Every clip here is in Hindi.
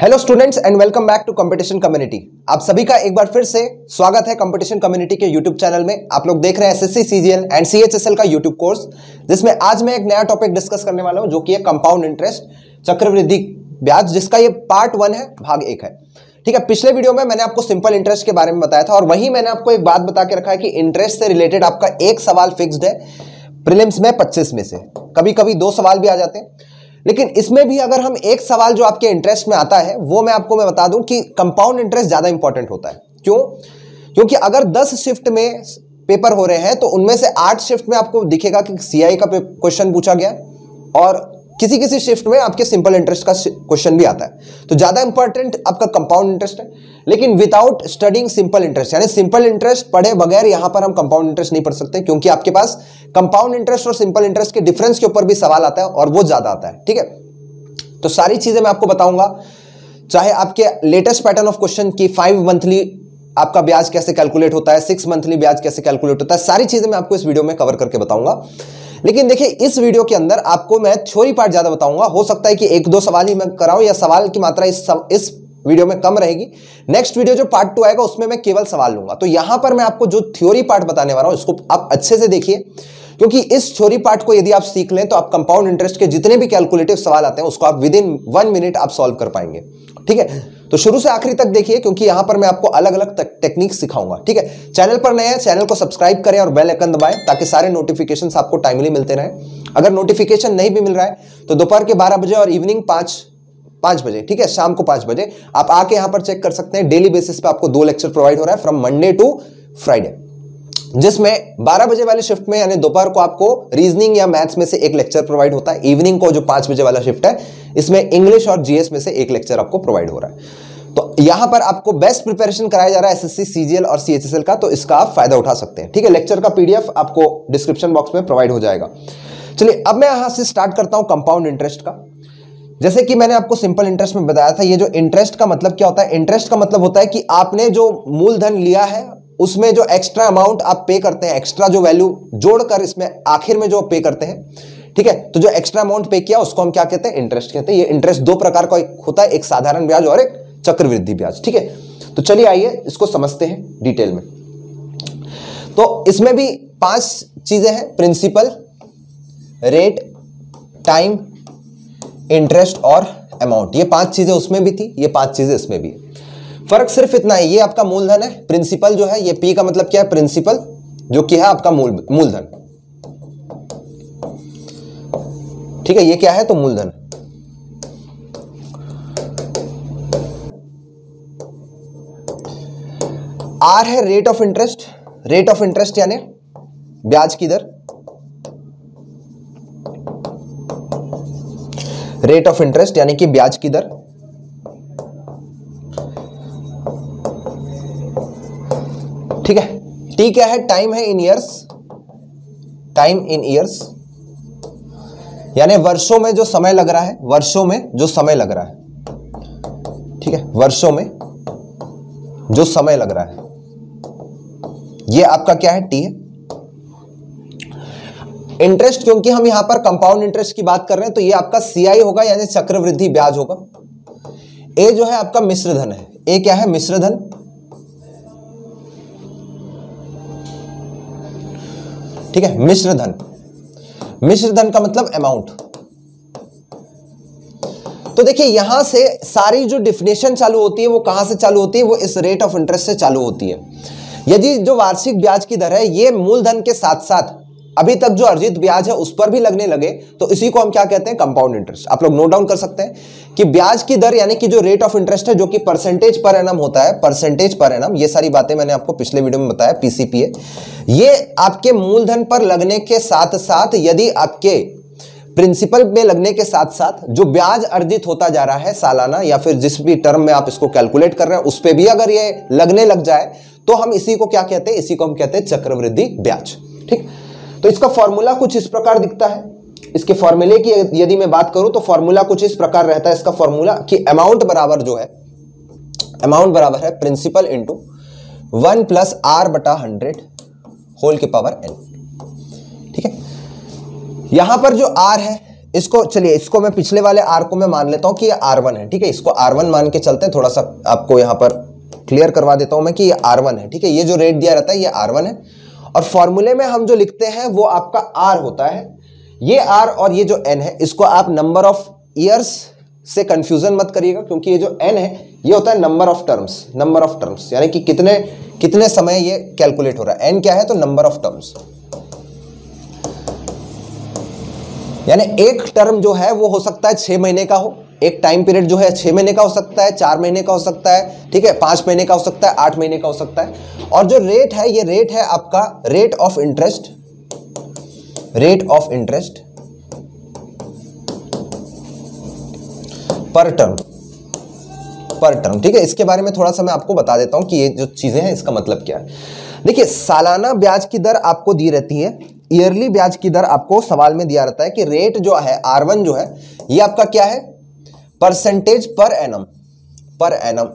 hello students and welcome back to competition community आप सभी का एक बार फिर से स्वागत है कंपटीशन कम्युनिटी के यूट्यूब चैनल में आप लोग देख रहे हैं एसएससी सीजीएल एंड सीएचएसएल का यूट्यूब कोर्स जिसमें आज मैं एक नया टॉपिक डिस्कस करने वाला हूं जो कि है कंपाउंड इंटरेस्ट चक्रवृद्धि ब्याज जिसका ये पार्ट वन है भाग एक है ठीक है पिछले वीडियो में मैंने आपको सिंपल इंटरेस्ट के बारे में बताया था और वहीं मैंने आपको एक बात बता के रखा है कि इंटरेस्ट से रिलेटेड आपका एक सवाल फिक्सड है प्रिलिम्स में पच्चीस में से कभी कभी दो सवाल भी आ जाते हैं लेकिन इसमें भी अगर हम एक सवाल जो आपके इंटरेस्ट में आता है वो मैं आपको मैं बता दूं कि कंपाउंड इंटरेस्ट ज़्यादा इंपॉर्टेंट होता है क्यों क्योंकि अगर दस शिफ्ट में पेपर हो रहे हैं तो उनमें से आठ शिफ्ट में आपको दिखेगा कि सी का क्वेश्चन पूछा गया और किसी किसी शिफ्ट में आपके सिंपल इंटरेस्ट का क्वेश्चन भी आता है तो ज़्यादा इंपॉर्टेंट आपका कंपाउंड इंटरेस्ट है लेकिन विदाउट स्टडिंग सिंपल इंटरेस्ट यानी सिंपल इंटरेस्ट पढ़े बगैर यहां पर हम कंपाउंड इंटरेस्ट नहीं पढ़ सकते क्योंकि आपके पास कंपाउंड इंटरेस्ट और सिंपल इंटरेस्ट के डिफरेंस के ऊपर भी सवाल आता है और वो ज़्यादा आता है ठीक है तो सारी चीज़ें मैं आपको बताऊंगा चाहे आपके लेटेस्ट पैटर्न ऑफ क्वेश्चन की फाइव मंथली आपका ब्याज कैसे कैलकुलेट होता है सिक्स मंथली ब्याज कैसे कैलकुलेट होता है सारी चीज़ें मैं आपको इस वीडियो में कवर करके बताऊंगा लेकिन देखिए इस वीडियो के अंदर आपको मैं थ्योरी पार्ट ज़्यादा बताऊंगा हो सकता है कि एक दो सवाल ही मैं कराऊं या सवाल की मात्रा इस सव, इस वीडियो में कम रहेगी नेक्स्ट वीडियो जो पार्ट टू आएगा उसमें मैं केवल सवाल लूंगा तो यहां पर मैं आपको जो थ्योरी पार्ट बताने वाला हूं इसको आप अच्छे से देखिए क्योंकि इस थ्योरी पार्ट को यदि आप सीख लें तो आप कंपाउंड इंटरेस्ट के जितने भी कैलकुलेटिव सवाल आते हैं उसको आप विद इन वन मिनट आप सॉल्व कर पाएंगे ठीक है तो शुरू से आखिरी तक देखिए क्योंकि यहां पर मैं आपको अलग अलग टेक्निक सिखाऊंगा ठीक है चैनल पर नए हैं चैनल को सब्सक्राइब करें और बेल आइकन दबाएं ताकि सारे नोटिफिकेशन आपको टाइमली मिलते रहें अगर नोटिफिकेशन नहीं भी मिल रहा है तो दोपहर के बारह बजे और इवनिंग पांच पांच बजे ठीक है शाम को पांच बजे आप आके यहां पर चेक कर सकते हैं डेली बेसिस पे आपको दो लेक्चर प्रोवाइड हो रहा है फ्रॉम मंडे टू फ्राइडे जिसमें 12 बजे वाले शिफ्ट में यानी दोपहर को आपको रीजनिंग या मैथ्स में से एक लेक्चर प्रोवाइड होता है इवनिंग को जो 5 बजे वाला शिफ्ट है इसमें इंग्लिश और जीएस में से एक लेक्चर आपको प्रोवाइड हो रहा है तो यहां पर आपको बेस्ट प्रिपरेशन कराया जा रहा है एसएससी सीजीएल और सीएचएसएल का तो इसका आप फायदा उठा सकते हैं ठीक है लेक्चर का पीडीएफ आपको डिस्क्रिप्शन बॉक्स में प्रोवाइड हो जाएगा चलिए अब मैं यहां से स्टार्ट करता हूं कंपाउंड इंटरेस्ट का जैसे कि मैंने आपको सिंपल इंटरेस्ट में बताया था ये जो इंटरेस्ट का मतलब क्या होता है इंटरेस्ट का मतलब होता है कि आपने जो मूलधन लिया है उसमें जो एक्स्ट्रा अमाउंट आप पे करते हैं एक्स्ट्रा जो वैल्यू जोड़कर इसमें आखिर में जो पे करते हैं ठीक है तो जो एक्स्ट्रा अमाउंट पे किया उसको हम क्या कहते हैं इंटरेस्ट कहते हैं ये इंटरेस्ट दो प्रकार का होता है एक साधारण ब्याज और एक चक्रवृद्धि ब्याज ठीक है तो चलिए आइए इसको समझते हैं डिटेल में तो इसमें भी पांच चीजें हैं प्रिंसिपल रेट टाइम इंटरेस्ट और अमाउंट ये पांच चीजें उसमें भी थी ये पांच चीजें इसमें भी है फर्क सिर्फ इतना है ये आपका मूलधन है प्रिंसिपल जो है ये पी का मतलब क्या है प्रिंसिपल जो कि है आपका मूल मूलधन ठीक है ये क्या है तो मूलधन आर है rate of interest rate of interest यानी ब्याज की दर रेट ऑफ इंटरेस्ट यानी कि ब्याज की दर ठीक है टी क्या है टाइम है in years time in years यानी वर्षों में जो समय लग रहा है वर्षों में जो समय लग रहा है ठीक है वर्षों में जो समय लग रहा है ये आपका क्या है टी है इंटरेस्ट क्योंकि हम यहां पर कंपाउंड इंटरेस्ट की बात कर रहे हैं तो ये आपका सीआई होगा यानी चक्रवृद्धि ब्याज होगा ए जो है आपका मिश्रधन है ए क्या है मिश्रधन धन ठीक है मिश्र धन मिश्र धन का मतलब अमाउंट तो देखिए यहां से सारी जो डिफिनेशन चालू होती है वो कहां से चालू होती है वो इस रेट ऑफ इंटरेस्ट से चालू होती है यदि जो वार्षिक ब्याज की दर है ये मूलधन के साथ साथ अभी तक जो अर्जित ब्याज है उस पर भी लगने लगे तो इसी को हम क्या कहते हैं कंपाउंड इंटरेस्ट आप लोग नोट डाउन कर सकते हैं कि ब्याज की दर यानी कि जो रेट ऑफ इंटरेस्ट है जो कि परसेंटेज पर एनम होता है परसेंटेज पर एनम ये सारी बातें मैंने आपको पिछले वीडियो में बताया पीसीपीए ये आपके मूलधन पर लगने के साथ साथ यदि आपके प्रिंसिपल में लगने के साथ साथ जो ब्याज अर्जित होता जा रहा है सालाना या फिर जिस भी टर्म में आप इसको कैलकुलेट कर रहे हैं उस पर भी अगर ये लगने लग जाए तो हम इसी को क्या कहते हैं इसी को हम कहते हैं चक्रवृद्धि ब्याज ठीक तो इसका फॉर्मूला कुछ इस प्रकार दिखता है इसके फॉर्मूले की यदि मैं बात करूं तो फॉर्मूला कुछ इस प्रकार रहता है इसका फॉर्मूला कि अमाउंट बराबर जो है अमाउंट बराबर है principal into one plus R बटा हंड्रेड होल के पावर एन ठीक है यहां पर जो आर है इसको चलिए इसको मैं पिछले वाले आर को मैं मान लेता हूं कि ये आर वन है ठीक है इसको आर वन मान के चलते हैं थोड़ा सा आपको यहां पर क्लियर करवा देता हूं मैं कि ये आर वन है ठीक है ये जो रेट दिया रहता है ये आर वन है और फॉर्मूले में हम जो लिखते हैं वो आपका आर होता है ये आर और ये जो एन है इसको आप नंबर ऑफ ईयर्स से कंफ्यूजन मत करिएगा क्योंकि ये जो एन है ये होता है number of terms number of terms यानी कि कितने कितने समय ये कैलकुलेट हो रहा है एन क्या है तो नंबर ऑफ टर्म्स यानी एक टर्म जो है वो हो सकता है छह महीने का हो एक टाइम पीरियड जो है छः महीने का हो सकता है चार महीने का हो सकता है ठीक है पाँच महीने का हो सकता है आठ महीने का हो सकता है और जो रेट है ये रेट है आपका rate of interest rate of interest per term per term ठीक है इसके बारे में थोड़ा सा मैं आपको बता देता हूं कि ये जो चीज़ें हैं इसका मतलब क्या है देखिए सालाना ब्याज की दर आपको दी रहती है ईयरली ब्याज की दर आपको सवाल में दिया रहता है कि रेट जो है आर वन जो है ये आपका क्या है percentage per annum per annum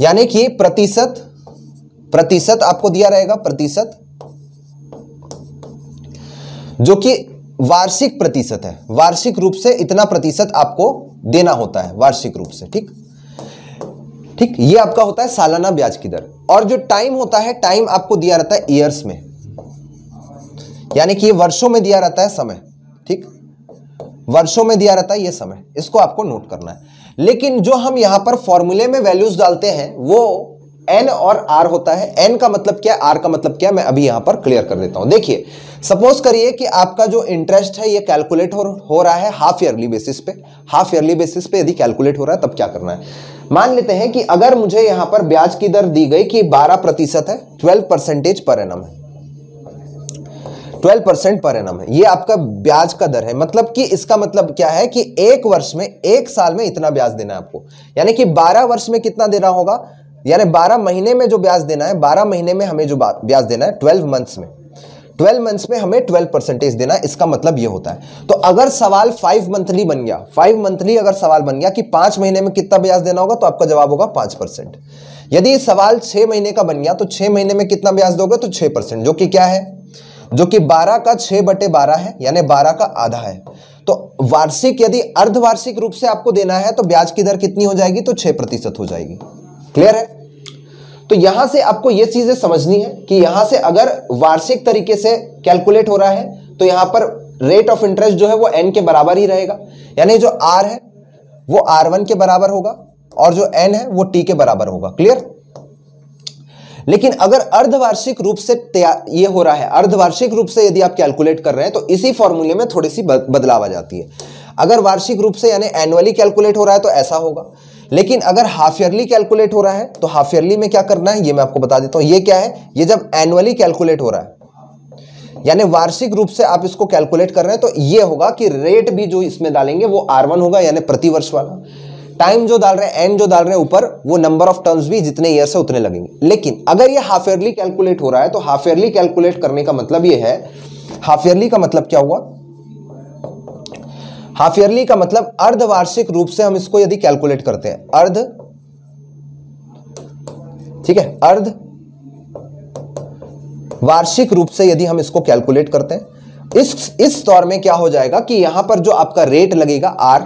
यानी कि प्रतिशत प्रतिशत आपको दिया रहेगा प्रतिशत जो कि वार्षिक प्रतिशत है वार्षिक रूप से इतना प्रतिशत आपको देना होता है वार्षिक रूप से ठीक ठीक ये आपका होता है सालाना ब्याज की दर और जो टाइम होता है टाइम आपको दिया रहता है ईयर्स में यानी कि ये वर्षों में दिया रहता है समय ठीक वर्षों में दिया रहता है ये समय इसको आपको नोट करना है लेकिन जो हम यहाँ पर फॉर्मूले में वैल्यूज डालते हैं वो एन और आर होता है एन का मतलब क्या आर का मतलब क्या मैं अभी यहां पर क्लियर कर देता हूं देखिए सपोज करिए कि आपका जो इंटरेस्ट है ये कैलकुलेट हो, हो रहा है हाफ ईयरली बेसिस पे हाफ ईयरली बेसिस पे यदि कैलकुलेट हो रहा है तब क्या करना है मान लेते हैं कि अगर मुझे यहां पर ब्याज की दर दी गई कि बारह प्रतिशत है ट्वेल्व परसेंटेज पर एनम है ट्वेल्व परसेंट पर एनम है ये आपका ब्याज का दर है मतलब कि इसका मतलब क्या है कि एक वर्ष में एक साल में इतना ब्याज देना है आपको यानी कि बारह वर्ष में कितना देना होगा यानी बारह महीने में जो ब्याज देना है बारह महीने में हमें जो ब्याज देना है ट्वेल्व मंथ्स में 12 मंथ्स में हमें 12 परसेंटेज देना इसका मतलब ये होता है तो अगर सवाल फाइव मंथली बन गया फाइव मंथली अगर सवाल बन गया कि पांच महीने में कितना ब्याज देना होगा तो आपका जवाब होगा पांच परसेंट यदि सवाल छह महीने का बन गया तो छह महीने में कितना ब्याज दोगे तो छह परसेंट जो कि क्या है जो कि 12 का 6 बटे 12 है यानी 12 का आधा है तो वार्षिक यदि अर्धवार्षिक रूप से आपको देना है तो ब्याज की दर कितनी हो जाएगी तो 6 प्रतिशत हो जाएगी क्लियर है तो यहां से आपको यह चीजें समझनी है कि यहां से अगर वार्षिक तरीके से कैलकुलेट हो रहा है तो यहां पर रेट ऑफ इंटरेस्ट जो है वो एन के बराबर ही रहेगा यानी जो आर है वो आर वन के बराबर होगा और जो एन है वो टी के बराबर होगा क्लियर लेकिन अगर अर्धवार्षिक रूप से ये हो रहा है अर्धवार्षिक रूप से यदि आप कैलकुलेट कर रहे हैं तो इसी फॉर्मूले में थोड़ी सी बदलाव आ जाती है अगर वार्षिक रूप से यानी एनुअली कैलकुलेट हो रहा है तो ऐसा होगा लेकिन अगर हाफ ईयरली कैलकुलेट हो रहा है तो हाफ ईयरली में क्या करना है ये मैं आपको बता देता हूं ये क्या है ये जब एनुअली कैलकुलेट हो रहा है यानी वार्षिक रूप से आप इसको कैलकुलेट कर रहे हैं तो ये होगा कि रेट भी जो इसमें डालेंगे वो आर वन होगा यानी प्रतिवर्ष वाला टाइम जो डाल रहे हैं एंड जो डाल रहे हैं ऊपर वो नंबर ऑफ टर्म्स भी जितने ईयर से उतने लगेंगे लेकिन अगर ये हाफ ईयरली कैलकुलेट हो रहा है तो हाफ ईयरली कैलकुलेट करने का मतलब ये है हाफ ईयरली का मतलब क्या हुआ हाफ ईयरली का मतलब अर्धवार्षिक रूप से हम इसको यदि कैलकुलेट करते हैं अर्ध ठीक है अर्ध वार्षिक रूप से यदि हम इसको कैलकुलेट करते हैं इस इस दौर में क्या हो जाएगा कि यहां पर जो आपका रेट लगेगा आर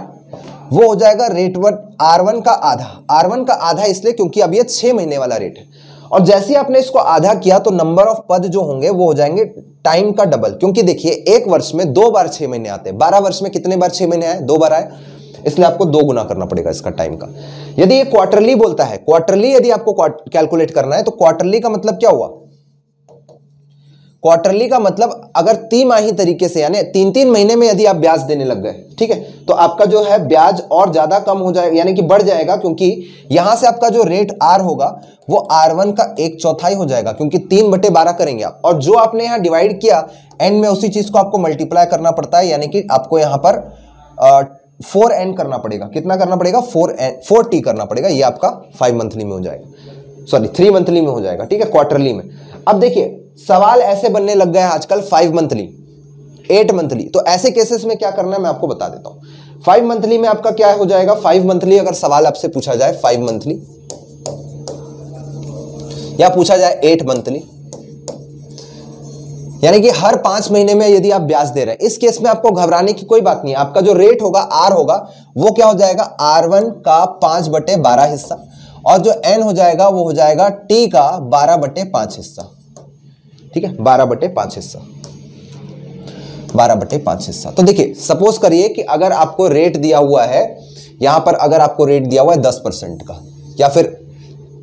वो हो जाएगा रेट वन आर वन का आधा आर वन का आधा इसलिए क्योंकि अब ये छह महीने वाला रेट है और जैसे ही आपने इसको आधा किया तो नंबर ऑफ पद जो होंगे वो हो जाएंगे टाइम का डबल क्योंकि देखिए एक वर्ष में दो बार छह महीने आते हैं बारह वर्ष में कितने बार छह महीने आए दो बार आए इसलिए आपको दो गुना करना पड़ेगा इसका टाइम का यदि ये क्वार्टरली बोलता है क्वार्टरली यदि आपको कैलकुलेट करना है तो क्वार्टरली का मतलब क्या हुआ क्वार्टरली का मतलब अगर तिमाही तरीके से यानी तीन तीन महीने में यदि आप ब्याज देने लग गए ठीक है तो आपका जो है ब्याज और ज़्यादा कम हो जाएगा यानी कि बढ़ जाएगा क्योंकि यहां से आपका जो रेट आर होगा वो आर वन का एक चौथाई हो जाएगा क्योंकि तीन बटे बारह करेंगे आप और जो आपने यहाँ डिवाइड किया एंड में उसी चीज़ को आपको मल्टीप्लाई करना पड़ता है यानी कि आपको यहाँ पर फोर एन करना पड़ेगा कितना करना पड़ेगा फोर एन फोर टी करना पड़ेगा ये आपका फाइव मंथली में हो जाएगा सॉरी थ्री मंथली में हो जाएगा ठीक है क्वार्टरली में अब देखिए सवाल ऐसे बनने लग गए आजकल फाइव मंथली एट मंथली तो ऐसे केसेस में क्या करना है मैं आपको बता देता हूं फाइव मंथली में आपका क्या हो जाएगा फाइव मंथली अगर सवाल आपसे पूछा जाए फाइव मंथली या पूछा जाए एट मंथली यानी कि हर पांच महीने में यदि आप ब्याज दे रहे हैं इस केस में आपको घबराने की कोई बात नहीं है आपका जो रेट होगा आर होगा वो क्या हो जाएगा आर वन का पांच बटे बारह हिस्सा और जो एन हो जाएगा वो हो जाएगा टी का बारह बटे पांच हिस्सा ठीक है बारह बटे पांच हिस्सा बारह बटे पांच हिस्सा तो देखिए सपोज करिए कि अगर आपको रेट दिया हुआ है यहां पर अगर आपको रेट दिया हुआ है दस परसेंट का या फिर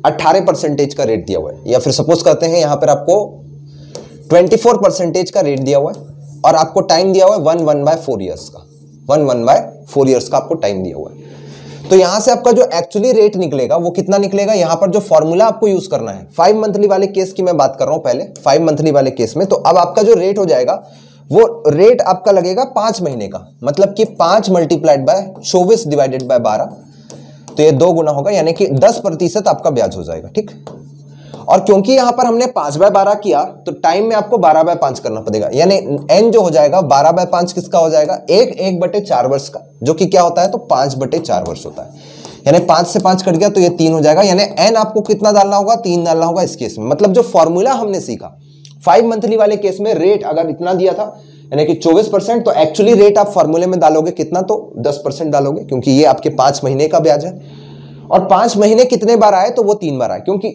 अट्ठारह परसेंटेज का रेट दिया हुआ है या फिर सपोज करते हैं यहां पर आपको ट्वेंटी फोर परसेंटेज का रेट दिया हुआ है और आपको टाइम दिया हुआ है one one by four years का one one by four years का आपको टाइम दिया हुआ है तो यहां से आपका जो एक्चुअली रेट निकलेगा वो कितना निकलेगा यहां पर जो फॉर्मूला आपको यूज करना है फाइव मंथली वाले केस की मैं बात कर रहा हूं पहले फाइव मंथली वाले केस में तो अब आपका जो रेट हो जाएगा वो रेट आपका लगेगा पांच महीने का मतलब कि पांच मल्टीप्लाइड बाय चौबीस डिवाइडेड बाय बारह तो ये दो गुना होगा यानी कि दस प्रतिशत आपका ब्याज हो जाएगा ठीक और क्योंकि यहां पर हमने पांच बाय बारह किया तो टाइम में आपको बारह बाय पांच करना पड़ेगा यानी एन जो हो जाएगा बारह बाय पांच किसका हो जाएगा एक एक बटे चार वर्ष का जो कि क्या होता है तो पांच बटे चार वर्ष होता है यानी पांच से पांच कट गया तो ये तीन हो जाएगा यानी एन आपको कितना डालना होगा तीन डालना होगा इस केस में मतलब जो फॉर्मूला हमने सीखा फाइव मंथली वाले केस में रेट अगर इतना दिया था यानी कि 24 परसेंट तो एक्चुअली रेट आप फॉर्मूले में डालोगे कितना तो 10 परसेंट डालोगे क्योंकि ये आपके पांच महीने का ब्याज है और पांच महीने कितने बार आए तो वो तीन बार आए क्योंकि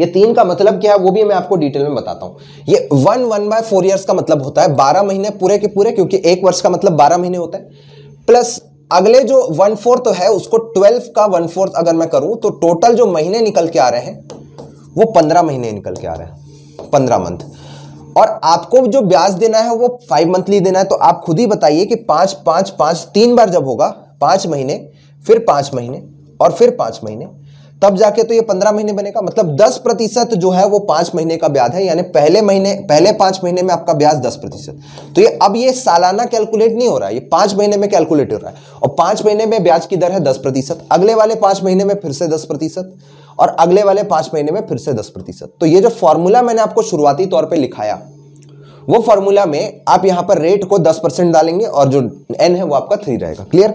ये तीन का मतलब क्या है वो भी मैं आपको डिटेल में बताता हूं ये one one by four years का मतलब होता है बारह महीने पूरे के पूरे क्योंकि एक वर्ष का मतलब बारह महीने होता है प्लस अगले जो वन फोर्थ है उसको ट्वेल्व का वन फोर्थ अगर मैं करूं तो टोटल जो महीने निकल के आ रहे हैं वो पंद्रह महीने निकल के आ रहे हैं पंद्रह मंथ और आपको जो ब्याज देना है वो फाइव मंथली देना है तो आप खुद ही बताइए कि पांच पांच पांच तीन बार जब होगा पांच महीने फिर पांच महीने और फिर पांच महीने तब जाके तो ये पंद्रह महीने बनेगा मतलब दस प्रतिशत जो है वो पांच महीने का ब्याज है यानी पहले महीने पहले पांच महीने में आपका ब्याज दस प्रतिशत तो ये अब ये सालाना कैलकुलेट नहीं हो रहा है ये पांच महीने में कैलकुलेट हो रहा है और पांच महीने में ब्याज की दर है दस प्रतिशत अगले वाले पांच महीने में फिर से दस प्रतिशत और अगले वाले पांच महीने में फिर से दस प्रतिशत तो ये जो फॉर्मूला मैंने आपको शुरुआती तौर पर लिखाया वो फॉर्मूला में आप यहां पर रेट को दस परसेंट डालेंगे और जो एन है वो आपका थ्री रहेगा क्लियर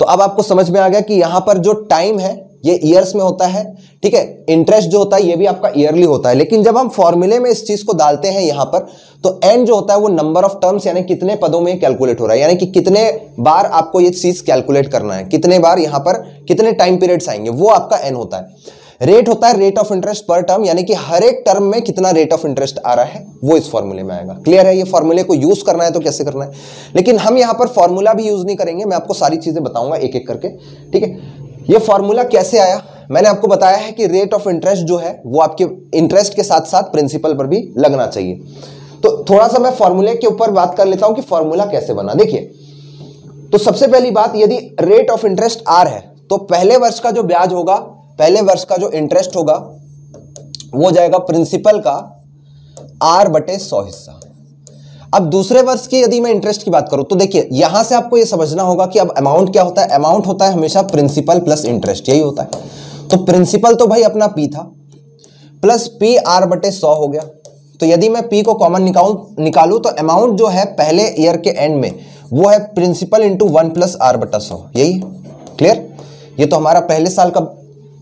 तो अब आपको समझ में आ गया कि यहां पर जो टाइम है ये ईयर्स में होता है ठीक है इंटरेस्ट जो होता है ये भी आपका ईयरली होता है लेकिन जब हम फॉर्मूले में इस चीज को डालते हैं यहां पर तो एन जो होता है वो नंबर ऑफ टर्म्स यानी कितने पदों में कैलकुलेट हो रहा है यानी कि कितने बार आपको ये चीज कैलकुलेट करना है कितने बार यहां पर कितने टाइम पीरियड्स आएंगे वो आपका एन होता है रेट होता है rate of interest per term यानी कि हर एक टर्म में कितना रेट ऑफ इंटरेस्ट आ रहा है वो इस फॉर्मूले में आएगा क्लियर है ये फॉर्मूले को यूज करना है तो कैसे करना है लेकिन हम यहां पर फॉर्मूला भी यूज नहीं करेंगे मैं आपको सारी चीजें बताऊंगा एक एक करके ठीक है ये फॉर्मूला कैसे आया मैंने आपको बताया है कि रेट ऑफ इंटरेस्ट जो है वो आपके इंटरेस्ट के साथ साथ प्रिंसिपल पर भी लगना चाहिए तो थोड़ा सा मैं फॉर्मूले के ऊपर बात कर लेता हूं कि फॉर्मूला कैसे बना देखिए तो सबसे पहली बात यदि रेट ऑफ इंटरेस्ट आर है तो पहले वर्ष का जो ब्याज होगा पहले वर्ष का जो इंटरेस्ट होगा वो जाएगा प्रिंसिपल का आर बटे सौ हिस्सा अब दूसरे वर्ष की यदि मैं इंटरेस्ट की बात करूं तो देखिए यहां से आपको ये समझना होगा कि अब अमाउंट क्या होता है अमाउंट होता है हमेशा प्रिंसिपल प्लस इंटरेस्ट यही होता है तो प्रिंसिपल तो भाई अपना पी था प्लस पी आर बटे सौ हो गया तो यदि मैं पी को कॉमन निकालू निकालू तो अमाउंट जो है पहले ईयर के एंड में वो है principal into one plus R बटा सौ यही क्लियर ये तो हमारा पहले साल का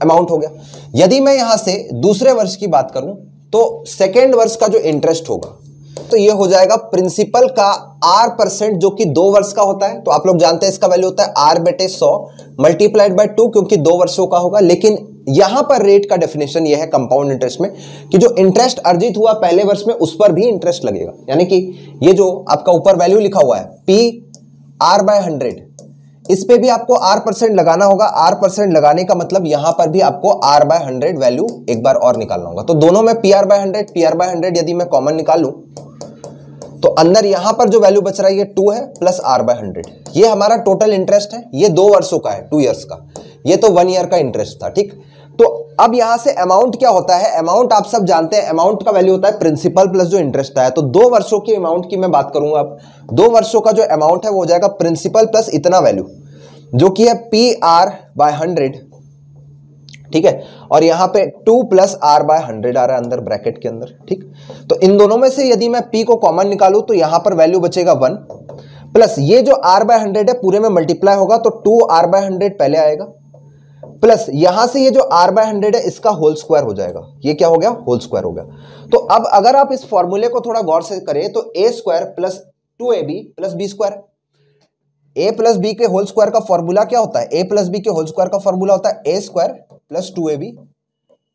अमाउंट हो गया यदि मैं यहां से दूसरे वर्ष की बात करूं तो सेकेंड वर्ष का जो इंटरेस्ट होगा तो ये हो जाएगा प्रिंसिपल का आर परसेंट जो कि दो वर्ष का होता है तो आप लोग जानते हैं इसका वैल्यू होता है आर बेटे सौ मल्टीप्लाइड बाई टू क्योंकि दो वर्षों का होगा लेकिन यहां पर रेट का डेफिनेशन ये है कंपाउंड इंटरेस्ट में कि जो इंटरेस्ट अर्जित हुआ पहले वर्ष में उस पर भी इंटरेस्ट लगेगा यानी कि ये जो आपका ऊपर वैल्यू लिखा हुआ है पी आर बाय हंड्रेड इस पे भी आपको आर परसेंट लगाना होगा आर परसेंट लगाने का मतलब यहां पर भी आपको आर बाय हंड्रेड वैल्यू एक बार और निकालना होगा तो दोनों में P R by hundred P R by hundred यदि मैं कॉमन निकालू तो अंदर यहां पर जो वैल्यू बच रहा है ये टू है प्लस आर बाय हंड्रेड ये हमारा टोटल इंटरेस्ट है ये दो वर्षों का है टू ईयर्स का ये तो वन ईयर का इंटरेस्ट था ठीक तो अब यहां से अमाउंट क्या होता है अमाउंट आप सब जानते हैं अमाउंट का वैल्यू होता है प्रिंसिपल प्लस जो इंटरेस्ट आया तो दो वर्षों की अमाउंट की मैं बात करूंगा अब दो वर्षों का जो अमाउंट है वो हो जाएगा प्रिंसिपल प्लस इतना वैल्यू जो कि है पी आर बाय हंड्रेड ठीक है और यहां पे two plus R by hundred आ रहा है अंदर ब्रैकेट के अंदर ठीक तो इन दोनों में से यदि मैं पी को कॉमन निकालू तो यहां पर वैल्यू बचेगा वन प्लस ये जो आर बाय हंड्रेड है पूरे में मल्टीप्लाई होगा तो टू आर बाय हंड्रेड पहले आएगा प्लस यहां से ये जो आर बाय हंड्रेड है इसका होल स्क्वायर हो जाएगा ये क्या हो गया होल स्क्वायर हो गया तो अब अगर आप इस फॉर्मूले को थोड़ा गौर से करें तो A square plus two A B plus B square A plus B के होल स्क्वायर का फॉर्मूला क्या होता है ए प्लस बी के होल स्क्वायर का फॉर्मूला होता है A square plus two A B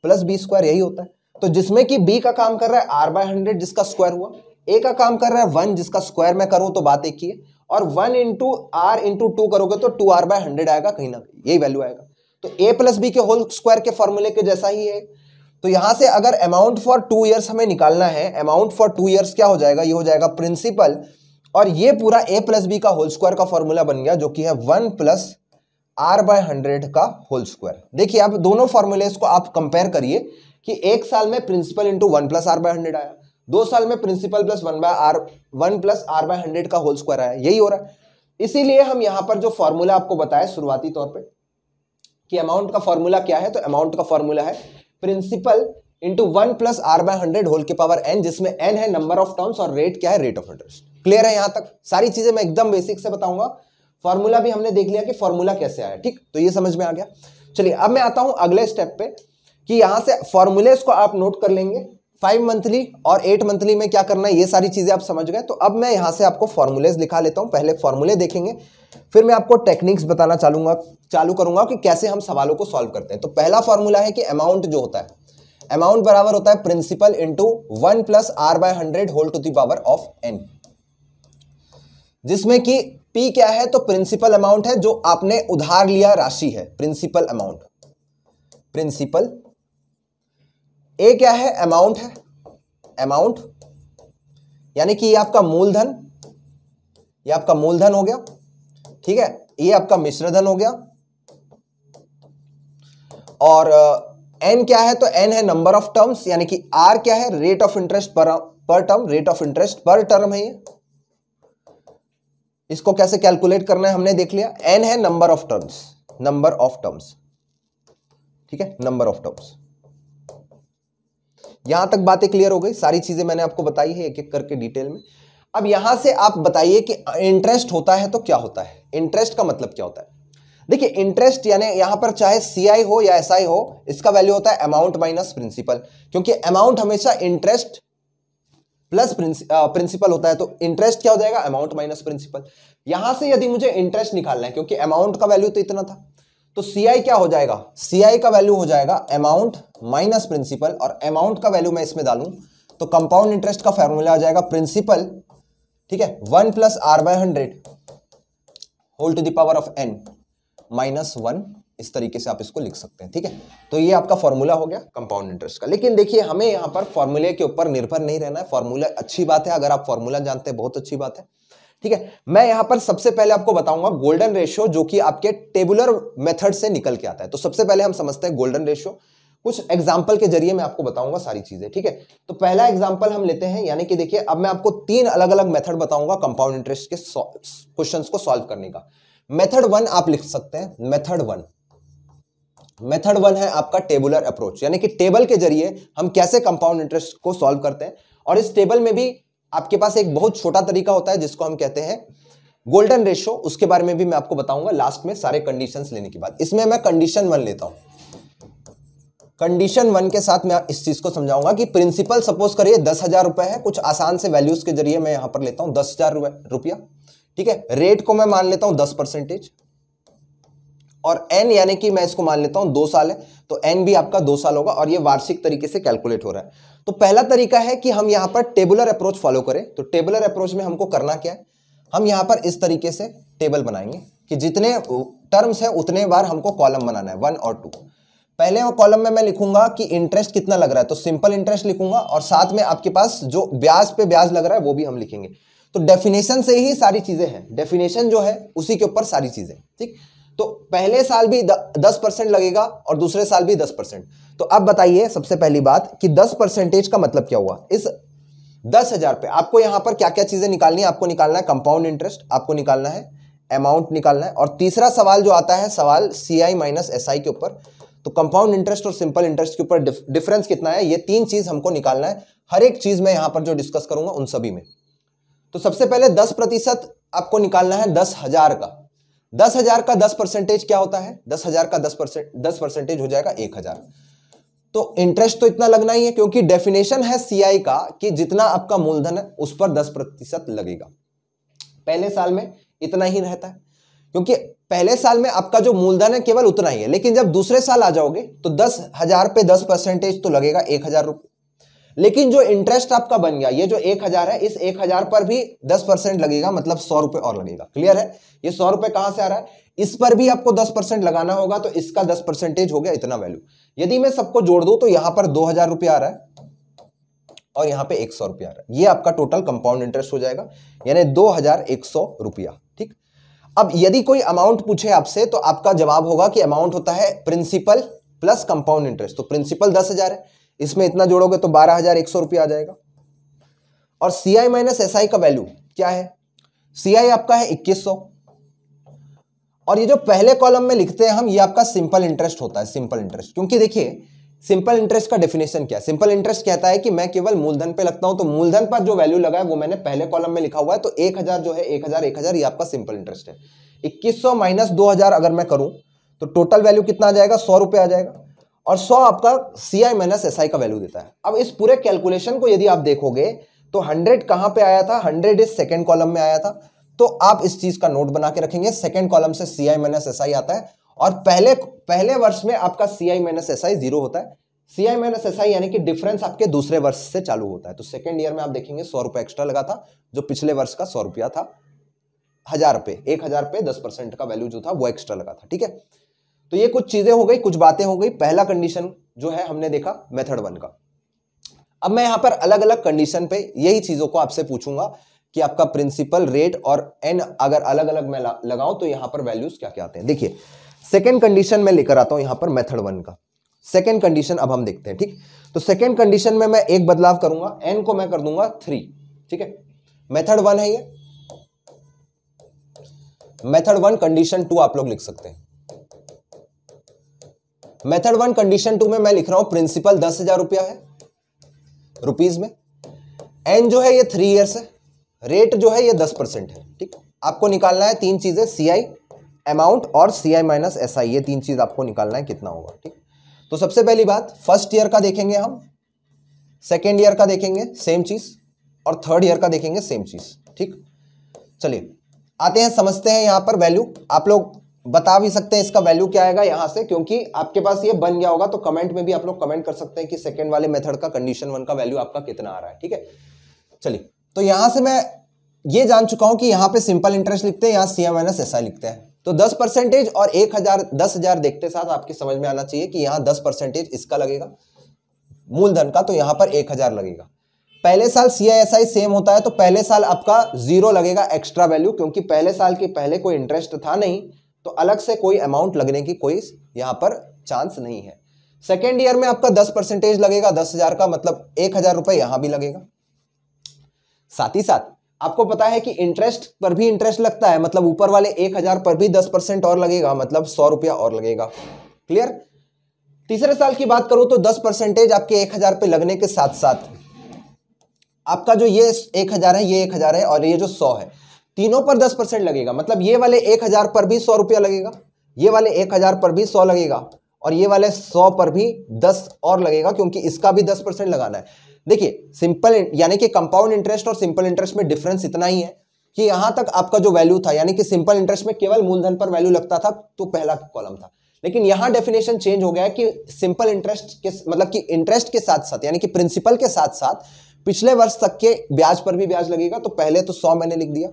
plus B square यही होता है तो जिसमें कि बी का काम कर रहा है आर बाय हंड्रेड जिसका स्क्वायर हुआ ए का काम कर रहा है वन जिसका स्क्वायर मैं करूं तो बात एक ही है और one into R into two करोगे तो टू आर बाय हंड्रेड आएगा कहीं ना कहीं यही वैल्यू आएगा तो ए प्लस बी के होल स्क्वायर के फॉर्मूले के जैसा ही है तो यहां से अगर अमाउंट फॉर टू ईयर्स हमें निकालना है अमाउंट फॉर टू ईयर्स क्या हो जाएगा ये हो जाएगा प्रिंसिपल और ये पूरा ए प्लस बी का होल स्क्वायर का फॉर्मूला बन गया जो कि है one plus R by hundred का होल स्क्वायर देखिए आप दोनों फॉर्मूले को आप कंपेयर करिए कि एक साल में principal into one plus R by hundred आया दो साल में principal plus one by R one plus R by hundred का होल स्क्वायर आया यही हो रहा है इसीलिए हम यहां पर जो फॉर्मूला आपको बताया शुरुआती तौर पर कि अमाउंट का फॉर्मूला क्या है तो अमाउंट का फॉर्मूला है principal into one plus R by hundred whole के पावर एन जिसमें एन है नंबर ऑफ टर्म्स और रेट क्या है रेट ऑफ इंटरेस्ट क्लियर है यहां तक सारी चीजें मैं एकदम बेसिक से बताऊंगा फॉर्मूला भी हमने देख लिया कि फॉर्मूला कैसे आया ठीक तो ये समझ में आ गया चलिए अब मैं आता हूं अगले स्टेप पे कि यहां से फॉर्मूलेस को आप नोट कर लेंगे फाइव मंथली और एट मंथली में क्या करना है ये सारी चीज़ें आप समझ गए तो अब मैं यहां से आपको फॉर्मुलेज लिखा लेता हूं पहले फॉर्मूले देखेंगे फिर मैं आपको टेक्निक्स बताना चालूंगा चालू करूंगा कि कैसे हम सवालों को सॉल्व करते हैं तो पहला फॉर्मूला है कि अमाउंट जो होता है अमाउंट बराबर होता है principal into one plus R by hundred whole to power of N जिसमें कि पी क्या है तो प्रिंसिपल अमाउंट है जो आपने उधार लिया राशि है प्रिंसिपल अमाउंट प्रिंसिपल ए क्या है अमाउंट है अमाउंट यानी कि ये आपका मूलधन ये आपका मूलधन हो गया ठीक है ये आपका मिश्रधन हो गया और एन क्या है तो एन है नंबर ऑफ टर्म्स यानी कि आर क्या है rate of interest per per term rate of interest per term है ये इसको कैसे कैलकुलेट करना है हमने देख लिया एन है number of terms number of terms ठीक है नंबर ऑफ टर्म्स यहां तक बातें क्लियर हो गई सारी चीजें मैंने आपको बताई है एक एक करके डिटेल में अब यहां से आप बताइए कि इंटरेस्ट होता है तो क्या होता है इंटरेस्ट का मतलब क्या होता है देखिए इंटरेस्ट यानी यहां पर चाहे सीआई हो या एसआई हो इसका वैल्यू होता है अमाउंट माइनस प्रिंसिपल क्योंकि अमाउंट हमेशा इंटरेस्ट प्लस प्रिंसिपल होता है तो इंटरेस्ट क्या हो जाएगा अमाउंट माइनस प्रिंसिपल यहां से यदि मुझे इंटरेस्ट निकालना है क्योंकि अमाउंट का वैल्यू तो इतना था तो सीआई क्या हो जाएगा सीआई का वैल्यू हो जाएगा अमाउंट माइनस प्रिंसिपल और अमाउंट का वैल्यू मैं इसमें डालू तो कंपाउंड इंटरेस्ट का फॉर्मूला आ जाएगा प्रिंसिपल ठीक है one plus R by hundred whole to power of N minus one इस तरीके से आप इसको लिख सकते हैं ठीक है तो ये आपका फॉर्मूला हो गया कंपाउंड इंटरेस्ट का लेकिन देखिए हमें यहाँ पर फॉर्मूले के ऊपर निर्भर नहीं रहना है फॉर्मूला अच्छी बात है अगर आप फॉर्मूला जानते हैं बहुत अच्छी बात है ठीक है मैं यहाँ पर सबसे पहले आपको बताऊंगा गोल्डन रेशियो जो कि आपके टेबुलर मेथड से निकल के आता है तो सबसे पहले हम समझते हैं गोल्डन रेशियो कुछ एग्जाम्पल के जरिए मैं आपको बताऊंगा सारी चीजें ठीक है तो पहला एग्जाम्पल हम लेते हैं यानी कि देखिए अब मैं आपको तीन अलग अलग मेथड बताऊंगा कंपाउंड इंटरेस्ट के क्वेश्चन को सॉल्व करने का मेथड वन आप लिख सकते हैं मेथड वन मेथड वन है आपका टेबुलर अप्रोच यानी कि टेबल के जरिए हम कैसे कंपाउंड इंटरेस्ट को सॉल्व करते हैं और इस टेबल में भी आपके पास एक बहुत छोटा तरीका होता है जिसको हम कहते हैं गोल्डन रेशो उसके बारे में भी मैं आपको बताऊंगा लास्ट में सारे कंडीशन लेने के बाद इसमें मैं कंडीशन वन लेता हूं कंडीशन वन के साथ मैं इस चीज को समझाऊंगा कि प्रिंसिपल सपोज करिए दस हजार रुपए है कुछ आसान से वैल्यूज के जरिए मैं यहां पर लेता हूं दस हजार रुपया ठीक है रेट को मैं मान लेता हूं दस परसेंटेज और एन यानी कि मैं इसको मान लेता हूं दो साल है तो एन भी आपका दो साल होगा और ये वार्षिक तरीके से कैलकुलेट हो रहा है तो पहला तरीका है कि हम यहां पर टेबुलर अप्रोच फॉलो करें तो टेबुलर अप्रोच में हमको करना क्या है हम यहां पर इस तरीके से टेबल बनाएंगे कि जितने टर्म्स है उतने बार हमको कॉलम बनाना है वन और टू पहले कॉलम में मैं लिखूंगा कि इंटरेस्ट कितना लग रहा है तो सिंपल इंटरेस्ट लिखूंगा और साथ में आपके पास जो ब्याज पे ब्याज लग रहा है वो भी हम लिखेंगे तो डेफिनेशन से ही सारी चीजें हैं डेफिनेशन जो है उसी के ऊपर सारी चीजें ठीक तो पहले साल भी दस परसेंट लगेगा और दूसरे साल भी दस परसेंट तो अब बताइए सबसे पहली बात कि दस परसेंटेज का मतलब क्या हुआ इस दस हजार पे आपको यहां पर क्या क्या चीजें निकालनी है आपको निकालना है कंपाउंड इंटरेस्ट आपको निकालना है अमाउंट निकालना है और तीसरा सवाल जो आता है सवाल सी आई माइनस एस आई के ऊपर तो कंपाउंड इंटरेस्ट और सिंपल इंटरेस्ट के ऊपर डिफरेंस कितना है ये तीन चीज हमको निकालना है हर एक चीज में यहां पर जो डिस्कस करूंगा उन सभी में तो सबसे पहले दस प्रतिशत आपको निकालना है दस हजार का दस हजार का दस परसेंटेज क्या होता है दस हजार का दस परसेंट दस परसेंटेज हो जाएगा एक हजार तो इंटरेस्ट तो इतना लगना ही है क्योंकि डेफिनेशन है सीआई का कि जितना आपका मूलधन है उस पर दस प्रतिशत लगेगा पहले साल में इतना ही रहता है क्योंकि पहले साल में आपका जो मूलधन है केवल उतना ही है लेकिन जब दूसरे साल आ जाओगे तो दस हजार पे दस परसेंटेज तो लगेगा एक हजार रुपये लेकिन जो इंटरेस्ट आपका बन गया ये जो एक हजार है इस एक हजार पर भी दस परसेंट लगेगा मतलब सौ रुपए और लगेगा क्लियर है ये सौ रुपए कहां से आ रहा है इस पर भी आपको दस परसेंट लगाना होगा तो इसका दस परसेंटेज हो गया इतना वैल्यू यदि मैं सबको जोड़ दू तो यहां पर दो हजार रुपया आ रहा है और यहां पे एक सौ रुपया आ रहा है ये आपका टोटल कंपाउंड इंटरेस्ट हो जाएगा यानी दो हजार एक सौ रुपया ठीक अब यदि कोई अमाउंट पूछे आपसे तो आपका जवाब होगा कि अमाउंट होता है प्रिंसिपल प्लस कंपाउंड इंटरेस्ट तो प्रिंसिपल दस हजार है इसमें इतना जोड़ोगे तो बारह हजार एक सौ रुपया आ जाएगा और सी आई माइनस एस आई का वैल्यू क्या है सी आई आपका है इक्कीस सौ और ये जो पहले कॉलम में लिखते हैं हम ये आपका सिंपल इंटरेस्ट होता है सिंपल इंटरेस्ट क्योंकि देखिए सिंपल इंटरेस्ट का डेफिनेशन क्या है सिंपल इंटरेस्ट कहता है कि मैं केवल मूलधन पे लगता हूं तो मूलधन पर जो वैल्यू लगा है वो मैंने पहले कॉलम में लिखा हुआ है तो एक हजार जो है एक हजार एक हजार ये आपका सिंपल इंटरेस्ट है इक्कीस सौ माइनस दो हजार अगर मैं करूं तो टोटल वैल्यू कितना आ जाएगा सौ रुपए आ जाएगा और सौ आपका C I minus S I का वैल्यू देता है अब इस पूरे कैलकुलेशन को यदि आप देखोगे तो हंड्रेड कहां पे आया था हंड्रेड इस सेकेंड कॉलम में आया था तो आप इस चीज का नोट बना के रखेंगे सेकेंड कॉलम से सी आई माइनस एस आई आता है और पहले पहले वर्ष में आपका C I minus S I zero होता है सी आई माइनस एस आई यानी कि डिफरेंस आपके दूसरे वर्ष से चालू होता है तो सेकेंड ईयर में आप देखेंगे सौ रुपये एक्स्ट्रा लगा था जो पिछले वर्ष का सौ रुपया था हजार रुपये एक हजार पे दस परसेंट का वैल्यू जो था वो एक्स्ट्रा लगा था ठीक है तो ये कुछ चीज़ें हो गई कुछ बातें हो गई पहला कंडीशन जो है हमने देखा मेथड वन का अब मैं यहां पर अलग अलग कंडीशन पे यही चीज़ों को आपसे पूछूंगा कि आपका प्रिंसिपल रेट और एन अगर अलग अलग मैं लगाऊं तो यहां पर वैल्यूज क्या क्या आते हैं देखिए सेकेंड कंडीशन में लेकर आता हूं यहां पर मेथड वन का सेकेंड कंडीशन अब हम देखते हैं ठीक तो सेकेंड कंडीशन में मैं एक बदलाव करूंगा एन को मैं कर दूंगा थ्री ठीक है मेथड वन है ये मेथड वन कंडीशन टू आप लोग लिख सकते हैं मेथड वन कंडीशन टू में मैं लिख रहा हूं प्रिंसिपल दस हजार रुपया है रुपीज में एन जो है ये थ्री ईयर्स है रेट जो है ये दस परसेंट है ठीक आपको निकालना है तीन चीजें सी आई अमाउंट और सी आई माइनस एस आई ये तीन चीज आपको निकालना है कितना होगा ठीक तो सबसे पहली बात फर्स्ट ईयर का देखेंगे हम सेकेंड ईयर का देखेंगे सेम चीज और थर्ड ईयर का देखेंगे सेम चीज ठीक चलिए आते हैं समझते हैं यहां पर वैल्यू आप लोग बता भी सकते हैं इसका वैल्यू क्या आएगा यहाँ से क्योंकि आपके पास ये बन गया होगा तो कमेंट में भी आप लोग कमेंट कर सकते हैं कि सेकेंड वाले मेथड का कंडीशन वन का वैल्यू आपका कितना आ रहा है ठीक है चलिए तो यहां से मैं ये जान चुका हूं कि यहाँ पे सिंपल इंटरेस्ट लिखते हैं यहाँ सी माइनस एस लिखते हैं तो 10 परसेंटेज और एक हजार दस हजार देखते साथ आपके समझ में आना चाहिए कि यहाँ 10 परसेंटेज इसका लगेगा मूलधन का तो यहाँ पर एक हजार लगेगा पहले साल सी सेम होता है तो पहले साल आपका जीरो लगेगा एक्स्ट्रा वैल्यू क्योंकि पहले साल के पहले कोई इंटरेस्ट था नहीं तो अलग से कोई अमाउंट लगने की कोई यहाँ पर चांस नहीं है सेकेंड ईयर में आपका दस परसेंटेज लगेगा दस हजार का मतलब एक हजार रुपए यहां भी लगेगा साथ ही साथ आपको पता है कि इंटरेस्ट पर भी इंटरेस्ट लगता है मतलब ऊपर वाले एक हजार पर भी दस परसेंट और लगेगा मतलब सौ रुपया और लगेगा क्लियर तीसरे साल की बात करूं तो दस परसेंटेज आपके एक हजार पे लगने के साथ साथ आपका जो ये एक हजार है ये एक हजार है और ये जो सौ है तीनों पर दस परसेंट लगेगा मतलब ये वाले एक हजार पर भी सौ रुपया लगेगा ये वाले एक हजार पर भी सौ लगेगा और ये वाले सौ पर भी दस और लगेगा क्योंकि इसका भी दस परसेंट लगाना है देखिए सिंपल यानी कि कंपाउंड इंटरेस्ट और सिंपल इंटरेस्ट में डिफरेंस इतना ही है कि यहां तक आपका जो वैल्यू था यानी कि सिंपल इंटरेस्ट में केवल मूलधन पर वैल्यू लगता था तो पहला कॉलम था लेकिन यहां डेफिनेशन चेंज हो गया है कि सिंपल इंटरेस्ट के मतलब कि इंटरेस्ट के साथ साथ यानी कि प्रिंसिपल के साथ साथ पिछले वर्ष तक के ब्याज पर भी ब्याज लगेगा तो पहले तो सौ मैंने लिख दिया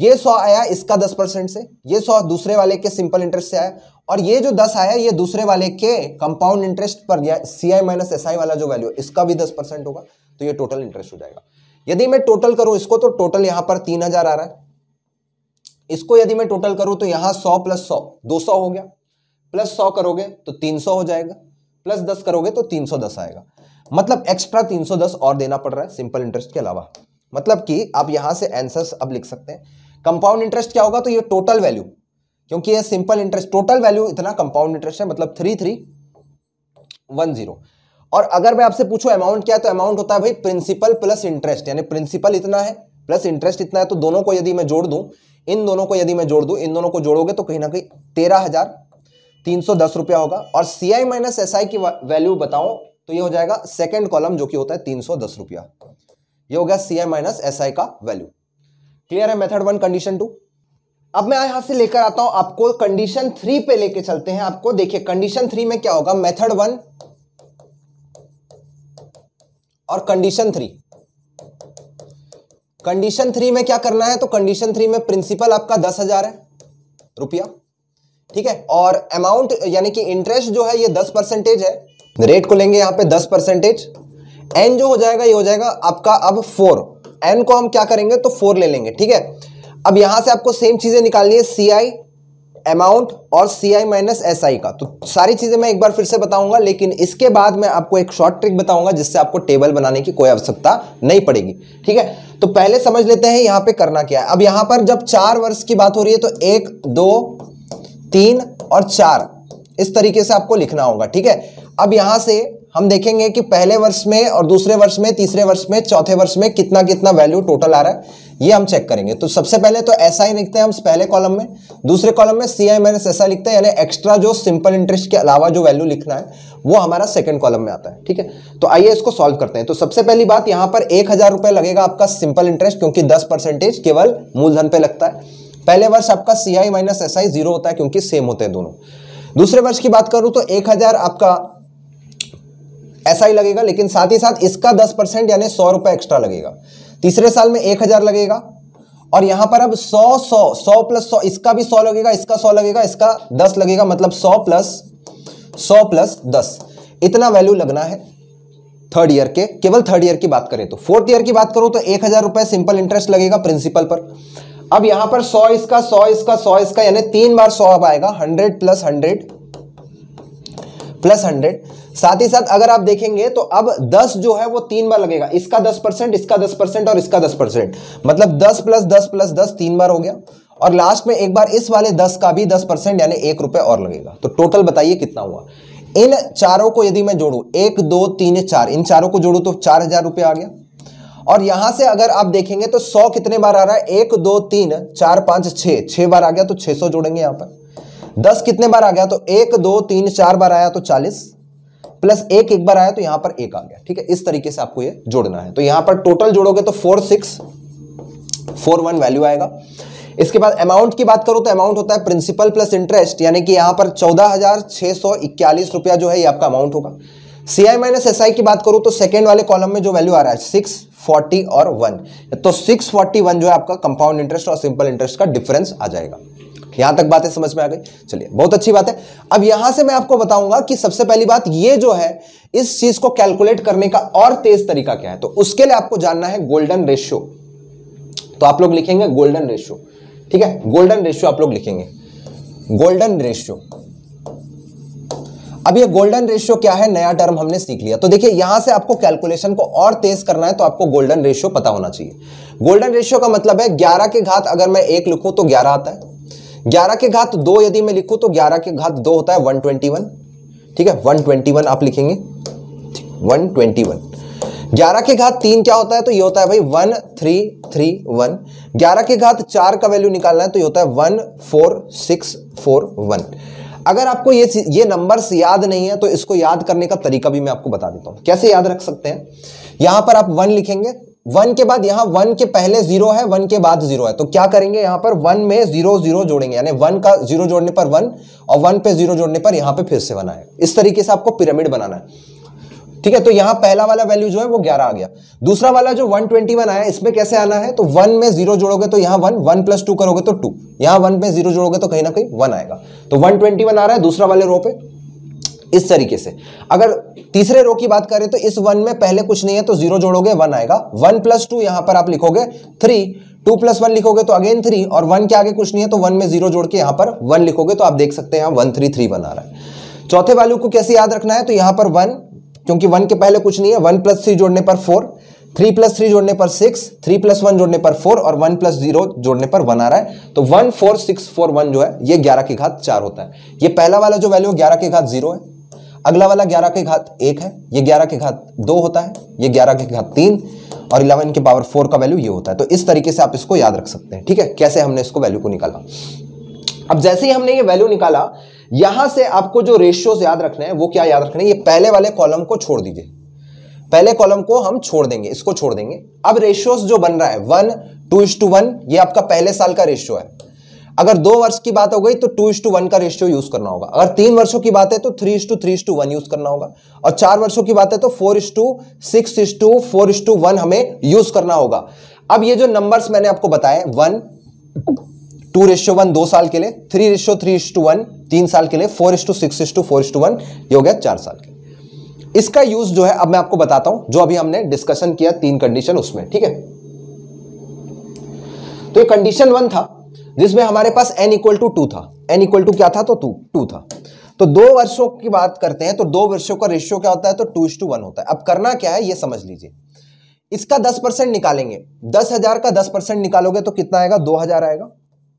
ये सौ आया इसका दस परसेंट से ये सौ दूसरे वाले के सिंपल इंटरेस्ट से आया और ये जो दस आया ये दूसरे वाले के कंपाउंड इंटरेस्ट पर सी आई माइनस एस आई वाला जो वैल्यू इसका भी दस परसेंट होगा तो ये टोटल इंटरेस्ट हो जाएगा यदि मैं टोटल करूं इसको तो टोटल यहां पर तीन हजार आ रहा है इसको यदि मैं टोटल करूं तो यहां सौ प्लस सौ दो सौ हो गया प्लस सौ करोगे तो तीन सौ हो जाएगा प्लस दस करोगे तो तीन सौ दस आएगा मतलब एक्स्ट्रा तीन सौ दस और देना पड़ रहा है सिंपल इंटरेस्ट के अलावा मतलब कि आप यहां से आंसर्स अब लिख सकते हैं कंपाउंड इंटरेस्ट क्या होगा तो ये टोटल वैल्यू क्योंकि ये सिंपल इंटरेस्ट टोटल वैल्यू इतना कंपाउंड इंटरेस्ट है मतलब थ्री थ्री वन जीरो और अगर मैं आपसे पूछूं अमाउंट क्या है तो अमाउंट होता है भाई प्रिंसिपल प्लस इंटरेस्ट यानी प्रिंसिपल इतना है प्लस इंटरेस्ट इतना है तो दोनों को यदि मैं जोड़ दूं इन दोनों को यदि मैं जोड़ दूं इन दोनों को जोड़ोगे तो कहीं ना कहीं तेरह हजार तीन सौ दस रुपया होगा और सी आई माइनस एस आई की वैल्यू बताओ तो ये हो जाएगा सेकेंड कॉलम जो कि होता है तीन सौ दस रुपया ये हो गया सी आई माइनस एस आई का वैल्यू क्लियर है मेथड वन कंडीशन टू अब मैं यहां से लेकर आता हूं आपको कंडीशन थ्री पे लेके चलते हैं आपको देखिए कंडीशन थ्री में क्या होगा मेथड वन और कंडीशन थ्री कंडीशन थ्री में क्या करना है तो कंडीशन थ्री में प्रिंसिपल आपका दस हजार है रुपया ठीक है और अमाउंट यानी कि इंटरेस्ट जो है ये दस परसेंटेज है रेट को लेंगे यहां पे दस परसेंटेज एन जो हो जाएगा ये हो जाएगा आपका अब फोर एन को हम क्या करेंगे तो फोर ले लेंगे ठीक है अब यहां से आपको सेम चीजें निकालनी है सी आई अमाउंट और सी आई माइनस एस आई का तो सारी चीज़ें मैं एक बार फिर से बताऊंगा लेकिन इसके बाद मैं आपको एक शॉर्ट ट्रिक बताऊंगा जिससे आपको टेबल बनाने की कोई आवश्यकता नहीं पड़ेगी ठीक है तो पहले समझ लेते हैं यहां पे करना क्या है अब यहां पर जब चार वर्ष की बात हो रही है तो एक दो तीन और चार इस तरीके से आपको लिखना होगा ठीक है अब यहां से हम देखेंगे कि पहले वर्ष में और दूसरे वर्ष में तीसरे वर्ष में चौथे वर्ष में कितना कितना वैल्यू टोटल आ रहा है ये हम चेक करेंगे तो सबसे पहले तो ऐसा ही लिखते हैं हम पहले कॉलम में दूसरे कॉलम में सी आई माइनस ऐसा लिखते हैं यानी एक्स्ट्रा जो सिंपल इंटरेस्ट के अलावा जो वैल्यू लिखना है वो हमारा सेकंड कॉलम में आता है ठीक है तो आइए इसको सॉल्व करते हैं तो सबसे पहली बात यहां पर एक लगेगा आपका सिंपल इंटरेस्ट क्योंकि दस केवल मूलधन पे लगता है पहले वर्ष आपका C I minus S I zero होता है क्योंकि सेम होते हैं दोनों दूसरे वर्ष की बात करूं तो एक हजार आपका ऐसा ही लगेगा लेकिन साथ ही साथ इसका दस परसेंट यानी सौ रुपए एक्स्ट्रा लगेगा तीसरे साल में एक हजार लगेगा और यहां पर अब सौ सौ सौ प्लस सौ इसका भी सौ लगेगा इसका सौ लगेगा इसका दस लगेगा मतलब सौ प्लस सौ प्लस दस इतना वैल्यू लगना है थर्ड ईयर के केवल थर्ड ईयर की बात करें तो फोर्थ ईयर की बात करूं तो एक हजार रुपए सिंपल इंटरेस्ट लगेगा प्रिंसिपल पर अब यहां पर सौ इसका सौ इसका सौ इसका यानी तीन बार सौ अब आएगा hundred plus hundred plus hundred साथ ही साथ अगर आप देखेंगे तो अब 10 जो है वो तीन बार लगेगा इसका 10 परसेंट इसका 10 परसेंट और इसका 10 परसेंट मतलब 10 प्लस 10 प्लस 10 तीन बार हो गया और लास्ट में एक बार इस वाले 10 का भी 10 परसेंट यानी एक रुपए और लगेगा तो टोटल बताइए कितना हुआ इन चारों को यदि मैं जोड़ू एक दो तीन चार इन चारों को जोड़ू तो चार हजार रुपये आ गया और यहां से अगर आप देखेंगे तो सौ कितने बार आ रहा है एक दो तीन चार पांच छ छह बार आ गया तो छः सौ जोड़ेंगे यहां पर दस कितने बार आ गया तो एक दो तीन चार बार आया तो चालीस प्लस एक एक बार आया तो यहां पर एक आ गया ठीक है इस तरीके से आपको ये जोड़ना है तो यहां पर टोटल जोड़ोगे तो four six four one value आएगा इसके बाद अमाउंट की बात करूं तो अमाउंट होता है प्रिंसिपल प्लस इंटरेस्ट यानी कि यहां पर चौदह हजार छह सौ इक्यालीस रुपया जो है ये आपका अमाउंट होगा सीआई माइनस एस आई की बात करूं तो सेकेंड वाले कॉलम में जो वैल्यू आ रहा है सिक्स फोर्टी और वन तो वन जो है आपका कंपाउंड इंटरेस्ट और सिंपल इंटरेस्ट का डिफरेंस आ जाएगा यहां तक बातें समझ में आ गई चलिए बहुत अच्छी बात है अब यहां से मैं आपको बताऊंगा कि सबसे पहली बात ये जो है इस चीज को कैलकुलेट करने का और तेज तरीका क्या है तो उसके लिए आपको जानना है गोल्डन रेशियो तो आप लोग लिखेंगे गोल्डन रेशियो ठीक है गोल्डन रेशियो आप लोग लिखेंगे गोल्डन रेशियो अब ये गोल्डन रेशियो क्या है नया टर्म हमने सीख लिया तो देखिए यहां से आपको कैलकुलेशन को और तेज करना है तो आपको गोल्डन रेशियो पता होना चाहिए गोल्डन रेशियो का मतलब है ग्यारह के घात अगर मैं एक लिखूं तो ग्यारह आता है ग्यारह के घात दो यदि मैं लिखूं तो ग्यारह के घात दो होता है वन ट्वेंटी वन ठीक है वन ट्वेंटी वन आप लिखेंगे वन ट्वेंटी वन ग्यारह के घात तीन क्या होता है तो ये होता है भाई वन थ्री थ्री वन ग्यारह के घात चार का वैल्यू निकालना है तो ये होता है one four six four one अगर आपको ये ये नंबर्स याद नहीं है तो इसको याद करने का तरीका भी मैं आपको बता देता हूं कैसे याद रख सकते हैं यहां पर आप वन लिखेंगे वन के बाद यहां वन के पहले जीरो है वन के बाद जीरो है तो क्या करेंगे यहां पर वन में जीरो जीरो जोड़ेंगे यानी वन का जीरो जोड़ने पर वन और वन पे जीरो जोड़ने पर यहां पे फिर से वन आए इस तरीके से आपको पिरामिड बनाना है ठीक है तो यहां पहला वाला वैल्यू जो है वो 11 आ गया दूसरा वाला जो 121 आया इसमें कैसे आना है तो 1 में जीरो जोड़ोगे तो यहां 1 वन प्लस टू करोगे तो 2 यहां 1 में जीरो जोड़ोगे तो कहीं ना कहीं 1 आएगा तो 121 आ रहा है दूसरा वाले रो पे इस तरीके से अगर तीसरे रो की बात करें तो इस वन में पहले कुछ नहीं है तो जीरो जोड़ोगे वन आएगा वन प्लस टू यहां पर आप लिखोगे थ्री टू प्लस वन लिखोगे तो अगेन थ्री और वन के आगे कुछ नहीं है तो वन में जीरो जोड़ के यहां पर वन लिखोगे तो आप देख सकते हैं वन थ्री थ्री वन आ रहा है चौथे वैल्यू को कैसे याद रखना है तो यहां पर वन क्योंकि वन के पहले कुछ नहीं है वन प्लस थ्री जोड़ने पर फोर थ्री प्लस थ्री जोड़ने पर सिक्स थ्री प्लस वन जोड़ने पर फोर और वन प्लस जीरो जोड़ने पर वन आ रहा है तो one four six four one जो है ये ग्यारह की घात चार होता है ये पहला वाला जो वैल्यू ग्यारह की घात जीरो है अगला वाला ग्यारह की घात एक है ये ग्यारह की घात दो होता है ये ग्यारह की घात तीन और इलेवन के पावर फोर का वैल्यू ये होता है तो इस तरीके से आप इसको याद रख सकते हैं ठीक है कैसे हमने इसको वैल्यू को निकाला अब जैसे ही हमने ये वैल्यू निकाला यहां से आपको जो रेशियोज याद रखना है वो क्या याद रखना है ये पहले वाले कॉलम को छोड़ दीजिए पहले कॉलम को हम छोड़ देंगे इसको छोड़ देंगे अब रेशियोज जो बन रहा है one two is to one ये आपका पहले साल का रेशियो है अगर दो वर्ष की बात हो गई तो टू इज टू वन का रेशियो यूज करना होगा अगर तीन वर्षों की बात है तो three is to three is to one use करना होगा और चार वर्षों की बात है तो four is to six is to four is to one हमें यूज करना होगा अब ये जो नंबर्स मैंने आपको बताए वन टू रेशो वन दो साल के लिए three ratio three to one तीन साल के लिए four to six to four to one ये हो गया चार साल के इसका यूज जो है अब मैं आपको बताता हूं जो अभी हमने डिस्कशन किया तीन कंडीशन उसमें ठीक है तो ये कंडीशन वन था जिसमें हमारे पास एन इक्वल टू टू था एन इक्वल टू क्या था तो टू टू था तो दो वर्षों की बात करते हैं तो दो वर्षों का रेशियो क्या होता है तो टू टू वन होता है अब करना क्या है ये समझ लीजिए इसका दस परसेंट निकालेंगे दस हजार का दस परसेंट निकालोगे तो कितना आएगा दो हजार आएगा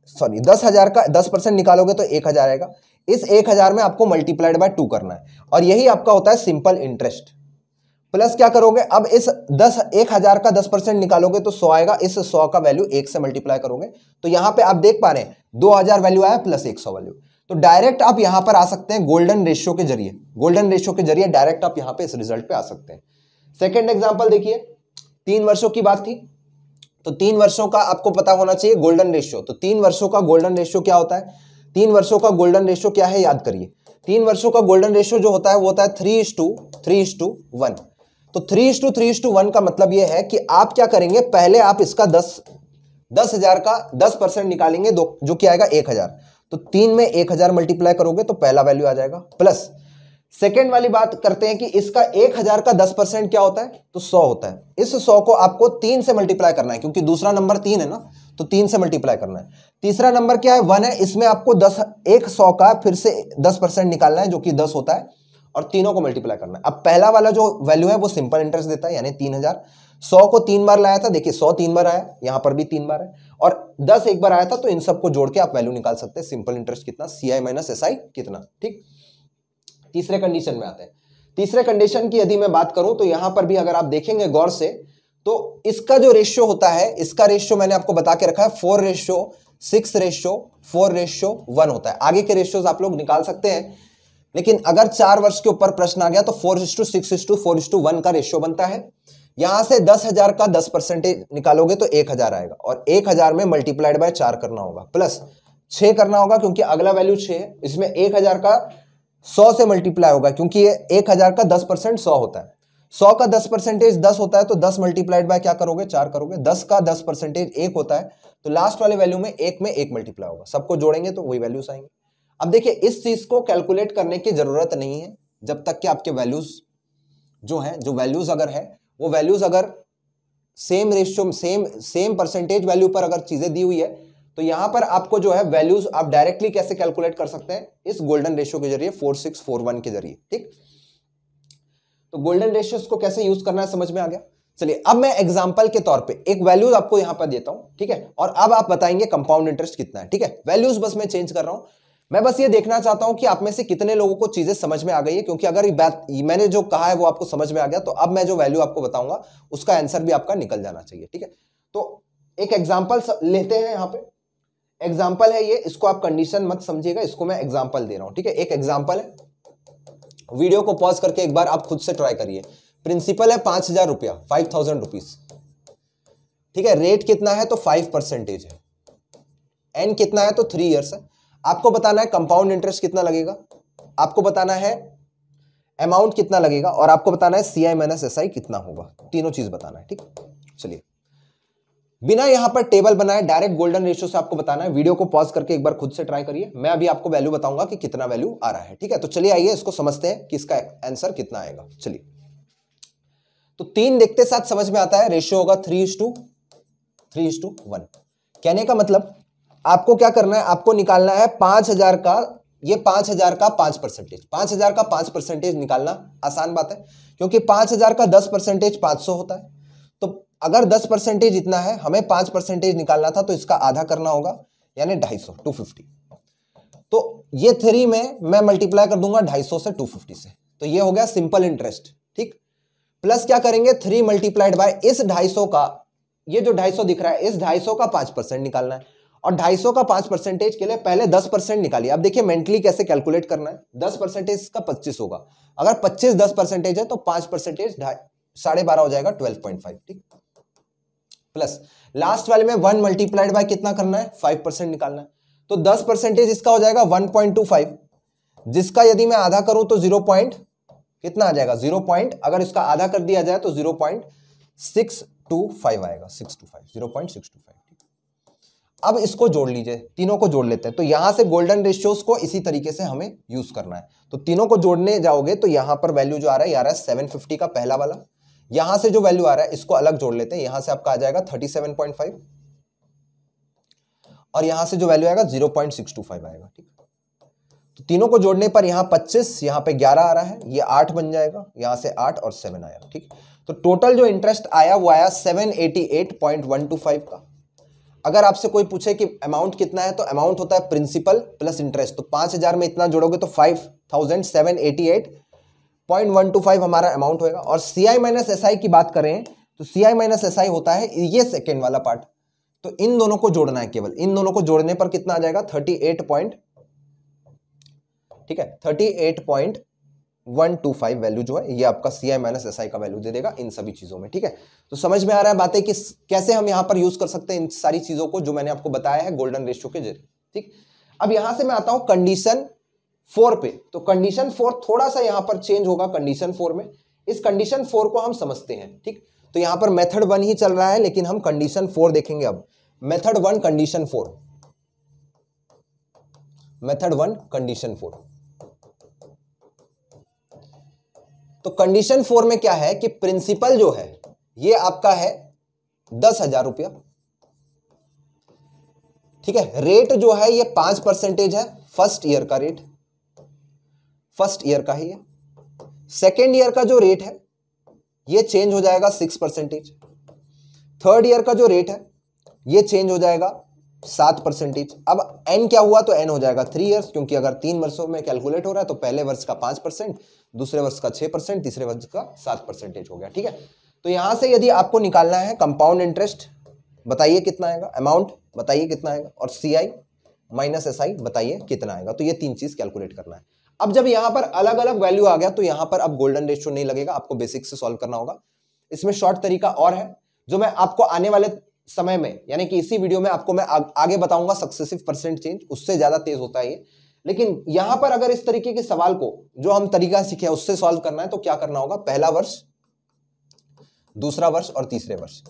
सॉरी दस हज़ार का दस परसेंट निकालोगे तो एक हज़ार आएगा इस एक हज़ार में आपको मल्टीप्लाइड बाय टू करना है और यही आपका होता है सिंपल इंटरेस्ट प्लस क्या करोगे अब इस दस एक हज़ार का दस परसेंट निकालोगे तो सौ आएगा इस सौ का वैल्यू एक से मल्टीप्लाई करोगे तो यहां पे आप देख पा रहे हैं दो हज़ार वैल्यू आया प्लस एक सौ वैल्यू तो डायरेक्ट आप यहां पर आ सकते हैं गोल्डन रेशियो के जरिए गोल्डन रेशियो के जरिए डायरेक्ट आप यहां पर इस रिजल्ट पे आ सकते हैं सेकेंड एग्जाम्पल देखिए तीन वर्षों की बात थी तो तीन वर्षों का आपको पता होना चाहिए गोल्डन रेशियो तो तीन वर्षों का गोल्डन रेशियो क्या होता है तीन वर्षों का गोल्डन रेशियो क्या है याद करिए तीन वर्षों का गोल्डन रेशियो जो होता है वो होता है three is to three is to one तो three is to three is to one का मतलब ये है कि आप क्या करेंगे पहले आप इसका दस दस हजार का दस परसेंट निकालेंगे दो जो कि आएगा एक हजार तो तीन में एक हजार मल्टीप्लाई करोगे तो पहला वैल्यू आ जाएगा प्लस सेकेंड वाली बात करते हैं कि इसका एक हजार का दस परसेंट क्या होता है तो सौ होता है इस सौ को आपको तीन से मल्टीप्लाई करना है क्योंकि दूसरा नंबर तीन है ना तो तीन से मल्टीप्लाई करना है तीसरा नंबर क्या है वन है इसमें आपको दस एक सौ का फिर से दस परसेंट निकालना है जो कि दस होता है और तीनों को मल्टीप्लाई करना है अब पहला वाला जो वैल्यू है वो सिंपल इंटरेस्ट देता है यानी तीन हजार सौ को तीन बार लाया था देखिए सौ तीन बार आया यहां पर भी तीन बार है और दस एक बार आया था तो इन सबको जोड़ के आप वैल्यू निकाल सकते हैं सिंपल इंटरेस्ट कितना सी आई माइनस एस आई कितना ठीक तीसरे कंडीशन में आते हैं तीसरे कंडीशन की यदि मैं बात करूं तो यहां पर भी अगर आप देखेंगे गौर से तो इसका जो रेशियो होता है इसका रेशियो मैंने आपको बता के रखा है four ratio six ratio four ratio one होता है आगे के रेशियोज आप लोग निकाल सकते हैं लेकिन अगर चार वर्ष के ऊपर प्रश्न आ गया तो four is to six is to four is to one का रेशियो बनता है यहां से दस हजार का दस परसेंटेज निकालोगे तो एक हजार आएगा और एक हजार में मल्टीप्लाइड बाय चार करना होगा प्लस छह करना होगा क्योंकि अगला वैल्यू छह है इसमें एक हजार का सौ से मल्टीप्लाई होगा क्योंकि ये एक हज़ार का दस परसेंट सौ होता है सौ का दस परसेंटेज दस होता है तो दस मल्टीप्लाइड बाय क्या करोगे चार करोगे दस का दस परसेंटेज एक होता है तो लास्ट वाले वैल्यू में एक में एक मल्टीप्लाई होगा सबको जोड़ेंगे तो वही वैल्यूज आएंगे अब देखिए इस चीज़ को कैलकुलेट करने की ज़रूरत नहीं है जब तक कि आपके वैल्यूज़ जो है जो वैल्यूज़ अगर है वो वैल्यूज़ अगर same ratio same same percentage value पर अगर चीज़ें दी हुई है तो यहां पर आपको जो है वैल्यूज आप डायरेक्टली कैसे कैलकुलेट कर सकते हैं इस गोल्डन रेशियो के जरिए फोर सिक्स फोर वन के जरिए ठीक तो गोल्डन रेशियो को कैसे यूज करना है समझ में आ गया चलिए अब मैं एग्जाम्पल के तौर पे एक वैल्यूज आपको यहां पर देता हूं ठीक है और अब आप बताएंगे कंपाउंड इंटरेस्ट कितना है ठीक है वैल्यूज बस मैं चेंज कर रहा हूं मैं बस ये देखना चाहता हूं कि आप में से कितने लोगों को चीजें समझ में आ गई है क्योंकि अगर बात मैंने जो कहा है वो आपको समझ में आ गया तो अब मैं जो वैल्यू आपको बताऊंगा उसका आंसर भी आपका निकल जाना चाहिए ठीक है तो एक एग्जाम्पल लेते हैं यहाँ पे एग्जाम्पल है ये इसको आप कंडीशन मत समझिएगा इसको मैं एग्जाम्पल दे रहा हूं ठीक है एक एग्जाम्पल है वीडियो को पॉज करके एक बार आप खुद से ट्राई करिए प्रिंसिपल है पांच हजार रुपया फाइव थाउजेंड रुपीज ठीक है रेट कितना है तो फाइव परसेंटेज है एन कितना है तो थ्री ईयर्स है आपको बताना है कंपाउंड इंटरेस्ट कितना लगेगा आपको बताना है अमाउंट कितना लगेगा और आपको बताना है सी आई माइनस एस आई कितना होगा तीनों चीज बताना है ठीक चलिए बिना यहां पर टेबल बनाए डायरेक्ट गोल्डन रेशियो से आपको बताना है वीडियो को पॉज करके एक बार खुद से ट्राई करिए मैं अभी आपको वैल्यू बताऊंगा कि कितना वैल्यू आ रहा है ठीक है तो चलिए आइए इसको समझते हैं कि इसका आंसर कितना आएगा चलिए तो तीन देखते साथ समझ में आता है रेशियो होगा three is to three is to one कहने का मतलब आपको क्या करना है आपको निकालना है पांच हजार का ये पांच हजार का पांच परसेंटेज पांच हजार का पांच परसेंटेज निकालना आसान बात है क्योंकि पांच हजार का दस परसेंटेज पांच सौ होता है अगर दस परसेंटेज इतना है हमें पाँच परसेंटेज निकालना था तो इसका आधा करना होगा यानी ढाई सौ टू फिफ्टी तो ये थ्री में मैं मल्टीप्लाई कर दूंगा ढाई सौ से टू फिफ्टी से तो ये हो गया सिंपल इंटरेस्ट ठीक प्लस क्या करेंगे थ्री मल्टीप्लाइड बाय इस ढाई सौ का ये जो ढाई सौ दिख रहा है इस ढाई सौ का पांच परसेंट निकालना है और ढाई सौ का पाँच परसेंटेज के लिए पहले दस परसेंट निकालिए अब देखिए मेंटली कैसे कैलकुलेट करना है दस परसेंटेज का पच्चीस होगा अगर पच्चीस दस परसेंटेज है तो पाँच परसेंटेज साढ़े बारह हो जाएगा ट्वेल्व पॉइंट फाइव ठीक प्लस लास्ट वाले में वन मल्टीप्लाइड बाय कितना करना है फाइव परसेंट निकालना है तो दस परसेंटेज इसका हो जाएगा वन पॉइंट टू फाइव जिसका यदि मैं आधा करूं तो जीरो पॉइंट कितना आ जाएगा जीरो पॉइंट अगर इसका आधा कर दिया जाए तो zero point six two five आएगा six two five zero point six two five अब इसको जोड़ लीजिए तीनों को जोड़ लेते हैं तो यहां से गोल्डन रेशियोज को इसी तरीके से हमें यूज करना है तो तीनों को जोड़ने जाओगे तो यहां पर वैल्यू जो आ रहा है आ रहा है सेवन फिफ्टी का पहला वाला यहां से जो वैल्यू आ रहा है इसको अलग जोड़ लेते हैं यहां से आपका आ जाएगा थर्टी सेवन पॉइंट फाइव और यहां से जो वैल्यू आएगा zero point six two five आएगा ठीक तो तीनों को जोड़ने पर यहां पच्चीस यहां पे ग्यारह आ रहा है ये आठ बन जाएगा यहां से आठ और सेवन आया ठीक तो टोटल जो इंटरेस्ट आया वो आया seven eighty eight point one two five का अगर आपसे कोई पूछे कि अमाउंट कितना है तो अमाउंट होता है प्रिंसिपल प्लस इंटरेस्ट तो पांच हज़ार में इतना जोड़ोगे तो five thousand seven eighty eight point हमारा अमाउंट होएगा और सी आई माइनस एस आई की बात करें तो सी आई माइनस एस आई होता है ये सेकेंड वाला पार्ट तो इन दोनों को जोड़ना है केवल इन दोनों को जोड़ने पर कितना आ जाएगा थर्टी एट पॉइंट ठीक है thirty eight point one two five value जो है ये आपका C I minus S I का वैल्यू दे देगा इन सभी चीज़ों में ठीक है तो समझ में आ रहा है बातें कि कैसे हम यहां पर यूज़ कर सकते हैं इन सारी चीज़ों को जो मैंने आपको बताया है गोल्डन रेशियो के जरिए ठीक अब यहां से मैं आता हूं कंडीशन फोर पे तो कंडीशन फोर थोड़ा सा यहां पर चेंज होगा कंडीशन फोर में इस कंडीशन फोर को हम समझते हैं ठीक तो यहां पर मेथड वन ही चल रहा है लेकिन हम कंडीशन फोर देखेंगे अब method one condition four method one condition four तो कंडीशन फोर में क्या है कि प्रिंसिपल जो है ये आपका है दस हजार रुपया ठीक है रेट जो है ये पांच परसेंटेज है फर्स्ट ईयर का रेट फर्स्ट ईयर का ही है सेकेंड ईयर का जो रेट है ये चेंज हो जाएगा सिक्स परसेंटेज थर्ड ईयर का जो रेट है ये चेंज हो जाएगा सात परसेंटेज अब एन क्या हुआ तो एन हो जाएगा थ्री ईयर्स क्योंकि अगर तीन वर्षों में कैलकुलेट हो रहा है तो पहले वर्ष का पांच परसेंट दूसरे वर्ष का छह परसेंट तीसरे वर्ष का सात परसेंटेज हो गया ठीक है तो यहां से यदि आपको निकालना है कंपाउंड इंटरेस्ट बताइए कितना आएगा अमाउंट बताइए कितना आएगा और सी आई माइनस एस आई बताइए कितना आएगा तो ये तीन चीज़ कैलकुलेट करना है अब जब यहां पर अलग अलग वैल्यू आ गया तो यहाँ पर अब गोल्डन रेशियो नहीं लगेगा आपको बेसिक से सॉल्व करना होगा इसमें शॉर्ट तरीका और है जो मैं आपको आने वाले समय में यानी कि इसी वीडियो में आपको मैं आगे बताऊंगा सक्सेसिव परसेंट चेंज उससे ज्यादा तेज होता है लेकिन यहां पर अगर इस तरीके के सवाल को जो हम तरीका सीखे उससे सॉल्व करना है तो क्या करना होगा पहला वर्ष दूसरा वर्ष और तीसरे वर्ष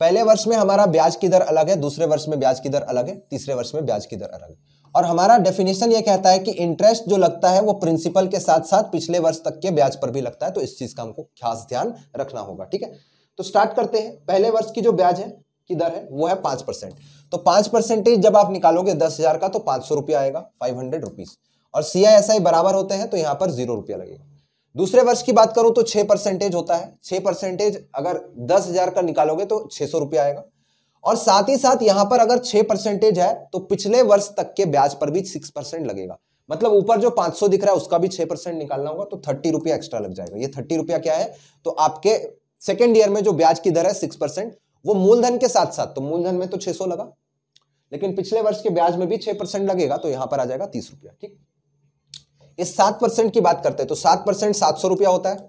पहले वर्ष में हमारा ब्याज की दर अलग है दूसरे वर्ष में ब्याज की दर अलग है तीसरे वर्ष में ब्याज की दर अलग है और हमारा डेफिनेशन ये कहता है कि इंटरेस्ट जो लगता है वो प्रिंसिपल के साथ साथ पिछले वर्ष तक के ब्याज पर भी लगता है तो इस चीज़ का हमको खास ध्यान रखना होगा ठीक है तो स्टार्ट करते हैं पहले वर्ष की जो ब्याज है की दर है वो है पांच परसेंट तो पांच परसेंटेज जब आप निकालोगे दस हज़ार का तो पांच सौ रुपया आएगा फाइव हंड्रेड रुपीज़ और सी आई एस आई बराबर होते हैं तो यहाँ पर जीरो रुपया लगेगा दूसरे वर्ष की बात करूँ तो छह परसेंटेज होता है छह परसेंटेज अगर दस हज़ार का निकालोगे तो छह सौ रुपया आएगा और साथ ही साथ यहां पर अगर छह परसेंटेज है तो पिछले वर्ष तक के ब्याज पर भी सिक्स परसेंट लगेगा मतलब ऊपर जो 500 दिख रहा है उसका भी 6 परसेंट निकालना होगा तो थर्टी रुपया एक्स्ट्रा लग जाएगा ये थर्टी रुपया क्या है तो आपके सेकेंड ईयर में जो ब्याज की दर है सिक्स परसेंट वो मूलधन के साथ साथ तो मूलधन में तो 600 लगा लेकिन पिछले वर्ष के ब्याज में भी 6 परसेंट लगेगा तो यहां पर आ जाएगा तीस रुपया ठीक इस सात परसेंट की बात करते हैं तो सात परसेंट सात सौ रुपया होता है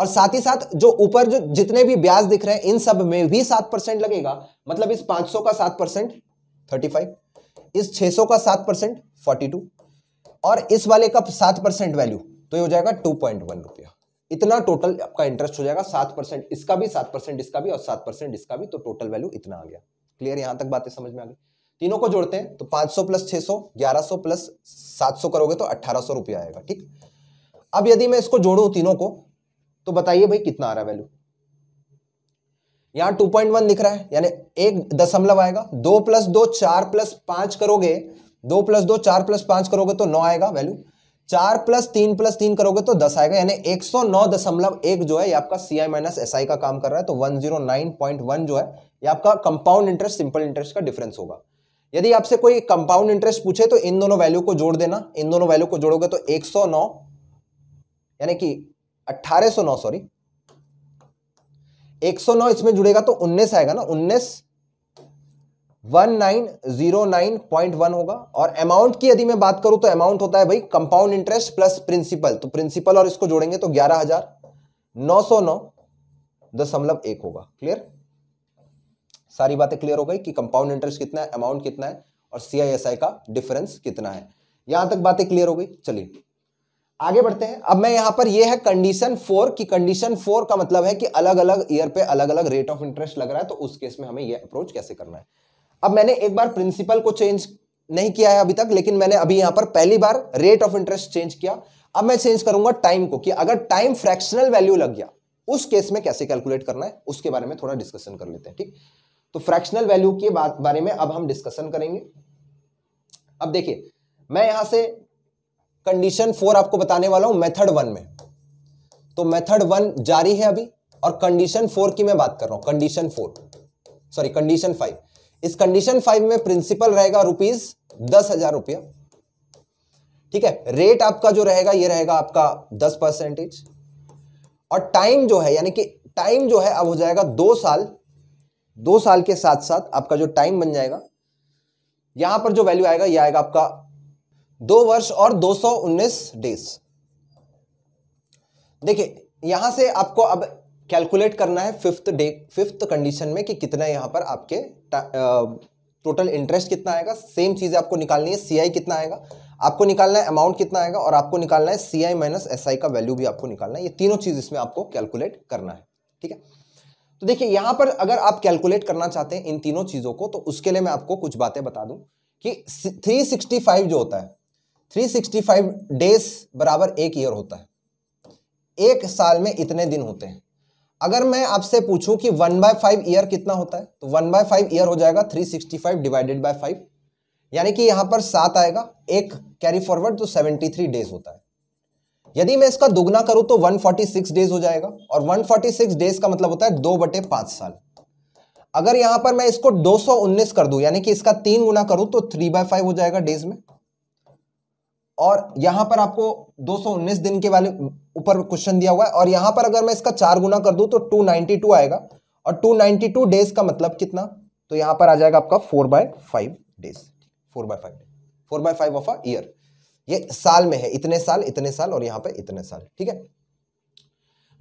और साथ ही साथ जो ऊपर जो जितने भी ब्याज दिख रहे हैं इन सब में भी सात परसेंट लगेगा मतलब इस 500 का सात परसेंट थर्टी फाइव इस 600 का सात परसेंट फोर्टी टू और इस वाले का सात परसेंट वैल्यू तो ये हो जाएगा टू पॉइंट वन रुपया इतना टोटल आपका इंटरेस्ट हो जाएगा सात परसेंट इसका भी सात परसेंट इसका भी और सात परसेंट इसका भी तो टोटल वैल्यू इतना आ गया क्लियर यहां तक बातें समझ में आ गई तीनों को जोड़ते हैं तो 500 प्लस 600 1100 प्लस 700 करोगे तो 1800 रुपया आएगा ठीक अब यदि मैं इसको जोड़ू तीनों को तो बताइए भाई कितना आ रहा है वैल्यू पॉइंट वन दिख रहा है यानी एक दशमलव आएगा दो प्लस दो चार प्लस पांच करोगे दो प्लस दो चार प्लस पांच करोगे तो नौ आएगा वैल्यू चार प्लस तीन प्लस तीन करोगे तो दस आएगा यानी एक सौ नौ दशमलव एक जो है ये आपका C I minus S I का काम कर रहा है तो one zero nine point one जो है ये आपका कंपाउंड इंटरेस्ट सिंपल इंटरेस्ट का डिफरेंस होगा यदि आपसे कोई कंपाउंड इंटरेस्ट पूछे तो इन दोनों वैल्यू को जोड़ देना इन दोनों वैल्यू को जोड़ोगे तो एक सौ नौ यानी कि 1809 सॉरी 109 इसमें जुड़ेगा तो 19 आएगा ना 19 1909.1 होगा और अमाउंट की यदि मैं बात करूं तो अमाउंट होता है भाई कंपाउंड इंटरेस्ट प्लस प्रिंसिपल तो प्रिंसिपल और इसको जोड़ेंगे तो ग्यारह हजार दशमलव एक होगा क्लियर सारी बातें क्लियर हो गई कि कंपाउंड इंटरेस्ट कितना है अमाउंट कितना है और सीआईएसआई का डिफरेंस कितना है यहां तक बातें क्लियर हो गई चलिए आगे बढ़ते हैं अब मैं यहां पर ये है कंडीशन फोर की कंडीशन फोर का मतलब है कि अलग अलग ईयर पे अलग अलग रेट ऑफ इंटरेस्ट लग रहा है तो उस केस में हमें ये अप्रोच कैसे करना है अब मैंने एक बार प्रिंसिपल को चेंज नहीं किया है अभी तक लेकिन मैंने अभी यहां पर पहली बार रेट ऑफ इंटरेस्ट चेंज किया अब मैं चेंज करूंगा टाइम को कि अगर टाइम फ्रैक्शनल वैल्यू लग गया उस केस में कैसे कैलकुलेट करना है उसके बारे में थोड़ा डिस्कशन कर लेते हैं ठीक तो फ्रैक्शनल वैल्यू के बारे में अब हम डिस्कशन करेंगे अब देखिए मैं यहां से कंडीशन फोर आपको बताने वाला हूं मेथड वन में तो मेथड वन जारी है अभी और कंडीशन फोर की मैं बात कर रहा हूं condition four sorry condition five इस कंडीशन फाइव में प्रिंसिपल रहेगा रुपीज दस हजार रुपया ठीक है रेट आपका जो रहेगा ये रहेगा आपका दस परसेंटेज और टाइम जो है यानी कि टाइम जो है अब हो जाएगा दो साल दो साल के साथ साथ आपका जो टाइम बन जाएगा यहां पर जो वैल्यू आएगा यह आएगा आपका दो वर्ष और 219 डेज देखिए यहां से आपको अब कैलकुलेट करना है फिफ्थ डे फिफ्थ कंडीशन में कि कितना यहां पर आपके टोटल इंटरेस्ट कितना आएगा सेम चीज़ आपको निकालनी है सीआई कितना आएगा आपको निकालना है अमाउंट कितना आएगा और आपको निकालना है सी आई माइनस एस आई का वैल्यू भी आपको निकालना है ये तीनों चीज़ इसमें आपको कैलकुलेट करना है ठीक है तो देखिए यहां पर अगर आप कैलकुलेट करना चाहते हैं इन तीनों चीज़ों को तो उसके लिए मैं आपको कुछ बातें बता दूं कि 365 जो होता है 365 डेज बराबर एक ईयर होता है एक साल में इतने दिन होते हैं अगर मैं आपसे पूछूं कि वन बाय फाइव ईयर कितना होता है तो वन बाय फाइव ईयर हो जाएगा 365 डिवाइडेड बाय फाइव यानी कि यहाँ पर सात आएगा एक कैरी फॉरवर्ड तो 73 डेज होता है यदि मैं इसका दुगना करूं तो 146 डेज हो जाएगा और 146 डेज का मतलब होता है दो बटे पांच साल अगर यहां पर मैं इसको 219 कर दूं यानी कि इसका तीन गुना करूं तो थ्री बाय फाइव हो जाएगा डेज में और यहां पर आपको 219 दिन के वाले ऊपर क्वेश्चन दिया हुआ है और यहां पर अगर मैं इसका चार गुना कर दूं तो 292 आएगा और 292 डेज का मतलब कितना तो यहां पर आ जाएगा आपका four by five days four by five four by five of a year ये साल में है इतने साल इतने साल और यहां पे इतने साल ठीक है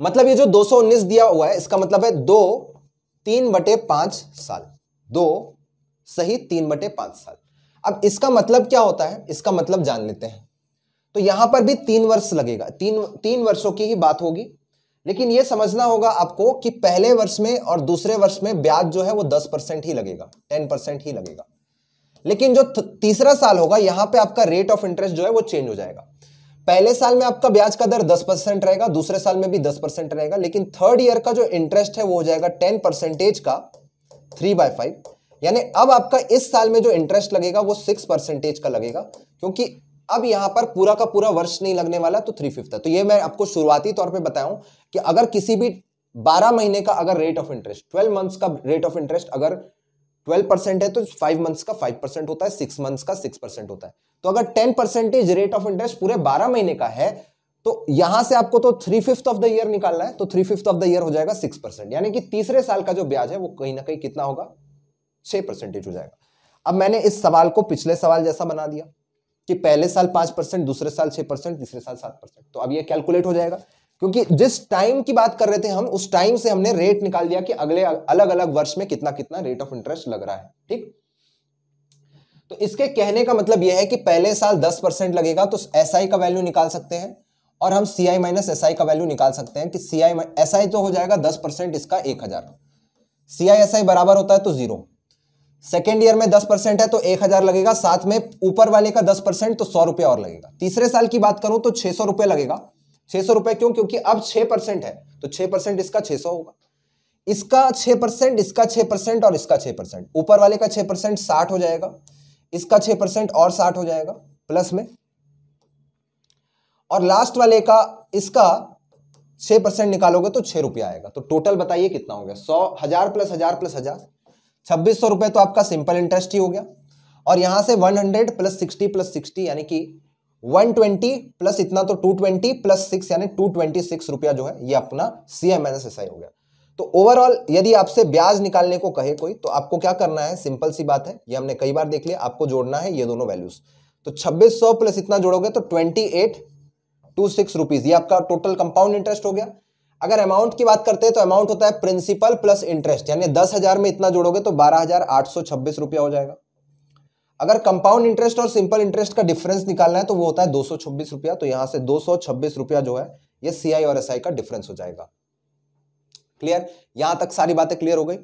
मतलब ये जो 219 दिया हुआ है इसका मतलब है दो तीन बटे पांच साल दो सही तीन बटे पांच साल अब इसका मतलब क्या होता है इसका मतलब जान लेते हैं तो यहां पर भी तीन वर्ष लगेगा तीन तीन वर्षों की ही बात होगी लेकिन यह समझना होगा आपको कि पहले वर्ष में और दूसरे वर्ष में ब्याज जो है वो दस परसेंट ही लगेगा टेन परसेंट ही लगेगा लेकिन जो तीसरा साल होगा यहां पे आपका रेट ऑफ इंटरेस्ट जो है वो चेंज हो जाएगा पहले साल में आपका ब्याज का दर दस परसेंट रहेगा दूसरे साल में भी दस परसेंट रहेगा लेकिन थर्ड ईयर का जो इंटरेस्ट है वो हो जाएगा टेन परसेंटेज का थ्री बाय फाइव यानी अब आपका इस साल में जो इंटरेस्ट लगेगा वो सिक्स परसेंटेज का लगेगा क्योंकि अब यहां पर पूरा का पूरा वर्ष नहीं लगने वाला तो थ्री फिफ्थ है तो ये मैं आपको शुरुआती तौर पे बताऊं कि अगर किसी भी 12 महीने का अगर रेट ऑफ इंटरेस्ट 12 मंथ्स का रेट ऑफ इंटरेस्ट अगर 12 परसेंट है तो 5 मंथ्स का 5 परसेंट होता है 6 मंथ्स का 6 परसेंट होता है तो अगर 10 परसेंटेज रेट ऑफ इंटरेस्ट पूरे 12 महीने का है तो यहां से आपको तो three fifth of the year निकालना है तो three fifth of the year हो जाएगा सिक्स परसेंट यानी कि तीसरे साल का जो ब्याज है वो कहीं ना कहीं कितना होगा छह परसेंटेज हो जाएगा अब मैंने इस सवाल को पिछले सवाल जैसा बना दिया कि पहले साल पांच परसेंट दूसरे साल छह परसेंट तीसरे साल सात परसेंट तो अब ये कैलकुलेट हो जाएगा क्योंकि जिस टाइम की बात कर रहे थे हम उस टाइम से हमने रेट निकाल दिया कि अगले अलग अलग वर्ष में कितना कितना रेट ऑफ इंटरेस्ट लग रहा है ठीक तो इसके कहने का मतलब यह है कि पहले साल दस परसेंट लगेगा तो एस SI का वैल्यू निकाल सकते हैं और हम सी आई माइनस एस का वैल्यू निकाल सकते हैं कि सी आई एस आई तो हो जाएगा दस परसेंट इसका एक हजार सी आई एस आई बराबर होता है तो जीरो सेकेंड ईयर में दस परसेंट है तो एक हजार लगेगा साथ में ऊपर वाले का दस परसेंट तो सौ रुपये और लगेगा तीसरे साल की बात करूं तो छह सौ रुपये लगेगा छह सौ रुपये क्यों क्योंकि अब छह परसेंट है तो छह परसेंट इसका छह सौ होगा इसका छह परसेंट इसका छह परसेंट और इसका छह परसेंट ऊपर वाले का छह परसेंट साठ हो जाएगा इसका छह परसेंट और साठ हो जाएगा प्लस में और लास्ट वाले का इसका छह परसेंट निकालोगे तो छह रुपया आएगा तो टोटल बताइए कितना हो गया सौ हजार प्लस हजार प्लस हजार छब्बीस सौ रुपये तो आपका सिंपल इंटरेस्ट ही हो गया और यहाँ से 100 hundred plus sixty plus sixty यानी कि 120 प्लस इतना तो 220 ट्वेंटी प्लस सिक्स यानी टू ट्वेंटी रुपया जो है ये अपना सी एम एस हो गया तो ओवरऑल यदि आपसे ब्याज निकालने को कहे कोई तो आपको क्या करना है सिंपल सी बात है ये हमने कई बार देख लिया आपको जोड़ना है ये दोनों वैल्यूज तो 2600 प्लस इतना जोड़ोगे तो 28 26 रुपीस ये आपका टोटल कंपाउंड इंटरेस्ट हो गया अगर अमाउंट की बात करते हैं तो अमाउंट होता है प्रिंसिपल प्लस इंटरेस्ट यानी दस हजार में इतना जोड़ोगे तो बारह हजार आठ सौ छब्बीस रुपया हो जाएगा अगर कंपाउंड इंटरेस्ट और सिंपल इंटरेस्ट का डिफरेंस निकालना है तो वो होता है दो सौ छब्बीस रुपया तो यहां से दो सौ छब्बीस रुपया जो है ये सी और एस का डिफरेंस हो जाएगा क्लियर यहां तक सारी बातें क्लियर हो गई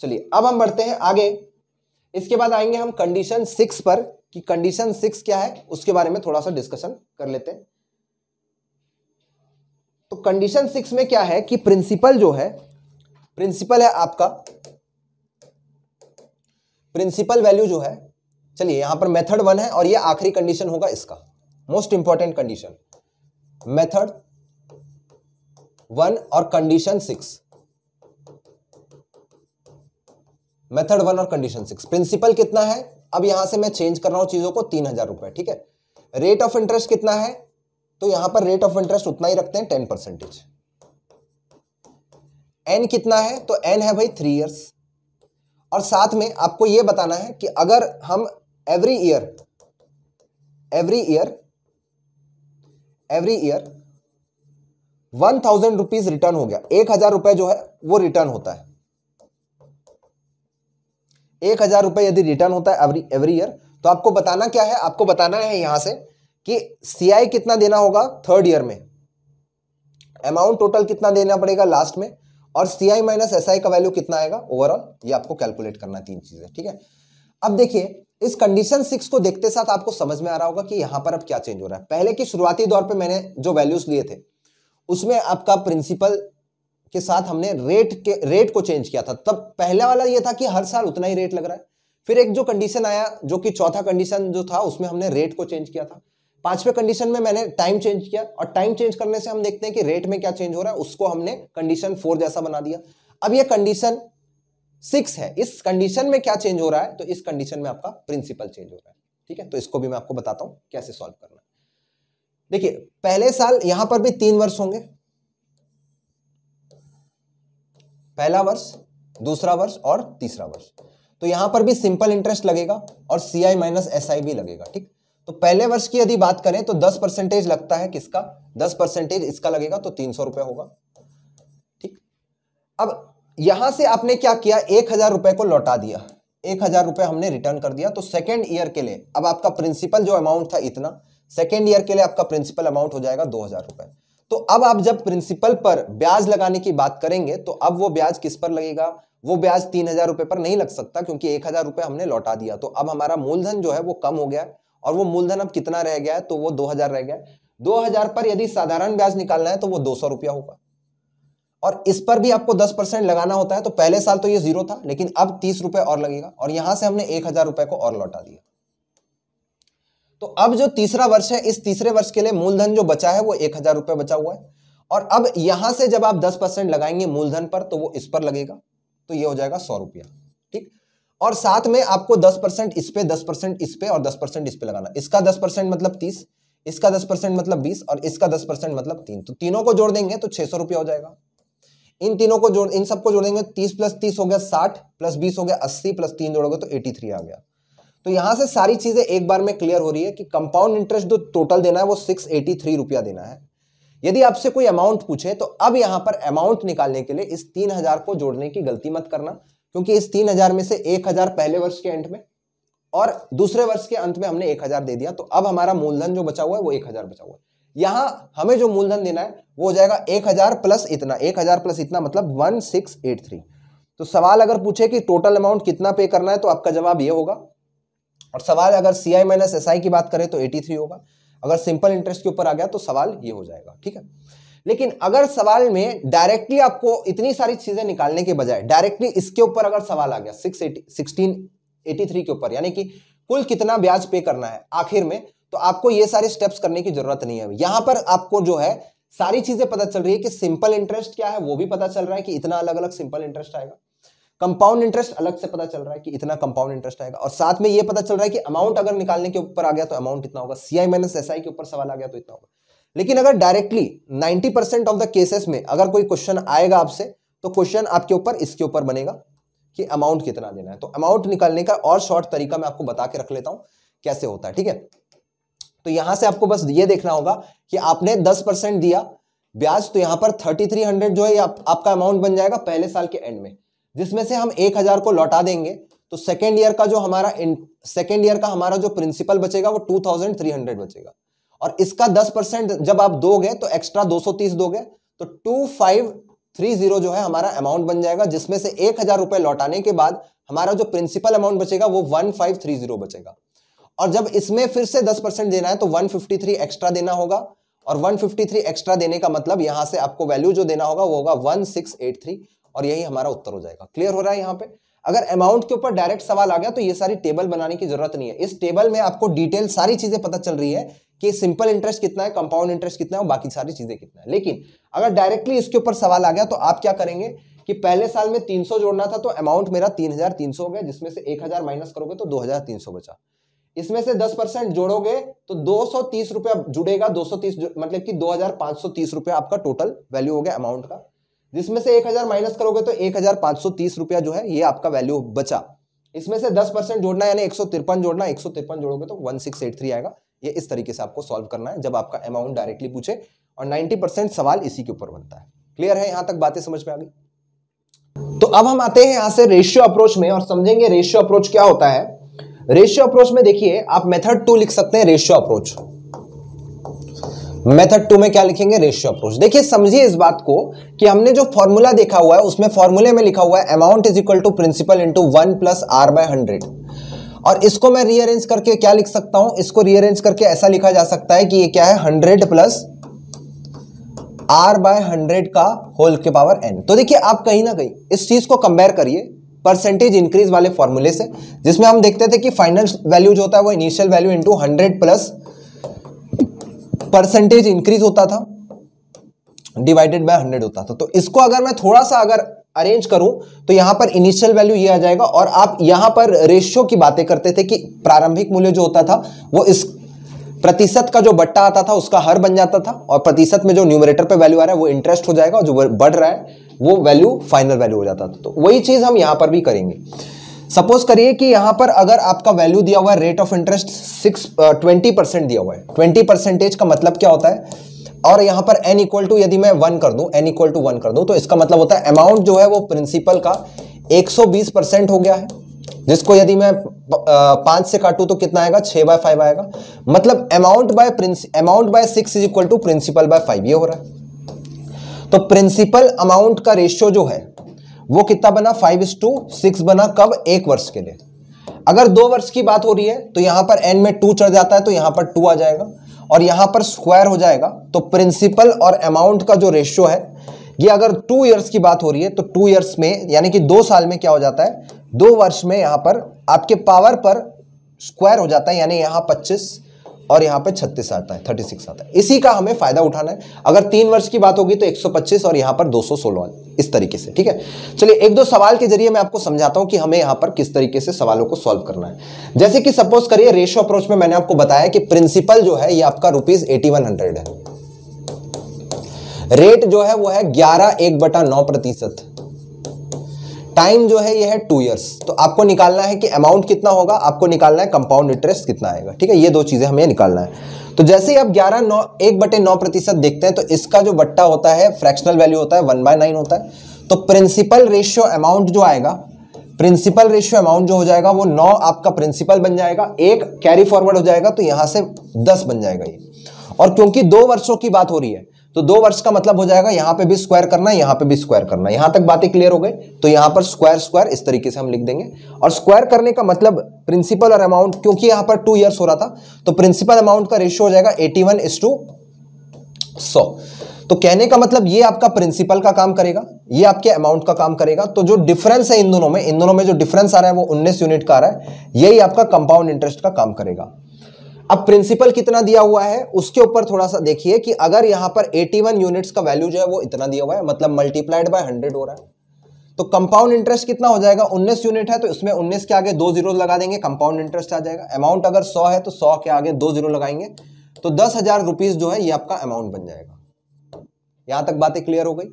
चलिए अब हम बढ़ते हैं आगे इसके बाद आएंगे हम कंडीशन सिक्स पर कि कंडीशन सिक्स क्या है उसके बारे में थोड़ा सा डिस्कशन कर लेते हैं तो कंडीशन सिक्स में क्या है कि प्रिंसिपल जो है प्रिंसिपल है आपका प्रिंसिपल वैल्यू जो है चलिए यहां पर मेथड वन है और ये आखिरी कंडीशन होगा इसका most important condition method one और कंडीशन सिक्स मेथड वन और कंडीशन सिक्स प्रिंसिपल कितना है अब यहां से मैं चेंज कर रहा हूं चीजों को तीन हजार रुपए ठीक है रेट ऑफ इंटरेस्ट कितना है तो यहां पर रेट ऑफ इंटरेस्ट उतना ही रखते हैं टेन परसेंटेज एन कितना है तो एन है भाई थ्री इयर्स और साथ में आपको यह बताना है कि अगर हम every year every year every year one thousand rupees return हो गया एक हजार रुपए जो है वो रिटर्न होता है एक हजार रुपए यदि रिटर्न होता है एवरी एवरी ईयर तो आपको बताना क्या है आपको बताना है यहां से कि सीआई कितना देना होगा थर्ड ईयर में अमाउंट टोटल कितना देना पड़ेगा लास्ट में और सी आई माइनस एस आई का वैल्यू कितना आएगा ओवरऑल ये आपको कैलकुलेट करना तीन चीज़ें ठीक है अब देखिए इस कंडीशन सिक्स को देखते साथ आपको समझ में आ रहा होगा कि यहां पर अब क्या चेंज हो रहा है पहले की शुरुआती दौर पर मैंने जो वैल्यूज लिए थे उसमें आपका प्रिंसिपल के साथ हमने रेट के रेट को चेंज किया था तब पहला वाला यह था कि हर साल उतना ही रेट लग रहा है फिर एक जो कंडीशन आया जो कि चौथा कंडीशन जो था उसमें हमने रेट को चेंज किया था पांचवें कंडीशन में मैंने टाइम चेंज किया और टाइम चेंज करने से हम देखते हैं कि रेट में क्या चेंज हो रहा है उसको हमने कंडीशन फोर जैसा बना दिया अब यह कंडीशन सिक्स है इस कंडीशन में क्या चेंज हो रहा है तो इस कंडीशन में आपका प्रिंसिपल चेंज हो रहा है ठीक है तो इसको भी मैं आपको बताता हूं कैसे सॉल्व करना देखिए पहले साल यहां पर भी तीन वर्ष होंगे पहला वर्ष दूसरा वर्ष और तीसरा वर्ष तो यहां पर भी सिंपल इंटरेस्ट लगेगा और सीआई माइनस एस आई भी लगेगा ठीक तो पहले वर्ष की यदि बात करें तो दस परसेंटेज लगता है किसका दस परसेंटेज इसका लगेगा तो तीन सौ रुपये होगा ठीक अब यहां से आपने क्या किया एक हजार रुपए को लौटा दिया एक हजार रुपये हमने रिटर्न कर दिया तो सेकेंड ईयर के लिए अब आपका प्रिंसिपल जो अमाउंट था इतना सेकेंड ईयर के लिए आपका प्रिंसिपल अमाउंट हो जाएगा दो हजार रुपए तो अब आप जब प्रिंसिपल पर ब्याज लगाने की बात करेंगे तो अब वो ब्याज किस पर लगेगा वो ब्याज तीन हजार रुपए पर नहीं लग सकता क्योंकि एक हजार रुपए हमने लौटा दिया तो अब हमारा मूलधन जो है वो कम हो गया और वो मूलधन अब कितना रह गया है तो वो दो हजार रह गया दो हजार पर यदि साधारण ब्याज निकालना है तो वो दो सौ रुपया होगा और इस पर भी आपको दस परसेंट लगाना होता है तो पहले साल तो ये जीरो था लेकिन अब तीस रुपए और लगेगा और यहां से हमने एक हजार रुपए को और लौटा दिया तो अब जो तीसरा वर्ष है इस तीसरे वर्ष के लिए मूलधन जो बचा है वो एक हजार रुपये बचा हुआ है और अब यहां से जब आप दस परसेंट लगाएंगे मूलधन पर तो वो इस पर लगेगा तो ये हो जाएगा सौ रुपया ठीक और साथ में आपको 10 परसेंट इस पे 10 परसेंट इस पे और 10 परसेंट इस पे लगाना इसका 10 परसेंट मतलब 30 इसका 10 परसेंट मतलब 20 और इसका 10 परसेंट मतलब 3 तो तीनों को जोड़ देंगे तो छह सौ रुपया हो जाएगा इन तीनों को जोड़ इन सबको जोड़ देंगे तीस प्लस तीस हो गया साठ प्लस बीस हो गया अस्सी प्लस तीन जोड़ोगे तो एटी थ्री आ गया तो यहां से सारी चीजें एक बार में क्लियर हो रही है कि कंपाउंड इंटरेस्ट जो टोटल देना है वो सिक्स एटी थ्री रुपया देना है यदि आपसे कोई अमाउंट पूछे तो अब यहां पर अमाउंट निकालने के लिए इस तीन हजार को जोड़ने की गलती मत करना क्योंकि इस तीन हजार में से एक हजार पहले वर्ष के एंड में और दूसरे वर्ष के अंत में हमने एक हजार दे दिया तो अब हमारा मूलधन जो बचा हुआ है वो एक हजार बचा हुआ है यहां हमें जो मूलधन देना है वो हो जाएगा एक हजार प्लस इतना एक हजार प्लस इतना मतलब वन सिक्स एट थ्री तो सवाल अगर पूछे कि टोटल अमाउंट कितना पे करना है तो आपका जवाब ये होगा और सवाल अगर सी आई माइनस एस आई की बात करें तो एटी थ्री होगा अगर सिंपल इंटरेस्ट के ऊपर आ गया तो सवाल ये हो जाएगा ठीक है लेकिन अगर सवाल में डायरेक्टली आपको इतनी सारी चीज़ें निकालने के बजाय डायरेक्टली इसके ऊपर अगर सवाल आ गया six eighty sixteen eighty three के ऊपर यानी कि कुल कितना ब्याज पे करना है आखिर में तो आपको ये सारे स्टेप्स करने की जरूरत नहीं है यहां पर आपको जो है सारी चीज़ें पता चल रही है कि सिंपल इंटरेस्ट क्या है वो भी पता चल रहा है कि इतना अलग अलग सिंपल इंटरेस्ट आएगा कंपाउंड इंटरेस्ट अलग से पता चल रहा है कि इतना कंपाउंड इंटरेस्ट आएगा और साथ में ये पता चल रहा है कि अमाउंट अगर निकालने के ऊपर आ गया तो अमाउंट इतना होगा सीआई माइनस एसआई के ऊपर सवाल आ गया तो इतना होगा लेकिन अगर directly 90 percent of the cases में अगर कोई क्वेश्चन आएगा आपसे तो क्वेश्चन आपके ऊपर इसके ऊपर बनेगा कि अमाउंट कितना देना है तो अमाउंट निकालने का और शॉर्ट तरीका मैं आपको बता के रख लेता हूं कैसे होता है ठीक है तो यहां से आपको बस ये देखना होगा कि आपने दस परसेंट दिया ब्याज तो यहां पर थर्टी थ्री हंड्रेड जो है आप, आपका अमाउंट बन जाएगा पहले साल के एंड में जिसमें से हम एक हजार को लौटा देंगे तो सेकेंड ईयर का जो हमारा सेकेंड ईयर का हमारा जो प्रिंसिपल बचेगा वो टू थाउजेंड थ्री हंड्रेड बचेगा और इसका दस परसेंट जब आप दोगे तो एक्स्ट्रा दो सौ तीस दोगे तो टू फाइव थ्री जीरो जो है हमारा अमाउंट बन जाएगा जिसमें से एक हजार रुपए लौटाने के बाद हमारा जो प्रिंसिपल अमाउंट बचेगा वो वन फाइव थ्री जीरो बचेगा और जब इसमें फिर से दस परसेंट देना है तो वन फिफ्टी थ्री एक्स्ट्रा देना होगा और वन फिफ्टी थ्री एक्स्ट्रा देने का मतलब यहां से आपको वैल्यू जो देना होगा वो होगा वन सिक्स एट थ्री और यही हमारा उत्तर हो जाएगा क्लियर हो रहा है यहाँ पे अगर अमाउंट के ऊपर डायरेक्ट सवाल आ गया तो ये सारी टेबल बनाने की जरूरत नहीं है इस टेबल में आपको डिटेल सारी चीजें पता चल रही है कि सिंपल इंटरेस्ट कितना है कंपाउंड इंटरेस्ट कितना है और बाकी सारी चीजें कितना है लेकिन अगर डायरेक्टली इसके ऊपर सवाल आ गया तो आप क्या करेंगे कि पहले साल में 300 जोड़ना था तो अमाउंट मेरा 3300 हो गया जिसमें से 1000 माइनस करोगे तो 2300 बचा इसमें से 10 परसेंट जोड़ोगे तो दो सौ जुड़ेगा 230 मतलब कि 2530 रुपया आपका टोटल वैल्यू हो गया अमाउंट का जिसमें से एक हजार माइनस करोगे तो एक हजार पांच सौ तीस रुपया जो है ये आपका वैल्यू बचा इसमें से दस परसेंट जोड़ना यानी एक सौ तिरपन जोड़ना एक सौ तिरपन जोड़ोगे तो वन सिक्स एट थ्री आएगा ये इस तरीके से आपको सॉल्व करना है जब आपका अमाउंट डायरेक्टली पूछे और नाइन्टी परसेंट सवाल इसी के ऊपर बनता है क्लियर है यहां तक बातें समझ में आ गई तो अब हम आते हैं यहां से रेशियो अप्रोच में और समझेंगे रेशियो अप्रोच क्या होता है रेशियो अप्रोच में देखिए आप मेथड टू लिख सकते हैं रेशियो अप्रोच मेथड टू में क्या लिखेंगे रेशियो अप्रोच देखिए समझिए इस बात को कि हमने जो फॉर्मूला देखा हुआ है उसमें फॉर्मूले में लिखा हुआ है amount is equal to principal into one plus R by hundred और इसको मैं रीअरेंज करके क्या लिख सकता हूं इसको रीअरेंज करके ऐसा लिखा जा सकता है कि ये क्या है hundred plus R by hundred का होल के पावर एन तो देखिए आप कहीं ना कहीं इस चीज को कंपेयर करिए परसेंटेज इंक्रीज वाले फॉर्मूले से जिसमें हम देखते थे कि फाइनल वैल्यू जो होता है वो initial value into hundred plus percentage increase होता था डिवाइडेड बाय हंड्रेड होता था तो इसको अगर मैं थोड़ा सा अगर अरेंज करूं तो यहां पर इनिशियल वैल्यू ये आ जाएगा और आप यहां पर रेशियो की बातें करते थे कि प्रारंभिक मूल्य जो होता था वो इस प्रतिशत का जो बट्टा आता था उसका हर बन जाता था और प्रतिशत में जो न्यूमरेटर पे वैल्यू आ रहा है वो इंटरेस्ट हो जाएगा और जो बढ़ रहा है वो वैल्यू फाइनल वैल्यू हो जाता था तो वही चीज़ हम यहां पर भी करेंगे सपोज करिए कि यहां पर अगर आपका वैल्यू दिया हुआ है rate of interest six twenty percent दिया हुआ है ट्वेंटी परसेंटेज का मतलब क्या होता है और यहां पर एन इक्वल टू यदि मैं वन कर दूँ एन इक्वल टू वन कर दूँ तो इसका मतलब होता है अमाउंट जो है वो प्रिंसिपल का एक सौ बीस परसेंट हो गया है जिसको यदि मैं uh, पांच से काटू तो कितना आएगा छह बाय फाइव आएगा मतलब amount by amount by six is equal to principal by five ये हो रहा है तो प्रिंसिपल अमाउंट का रेशियो जो है वो कितना बना फाइव इज टू सिक्स बना कब एक वर्ष के लिए अगर दो वर्ष की बात हो रही है तो यहां पर एन में टू चढ़ जाता है तो यहां पर टू आ जाएगा और यहां पर स्क्वायर हो जाएगा तो प्रिंसिपल और अमाउंट का जो रेशियो है ये अगर टू ईयर्स की बात हो रही है तो टू ईयर्स में यानी कि दो साल में क्या हो जाता है दो वर्ष में यहां पर आपके पावर पर स्क्वायर हो जाता है यानी यहां पच्चीस और यहाँ पे 36 आता है 36 आता है इसी का हमें फायदा उठाना है अगर तीन वर्ष की बात होगी तो 125 और यहाँ पर 216 इस तरीके से ठीक है चलिए एक दो सवाल के जरिए मैं आपको समझाता हूँ कि हमें यहाँ पर किस तरीके से सवालों को सॉल्व करना है जैसे कि सपोज करिए रेशो अप्रोच में मैंने आपको बताया कि प्रिंसिपल जो है ये आपका रुपीज एटी है रेट जो है वो है ग्यारह एक बटा नौ प्रतिशत टाइम जो है ये है टू ईयर्स तो आपको निकालना है कि अमाउंट कितना होगा आपको निकालना है कंपाउंड इंटरेस्ट कितना आएगा ठीक है ये दो चीज़ें हमें निकालना है तो जैसे ही आप ग्यारह नौ एक बटे नौ प्रतिशत देखते हैं तो इसका जो बट्टा होता है फ्रैक्शनल वैल्यू होता है वन बाय नाइन होता है तो प्रिंसिपल रेशियो अमाउंट जो आएगा प्रिंसिपल रेशियो अमाउंट जो हो जाएगा वो नौ आपका प्रिंसिपल बन जाएगा एक कैरी फॉरवर्ड हो जाएगा तो यहां से दस बन जाएगा ये और क्योंकि दो वर्षों की बात हो रही है तो दो वर्ष का मतलब हो जाएगा यहां पे भी स्क्वायर करना है यहाँ पे भी स्क्वायर करना यहां तक बातें क्लियर हो गई तो यहां पर स्क्वायर स्क्वायर इस तरीके से हम लिख देंगे और स्क्वायर करने का मतलब प्रिंसिपल और अमाउंट क्योंकि यहां पर टू ईयर्स हो रहा था तो प्रिंसिपल अमाउंट का रेशियो हो जाएगा एटी वन इज टू सौ तो कहने का मतलब ये आपका प्रिंसिपल का काम करेगा ये आपके अमाउंट का काम करेगा तो जो डिफरेंस है इन दोनों में इन दोनों में जो डिफरेंस आ रहा है वो उन्नीस यूनिट का आ रहा है यही आपका कंपाउंड इंटरेस्ट का काम करेगा अब प्रिंसिपल कितना दिया हुआ है उसके ऊपर थोड़ा सा देखिए कि अगर यहां पर 81 यूनिट्स का वैल्यू जो है वो इतना दिया हुआ है मतलब मल्टीप्लाइड बाय 100 हो रहा है तो कंपाउंड इंटरेस्ट कितना हो जाएगा 19 यूनिट है तो इसमें 19 के आगे दो जीरो लगा देंगे कंपाउंड इंटरेस्ट आ जाएगा अमाउंट अगर सौ है तो सौ के आगे दो जीरो लगाएंगे तो दस हजार जो है ये आपका अमाउंट बन जाएगा यहां तक बातें क्लियर हो गई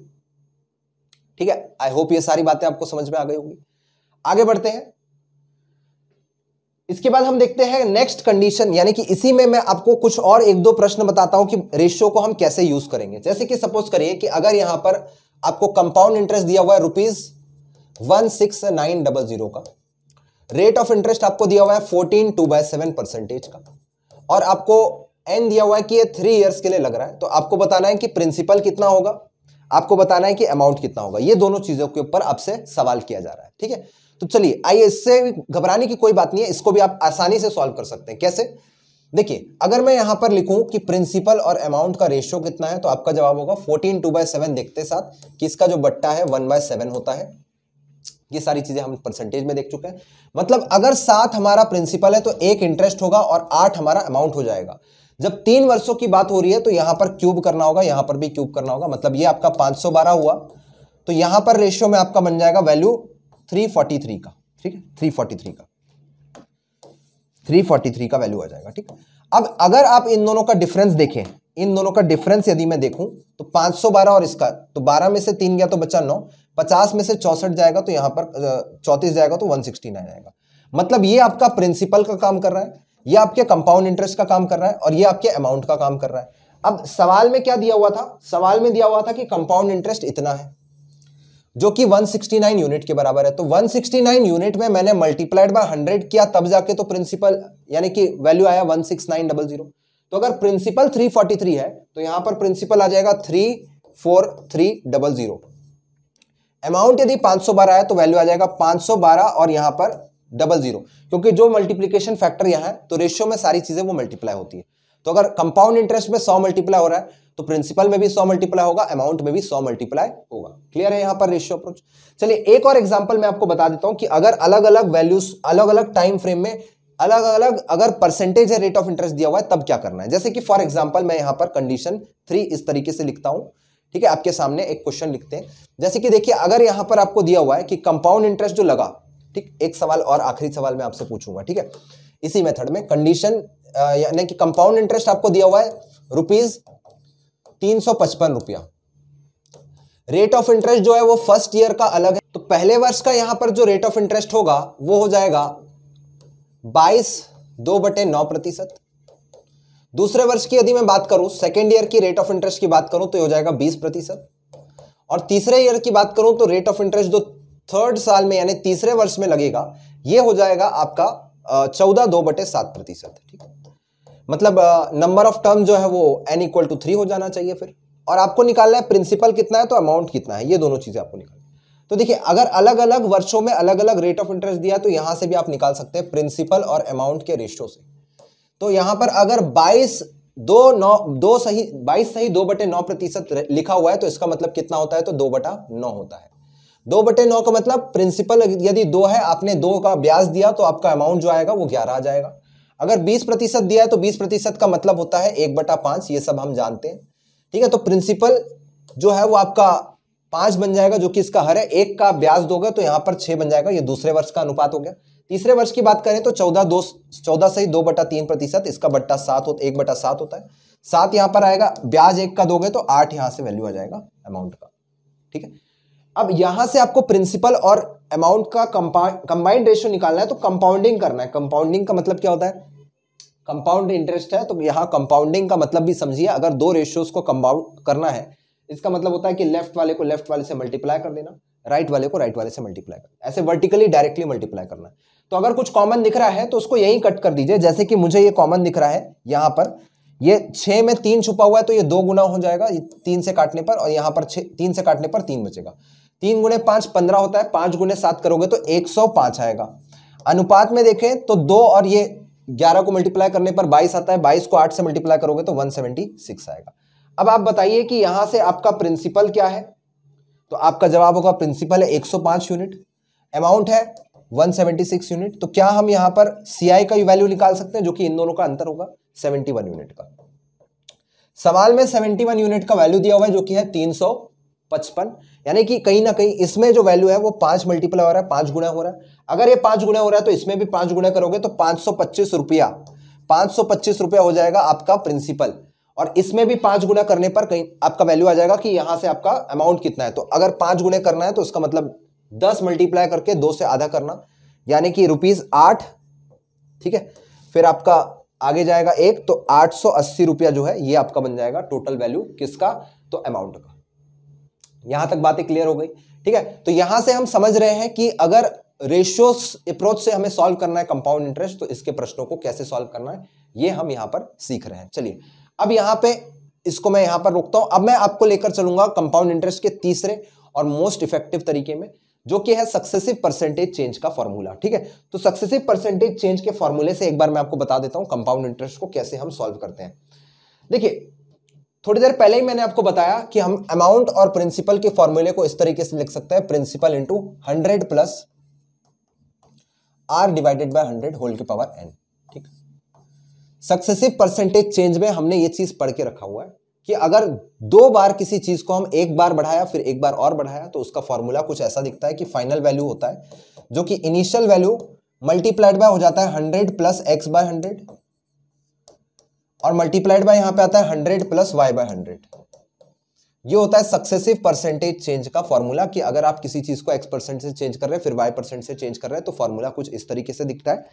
ठीक है आई होप ये सारी बातें आपको समझ में आ गई होगी आगे बढ़ते हैं इसके बाद हम देखते हैं नेक्स्ट कंडीशन यानी कि इसी में मैं आपको कुछ और एक दो प्रश्न बताता हूं कि रेशियो को हम कैसे यूज करेंगे जैसे कि सपोज करिए कि अगर यहां पर आपको कंपाउंड इंटरेस्ट दिया हुआ है rupees one six nine double zero का रेट ऑफ इंटरेस्ट आपको दिया हुआ है fourteen two by seven percentage का और आपको एन दिया हुआ है कि ये थ्री ईयर्स के लिए लग रहा है तो आपको बताना है कि प्रिंसिपल कितना होगा आपको बताना है कि अमाउंट कितना होगा ये दोनों चीजों के ऊपर आपसे सवाल किया जा रहा है ठीक है तो चलिए आइए इससे घबराने की कोई बात नहीं है इसको भी आप आसानी से सॉल्व कर सकते हैं कैसे देखिए अगर मैं यहां पर लिखूं कि प्रिंसिपल और अमाउंट का रेशियो कितना है तो आपका जवाब होगा फोर्टीन टू बाय सेवन देखते साथ कि इसका जो बट्टा है वन बाय सेवन होता है ये सारी चीजें हम परसेंटेज में देख चुके हैं मतलब अगर सात हमारा प्रिंसिपल है तो एक इंटरेस्ट होगा और आठ हमारा अमाउंट हो जाएगा जब तीन वर्षों की बात हो रही है तो यहां पर क्यूब करना होगा यहां पर भी क्यूब करना होगा मतलब ये आपका पांच हुआ तो यहां पर रेशियो में आपका बन जाएगा वैल्यू थ्री फोर्टी थ्री का ठीक है थ्री फोर्टी थ्री का थ्री फोर्टी थ्री का वैल्यू आ जाएगा ठीक अब अगर आप इन दोनों का डिफरेंस देखें इन दोनों का डिफरेंस यदि मैं देखूं तो 512 और इसका तो 12 में से तीन गया तो बचा नौ 50 में से चौसठ जाएगा तो यहां पर चौतीस जाएगा तो 116 आ जाएगा मतलब ये आपका प्रिंसिपल का काम कर रहा है ये आपके कंपाउंड इंटरेस्ट का काम कर रहा है और ये आपके अमाउंट का काम कर रहा है अब सवाल में क्या दिया हुआ था सवाल में दिया हुआ था कि कंपाउंड इंटरेस्ट इतना है जो कि 169 यूनिट के बराबर है तो 169 यूनिट में मैंने मल्टीप्लाइड बाय 100 किया तब जाके तो प्रिंसिपल यानी कि वैल्यू आया 16900 तो अगर प्रिंसिपल 343 है तो यहां पर प्रिंसिपल आ जाएगा 34300 अमाउंट यदि 512 है तो वैल्यू आ जाएगा 512 और यहां पर डबल जीरो क्योंकि जो मल्टीप्लीकेशन फैक्टर यहां है तो रेशियो में सारी चीजें वो मल्टीप्लाई होती है तो अगर कंपाउंड इंटरेस्ट में सौ मल्टीप्लाई हो रहा है तो प्रिंसिपल में भी सौ मल्टीप्लाई होगा अमाउंट में भी सौ मल्टीप्लाई होगा क्लियर है यहां पर रेशियो अप्रोच चलिए एक और एग्जाम्पल मैं आपको बता देता हूं कि अगर अलग अलग वैल्यूज अलग अलग टाइम फ्रेम में अलग अलग अगर परसेंटेज या रेट ऑफ इंटरेस्ट दिया हुआ है तब क्या करना है जैसे कि फॉर एग्जाम्पल मैं यहां पर कंडीशन थ्री इस तरीके से लिखता हूं ठीक है आपके सामने एक क्वेश्चन लिखते हैं जैसे कि देखिए अगर यहां पर आपको दिया हुआ है कि कंपाउंड इंटरेस्ट जो लगा ठीक एक सवाल और आखिरी सवाल मैं आपसे पूछूंगा ठीक है इसी मेथड में कंडीशन यानी कि कंपाउंड इंटरेस्ट आपको दिया हुआ है रुपीज तीन सौ पचपन रुपया रेट ऑफ इंटरेस्ट जो है वो फर्स्ट ईयर का अलग है तो पहले वर्ष का यहां पर जो रेट ऑफ इंटरेस्ट होगा वो हो जाएगा बाईस दो बटे नौ प्रतिशत दूसरे वर्ष की यदि मैं बात करूं सेकेंड ईयर की रेट ऑफ इंटरेस्ट की बात करूं तो हो जाएगा बीस प्रतिशत और तीसरे ईयर की बात करूं तो रेट ऑफ इंटरेस्ट जो थर्ड साल में यानी तीसरे वर्ष में लगेगा ये हो जाएगा आपका चौदह दो बटे सात प्रतिशत ठीक है मतलब नंबर ऑफ टर्म जो है वो एन इक्वल टू थ्री हो जाना चाहिए फिर और आपको निकालना है प्रिंसिपल कितना है तो अमाउंट कितना है ये दोनों चीज़ें आपको निकालनी तो देखिए अगर अलग अलग वर्षों में अलग अलग रेट ऑफ इंटरेस्ट दिया तो यहाँ से भी आप निकाल सकते हैं प्रिंसिपल और अमाउंट के रेशियो से तो यहाँ पर अगर बाईस दो नौ दो सही बाईस सही दो बटे नौ प्रतिशत लिखा हुआ है तो इसका मतलब कितना होता है तो दो बटा नौ होता है दो बटे नौ का मतलब प्रिंसिपल यदि दो है आपने दो का ब्याज दिया तो आपका अमाउंट जो आएगा वो ग्यारह आ जाएगा अगर 20 प्रतिशत दिया है तो 20 प्रतिशत का मतलब होता है एक बटा पांच ये सब हम जानते हैं ठीक है तो प्रिंसिपल जो है वो आपका पांच बन जाएगा जो कि इसका हर है एक का ब्याज दोगे तो यहां पर छह बन जाएगा ये दूसरे वर्ष का अनुपात हो गया तीसरे वर्ष की बात करें तो चौदह दो चौदह से ही दो बटा तीन प्रतिशत इसका बट्टा सात हो एक बटा सात होता है सात यहाँ पर आएगा ब्याज एक का दोगे तो आठ यहाँ से वैल्यू आ जाएगा अमाउंट का ठीक है अब यहां से आपको प्रिंसिपल और अमाउंट का कंबाइंड रेशियो निकालना है तो कंपाउंडिंग करना है कंपाउंडिंग का मतलब क्या होता है कंपाउंड इंटरेस्ट है तो यहाँ कंपाउंडिंग का मतलब भी समझिए अगर दो रेशियोज को कंपाउंड करना है इसका मतलब होता है कि लेफ्ट वाले को लेफ्ट वाले से मल्टीप्लाई कर देना राइट वाले को राइट वाले से मल्टीप्लाई करना ऐसे वर्टिकली डायरेक्टली मल्टीप्लाई करना तो अगर कुछ कॉमन दिख रहा है तो उसको यहीं कट कर दीजिए जैसे कि मुझे ये कॉमन दिख रहा है यहाँ पर ये छः में तीन छुपा हुआ है तो ये दो गुना हो जाएगा तीन से काटने पर और यहाँ पर छः तीन से काटने पर तीन बचेगा तीन गुणे पाँच पंद्रह होता है पाँच गुणे सात करोगे तो एक सौ पाँच आएगा अनुपात में देखें तो दो और ये 11 को मल्टीप्लाई करने पर 22 आता है 22 को 8 से मल्टीप्लाई करोगे तो 176 आएगा अब आप बताइए कि यहां से आपका प्रिंसिपल क्या है तो आपका जवाब होगा प्रिंसिपल है 105 यूनिट अमाउंट है 176 यूनिट तो क्या हम यहां पर सीआई का वैल्यू निकाल सकते हैं जो कि इन दोनों का अंतर होगा 71 यूनिट का सवाल में 71 यूनिट का वैल्यू दिया हुआ है जो कि है 355 यानी कि कहीं ना कहीं इसमें जो वैल्यू है वो पांच मल्टीप्लाई हो रहा है पांच गुणा हो रहा है अगर ये पांच गुना हो रहा है तो इसमें भी पांच गुना करोगे तो पांच सौ पच्चीस रुपया पांच सौ पच्चीस रुपया हो जाएगा आपका प्रिंसिपल और इसमें भी पांच गुना करने पर कहीं आपका वैल्यू आ जाएगा कि यहां से आपका अमाउंट कितना है तो अगर पांच गुना करना है तो उसका मतलब दस मल्टीप्लाई करके दो से आधा करना यानी कि रुपीज़ आठ ठीक है फिर आपका आगे जाएगा एक तो आठ सौ अस्सी रुपया जो है ये आपका बन जाएगा टोटल वैल्यू किसका तो अमाउंट का यहां तक बातें क्लियर हो गई ठीक है तो यहां से हम समझ रहे हैं कि अगर रेशियो अप्रोच से हमें सॉल्व करना है कंपाउंड इंटरेस्ट तो इसके प्रश्नों को कैसे सॉल्व करना है ये हम यहाँ पर सीख रहे हैं चलिए अब यहाँ पे इसको मैं यहाँ पर रोकता हूँ अब मैं आपको लेकर चलूंगा कंपाउंड इंटरेस्ट के तीसरे और मोस्ट इफेक्टिव तरीके में जो कि है सक्सेसिव परसेंटेज चेंज का फॉर्मूला ठीक है तो सक्सेसिव परसेंटेज चेंज के फॉर्मूले से एक बार मैं आपको बता देता हूँ कंपाउंड इंटरेस्ट को कैसे हम सॉल्व करते हैं देखिए थोड़ी देर पहले ही मैंने आपको बताया कि हम अमाउंट और प्रिंसिपल के फॉर्मूले को इस तरीके से लिख सकते हैं principal into hundred plus R divided by hundred whole की पावर एन ठीक सक्सेसिव परसेंटेज चेंज में हमने ये चीज पढ़ के रखा हुआ है कि अगर दो बार किसी चीज को हम एक बार बढ़ाया फिर एक बार और बढ़ाया तो उसका फॉर्मूला कुछ ऐसा दिखता है कि फाइनल वैल्यू होता है जो कि इनिशियल वैल्यू मल्टीप्लाइड बाय हो जाता है 100 प्लस एक्स बाय हंड्रेड और मल्टीप्लाइड बाय यहां पे आता है 100 प्लस वाई बाय हंड्रेड ये होता है सक्सेसिव परसेंटेज चेंज का फॉर्मूला कि अगर आप किसी चीज़ को एक्स परसेंट से चेंज कर रहे हैं फिर वाई परसेंट से चेंज कर रहे हैं तो फॉर्मूला कुछ इस तरीके से दिखता है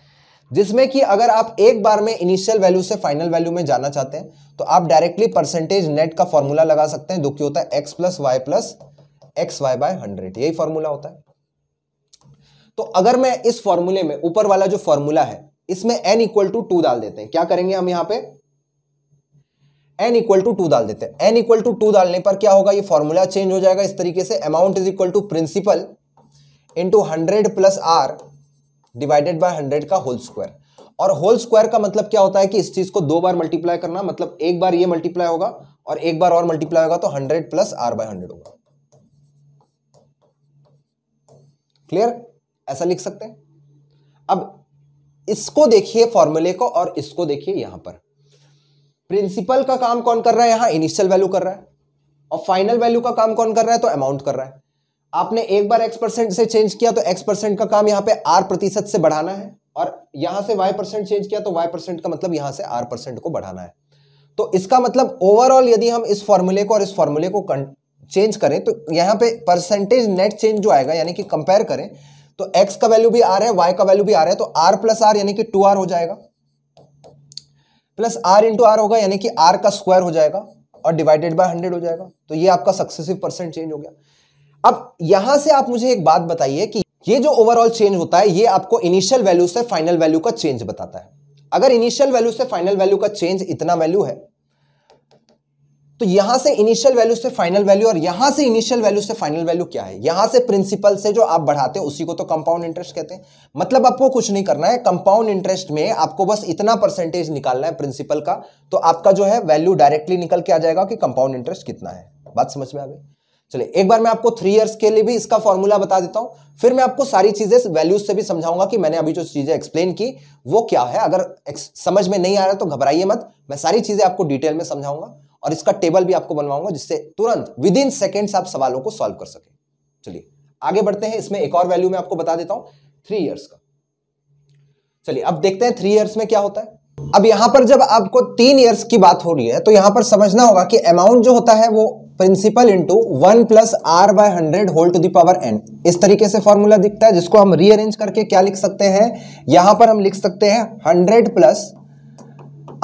जिसमें कि अगर आप एक बार में इनिशियल वैल्यू से फाइनल वैल्यू में जाना चाहते हैं तो आप डायरेक्टली परसेंटेज नेट का फॉर्मूला लगा सकते हैं जो कि होता है X plus Y plus X Y by hundred यही फॉर्मूला होता है तो अगर मैं इस फॉर्मूले में ऊपर वाला जो फॉर्मूला है इसमें एन इक्वल टू टू डाल देते हैं क्या करेंगे हम यहां पर एन इक्वल टू टू डाल देते हैं एन इक्वल टू टू डालने पर क्या होगा ये फॉर्मूला चेंज हो जाएगा इस तरीके से amount is equal to principal into hundred plus R divided by hundred का होल स्क्वायर और होल स्क्वायर का मतलब क्या होता है कि इस चीज को दो बार मल्टीप्लाई करना मतलब एक बार ये मल्टीप्लाई होगा और एक बार और मल्टीप्लाई होगा तो hundred plus R by hundred होगा क्लियर ऐसा लिख सकते हैं अब इसको देखिए फॉर्मूले को और इसको देखिए यहां पर प्रिंसिपल का काम कौन कर रहा है यहाँ इनिशियल वैल्यू कर रहा है और फाइनल वैल्यू का काम कौन कर रहा है तो अमाउंट कर रहा है आपने एक बार एक्स परसेंट से चेंज किया तो एक्स परसेंट का काम यहाँ पे आर प्रतिशत से बढ़ाना है और यहां से वाई परसेंट चेंज किया तो वाई परसेंट का मतलब यहां से आर परसेंट को बढ़ाना है तो इसका मतलब ओवरऑल यदि हम इस फॉर्मूले को और इस फॉर्मूले को चेंज करें तो यहाँ पे परसेंटेज नेट चेंज जो आएगा यानी कि कंपेयर करें तो एक्स का वैल्यू भी आर है वाई का वैल्यू भी आ रहा है तो आर प्लस आर यानी कि टू आर हो जाएगा प्लस आर इंटू आर होगा यानी कि आर का स्क्वायर हो जाएगा और डिवाइडेड बाय हंड्रेड हो जाएगा तो ये आपका सक्सेसिव परसेंट चेंज हो गया अब यहां से आप मुझे एक बात बताइए कि ये जो ओवरऑल चेंज होता है ये आपको इनिशियल वैल्यू से फाइनल वैल्यू का चेंज बताता है अगर इनिशियल वैल्यू से फाइनल वैल्यू का चेंज इतना वैल्यू है तो यहां से इनिशियल वैल्यू से फाइनल वैल्यू और यहां से इनिशियल वैल्यू से फाइनल वैल्यू क्या है यहां से प्रिंसिपल से जो आप बढ़ाते हैं उसी को तो कंपाउंड इंटरेस्ट कहते हैं मतलब आपको कुछ नहीं करना है कंपाउंड इंटरेस्ट में आपको बस इतना परसेंटेज निकालना है प्रिंसिपल का तो आपका जो है वैल्यू डायरेक्टली निकल के आ जाएगा कि कंपाउंड इंटरेस्ट कितना है बात समझ में आ गई चलिए एक बार मैं आपको थ्री ईयर्स के लिए भी इसका फॉर्मूला बता देता हूं फिर मैं आपको सारी चीजें वैल्यूज से भी समझाऊंगा कि मैंने अभी जो चीजें एक्सप्लेन की वो क्या है अगर समझ में नहीं आ रहा तो घबराइए मत मैं सारी चीजें आपको डिटेल में समझाऊंगा और इसका टेबल भी आपको बनवाऊंगा जिससे तुरंत विद इन सेकेंड्स आप सवालों को सॉल्व कर सके चलिए आगे बढ़ते हैं इसमें एक और वैल्यू मैं आपको बता देता हूं थ्री ईयर्स का चलिए अब देखते हैं थ्री ईयर्स में क्या होता है अब यहां पर जब आपको तीन ईयर्स की बात हो रही है तो यहां पर समझना होगा कि अमाउंट जो होता है वो principal into one plus R by hundred whole to the power n इस तरीके से फॉर्मूला दिखता है जिसको हम रीअरेंज करके क्या लिख सकते हैं यहां पर हम लिख सकते हैं hundred plus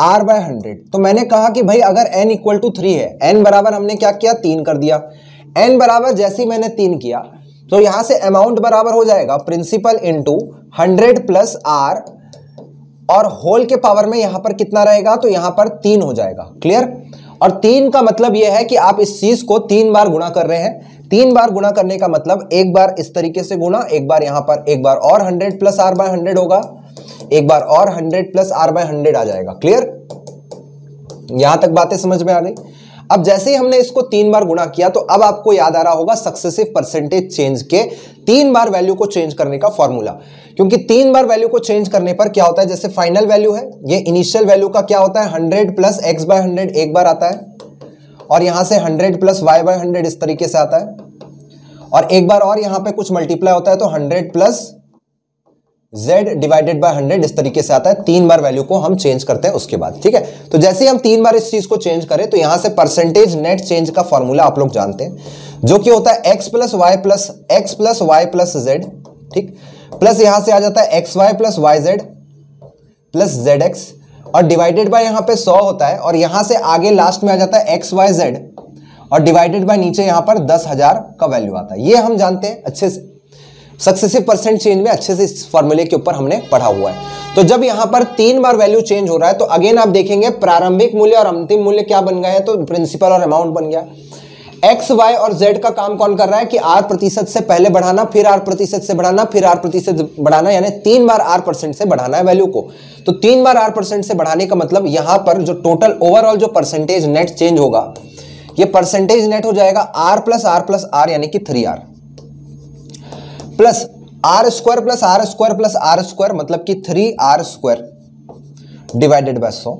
R by hundred तो मैंने कहा कि भाई अगर एन इक्वल टू थ्री है एन बराबर हमने क्या किया तीन कर दिया एन बराबर जैसे ही मैंने तीन किया तो यहां से अमाउंट बराबर हो जाएगा principal into hundred plus R और होल के पावर में यहां पर कितना रहेगा तो यहां पर तीन हो जाएगा क्लियर और तीन का मतलब यह है कि आप इस चीज को तीन बार गुणा कर रहे हैं तीन बार गुणा करने का मतलब एक बार इस तरीके से गुणा एक बार यहां पर एक बार और hundred plus R by hundred होगा एक बार और hundred plus R by hundred आ जाएगा क्लियर यहां तक बातें समझ में आ गई अब जैसे ही हमने इसको तीन बार गुणा किया तो अब आपको याद आ रहा होगा सक्सेसिव परसेंटेज चेंज के तीन बार वैल्यू को चेंज करने का फॉर्मूला क्योंकि तीन बार वैल्यू को चेंज करने पर क्या होता है जैसे फाइनल वैल्यू है ये इनिशियल वैल्यू का क्या होता है hundred plus X by hundred एक बार आता है और यहां से hundred plus Y by hundred इस तरीके से आता है और एक बार और यहां पर कुछ मल्टीप्लाई होता है तो hundred plus z divided by 100 इस तरीके से आता है तीन बार वैल्यू को हम चेंज करते हैं उसके बाद ठीक है तो जैसे ही हम तीन बार इस चीज को चेंज करें तो यहां से परसेंटेज नेट चेंज का फॉर्मूला आप लोग जानते हैं जो कि होता है x plus Y plus X plus Y plus Z ठीक प्लस यहां से आ जाता है X Y plus Y Z plus Z X और डिवाइडेड बाय यहां पे 100 होता है और यहां से आगे लास्ट में आ जाता है एक्स वाई जेड और डिवाइडेड बाय नीचे यहां पर दस हजार का वैल्यू आता है ये हम जानते हैं अच्छे से सक्सेसिव परसेंट चेंज में अच्छे से इस फॉर्मूले के ऊपर हमने पढ़ा हुआ है तो जब यहां पर तीन बार वैल्यू चेंज हो रहा है तो अगेन आप देखेंगे प्रारंभिक मूल्य और अंतिम मूल्य क्या बन गया है तो प्रिंसिपल और अमाउंट बन गया एक्स वाई और जेड का काम कौन कर रहा है कि आर प्रतिशत से पहले बढ़ाना फिर आर प्रतिशत से बढ़ाना फिर आर प्रतिशत बढ़ाना यानी तीन बार आर परसेंट से बढ़ाना है वैल्यू को तो तीन बार आर परसेंट से बढ़ाने का मतलब यहां पर जो टोटल ओवरऑल जो परसेंटेज नेट चेंज होगा ये परसेंटेज नेट हो जाएगा R plus R plus R यानी कि three R plus R square plus R square plus R square मतलब कि three R square divided by सौ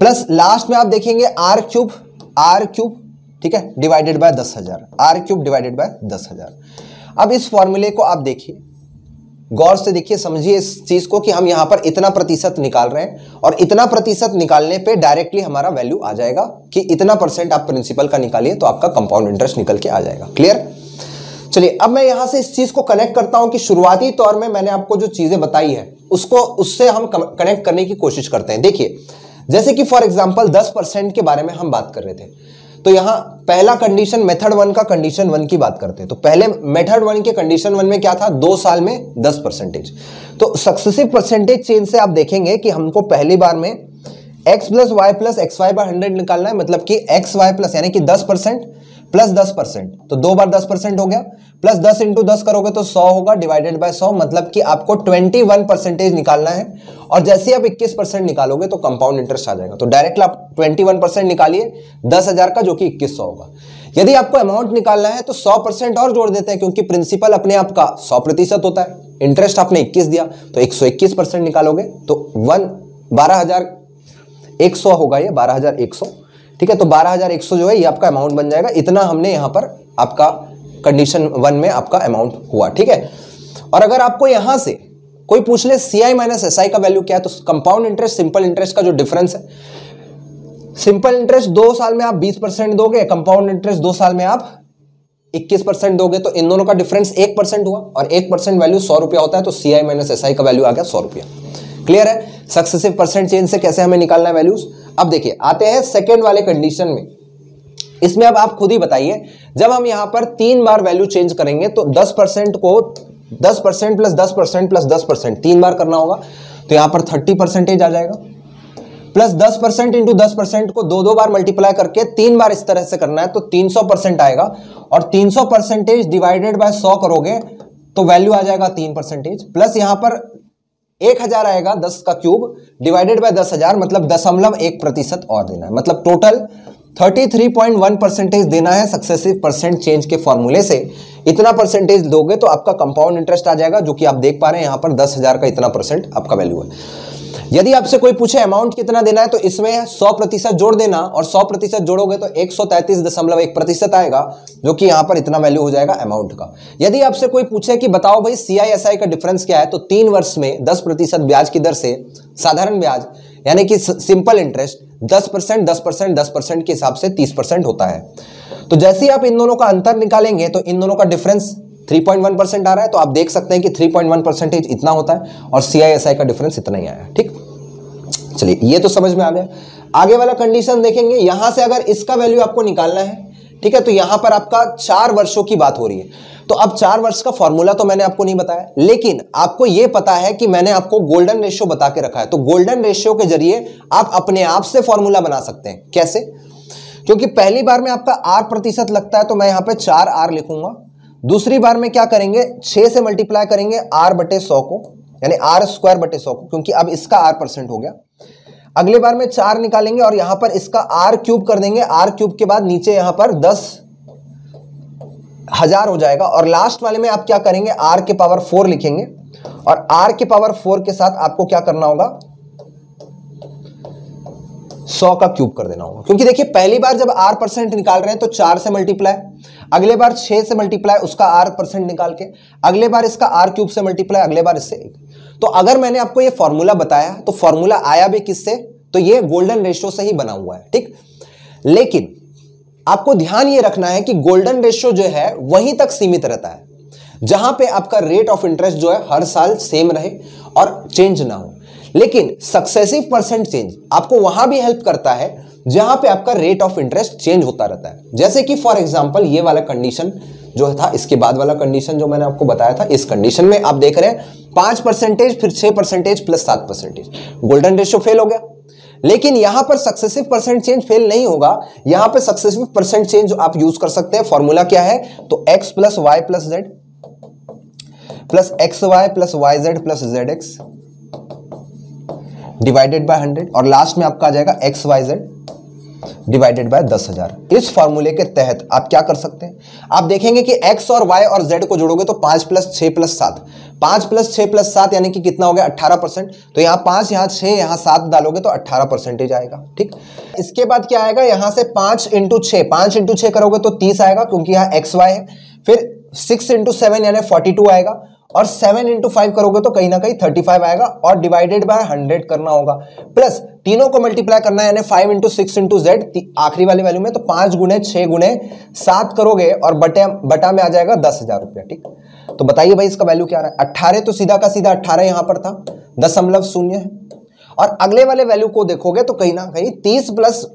प्लस लास्ट में आप देखेंगे आर क्यूब आर क्यूब ठीक है डिवाइडेड बाय दस हजार आर क्यूब डिवाइडेड बाय दस हजार अब इस फॉर्मूले को आप देखिए गौर से देखिए समझिए इस चीज को कि हम यहां पर इतना प्रतिशत निकाल रहे हैं और इतना प्रतिशत निकालने पे डायरेक्टली हमारा वैल्यू आ जाएगा कि इतना परसेंट आप प्रिंसिपल का निकालिए तो आपका कंपाउंड इंटरेस्ट निकल के आ जाएगा क्लियर चलिए अब मैं यहां से इस चीज़ को कनेक्ट करता हूं कि शुरुआती तौर में मैंने आपको जो चीज़ें बताई है उसको उससे हम कनेक्ट करने की कोशिश करते हैं देखिए जैसे कि फॉर एग्जाम्पल दस परसेंट के बारे में हम बात कर रहे थे तो यहाँ पहला कंडीशन मेथड वन का कंडीशन वन की बात करते हैं तो पहले मेथड वन के कंडीशन वन में क्या था दो साल में दस परसेंटेज तो सक्सेसिव परसेंटेज चेंज से आप देखेंगे कि हमको पहली बार में X plus Y plus X Y by hundred निकालना है मतलब कि एक्स वाई प्लस यानी कि दस परसेंट प्लस दस परसेंट तो दो बार दस परसेंट हो गया प्लस दस इंटू दस करोगे तो सौ होगा डिवाइडेड बाय सौ मतलब कि आपको ट्वेंटी वन परसेंटेज निकालना है और जैसे ही आप इक्कीस परसेंट निकालोगे तो कंपाउंड इंटरेस्ट आ जाएगा तो डायरेक्टली आप ट्वेंटी वन परसेंट निकालिए दस हजार का जो कि इक्कीस सौ होगा यदि आपको अमाउंट निकालना है तो सौ परसेंट और जोड़ देते हैं क्योंकि प्रिंसिपल अपने आप का सौ प्रतिशत होता है इंटरेस्ट आपने इक्कीस दिया तो एक सौ इक्कीस परसेंट निकालोगे तो वन बारह हजार एक सौ होगा ये बारह हजार एक सौ ठीक है तो 12,100 जो है ये आपका अमाउंट बन जाएगा इतना हमने यहां पर आपका कंडीशन वन में आपका अमाउंट हुआ ठीक है और अगर आपको यहां से कोई पूछ ले सी आई माइनस एस आई का वैल्यू क्या है तो कंपाउंड इंटरेस्ट सिंपल इंटरेस्ट का जो डिफरेंस है सिंपल इंटरेस्ट दो साल में आप बीस परसेंट दोगे कंपाउंड इंटरेस्ट दो साल में आप इक्कीस परसेंट दोगे तो इन दोनों का डिफरेंस एक परसेंट हुआ और एक परसेंट वैल्यू सौ रुपया होता है तो सी आई माइनस एस आई का वैल्यू आ गया सौ रुपया क्लियर है सक्सेसिव परसेंट चेंज से कैसे हमें निकालना है वैल्यूज अब देखिए आते हैं सेकेंड वाले कंडीशन में इसमें अब आप खुद ही बताइए जब हम यहां पर तीन बार वैल्यू चेंज करेंगे तो दस परसेंट को दस परसेंट प्लस दस परसेंट प्लस दस परसेंट तीन बार करना होगा तो यहां पर थर्टी परसेंटेज आ जाएगा प्लस दस परसेंट इंटू दस परसेंट को दो दो बार मल्टीप्लाई करके तीन बार इस तरह से करना है तो तीन सौ परसेंट आएगा और तीन सौ परसेंटेज डिवाइडेड बाय सौ करोगे तो वैल्यू आ जाएगा तीन परसेंटेज प्लस यहां पर एक हजार आएगा दस का क्यूब डिवाइडेड बाय दस हजार मतलब दशमलव एक प्रतिशत और देना है मतलब total thirty three point one percentage देना है सक्सेसिव परसेंट चेंज के फॉर्मूले से इतना परसेंटेज दोगे तो आपका कंपाउंड इंटरेस्ट आ जाएगा जो कि आप देख पा रहे हैं यहां पर दस हजार का इतना परसेंट आपका वैल्यू है यदि आपसे कोई पूछे अमाउंट कितना देना है तो इसमें सौ प्रतिशत जोड़ देना और सौ प्रतिशत जोड़ोगे तो एक सौ तैंतीस दशमलव एक प्रतिशत आएगा जो कि यहां पर इतना वैल्यू हो जाएगा अमाउंट का यदि आपसे कोई पूछे कि बताओ भाई सीआईएसआई का डिफरेंस क्या है तो तीन वर्ष में दस प्रतिशत ब्याज की दर से साधारण ब्याज यानी कि सिंपल इंटरेस्ट दस परसेंट दस परसेंट दस परसेंट के हिसाब से तीस परसेंट होता है तो जैसे ही आप इन दोनों का अंतर निकालेंगे तो इन दोनों का डिफरेंस 3.1 परसेंट आ रहा है तो आप देख सकते हैं कि 3.1 परसेंटेज इतना होता है और सीआईएसआई का डिफरेंस इतना ही आया ठीक चलिए ये तो समझ में आ गया आगे वाला कंडीशन देखेंगे यहां से अगर इसका वैल्यू आपको निकालना है ठीक है तो यहां पर आपका चार वर्षों की बात हो रही है तो अब चार वर्ष का फॉर्मूला तो मैंने आपको नहीं बताया लेकिन आपको यह पता है कि मैंने आपको गोल्डन रेशियो बता के रखा है तो गोल्डन रेशियो के जरिए आप अपने आप से फॉर्मूला बना सकते हैं कैसे क्योंकि पहली बार में आपका आर प्रतिशत लगता है तो मैं यहां पर चार आर लिखूंगा दूसरी बार में क्या करेंगे छह से मल्टीप्लाई करेंगे आर बटे सौ को यानी आर स्क्वायर बटे सौ को क्योंकि अब इसका आर परसेंट हो गया अगले बार में चार निकालेंगे और यहां पर इसका आर क्यूब कर देंगे आर क्यूब के बाद नीचे यहां पर दस हजार हो जाएगा और लास्ट वाले में आप क्या करेंगे आर के पावर फोर लिखेंगे और आर के पावर फोर के साथ आपको क्या करना होगा सौ का क्यूब कर देना होगा क्योंकि देखिए पहली बार जब आर परसेंट निकाल रहे हैं तो चार से मल्टीप्लाई अगले बार छह से मल्टीप्लाई उसका आर परसेंट निकाल के अगले बार इसका आर क्यूब से मल्टीप्लाई अगले बार इससे तो अगर मैंने आपको ये फॉर्मूला बताया तो फॉर्मूला आया भी किससे तो ये गोल्डन रेशियो से ही बना हुआ है ठीक लेकिन आपको ध्यान ये रखना है कि गोल्डन रेशियो जो है वहीं तक सीमित रहता है जहां पे आपका रेट ऑफ इंटरेस्ट जो है हर साल सेम रहे और चेंज ना हो लेकिन सक्सेसिव परसेंट चेंज आपको वहां भी हेल्प करता है जहां पे आपका रेट ऑफ इंटरेस्ट चेंज होता रहता है जैसे कि फॉर एग्जाम्पल ये वाला कंडीशन जो था इसके बाद वाला कंडीशन जो मैंने आपको बताया था इस कंडीशन में आप देख रहे हैं पांच परसेंटेज फिर छह परसेंटेज प्लस सात परसेंटेज गोल्डन रेशियो फेल हो गया लेकिन यहां पर सक्सेसिव परसेंट चेंज फेल नहीं होगा यहां पर सक्सेसिव परसेंट चेंज आप यूज कर सकते हैं फॉर्मूला क्या है तो X plus Y plus Z plus X Y plus Y Z plus Z X divided by hundred और लास्ट में आपका आ जाएगा X Y Z divided by दस हजार इस फॉर्मूले के तहत आप क्या कर सकते हैं आप देखेंगे कि एक्स और वाई और जेड को जोड़ोगे तो पांच प्लस छह प्लस सात पांच प्लस छह प्लस सात यानी कि कितना हो गया अट्ठारह परसेंट तो यहाँ पांच यहाँ छह यहाँ सात डालोगे तो अट्ठारह परसेंटेज आएगा ठीक इसके बाद क्या आएगा यहाँ से पांच इंटू छह पांच इंटू छः करोगे तो तीस आएगा क्योंकि यहाँ एक्स वाई है फिर सिक्स इंटू सेवन यानी फोर्टी टू आएगा और सेवन इंटू फाइव करोगे तो कहीं ना कहीं थर्टी फाइव आएगा और डिवाइडेड बाय हंड्रेड करना होगा प्लस तीनों को मल्टीप्लाई करना है यानी five into six into Z आखिरी वाली वैल्यू में तो पांच गुणे छह गुणे सात करोगे और बटे बटा में आ जाएगा दस हजार रुपया ठीक तो बताइए भाई इसका वैल्यू क्या रहा है अट्ठारह तो सीधा का सीधा अट्ठारह यहां पर था दशमलव शून्य है और अगले वाले वैल्यू को देखोगे तो कहीं ना कहीं तीस प्लस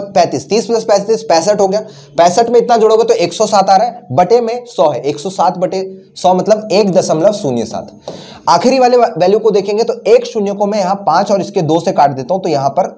पैंतीस तीस प्लस पैंतीस पैंसठ हो गया पैंसठ में इतना जोड़ोगे तो एक सौ सात आ रहा है बटे में सौ है एक सौ सात बटे सौ मतलब एक दशमलव शून्य सात आखिरी वाले वैल्यू को देखेंगे तो एक शून्य को मैं यहां पांच और इसके दो से काट देता हूं तो यहां पर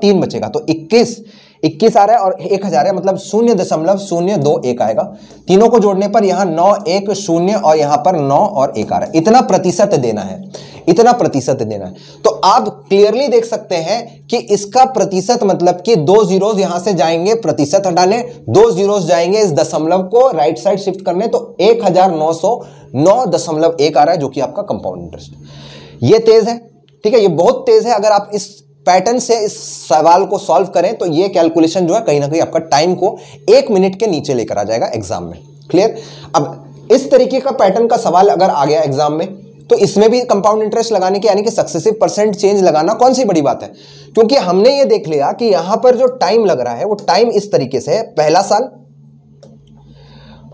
तीन बचेगा तो इक्कीस इक्कीस आ रहा है और एक हजार है मतलब शून्य दशमलव शून्य दो एक आएगा तीनों को जोड़ने पर यहां नौ एक शून्य और यहां पर नौ और एक आ रहा है इतना प्रतिशत देना है इतना प्रतिशत देना है तो आप क्लियरली देख सकते हैं कि इसका प्रतिशत मतलब कि दो जीरोज यहां से जाएंगे प्रतिशत हटाने दो जीरोज जाएंगे इस दशमलव को राइट साइड शिफ्ट करने तो एक हजार नौ सौ नौ दशमलव एक आ रहा है जो कि आपका कंपाउंड इंटरेस्ट यह तेज है ठीक है यह बहुत तेज है अगर आप इस पैटर्न से इस सवाल को सॉल्व करें तो यह कैलकुलेशन जो है कहीं ना कहीं आपका टाइम को एक मिनट के नीचे लेकर आ जाएगा एग्जाम में क्लियर अब इस तरीके का पैटर्न का सवाल अगर आ गया एग्जाम में तो इसमें भी कंपाउंड इंटरेस्ट लगाने की यानी कि सक्सेसिव परसेंट चेंज लगाना कौन सी बड़ी बात है क्योंकि हमने ये देख लिया कि यहां पर जो टाइम लग रहा है वो टाइम इस तरीके से है पहला साल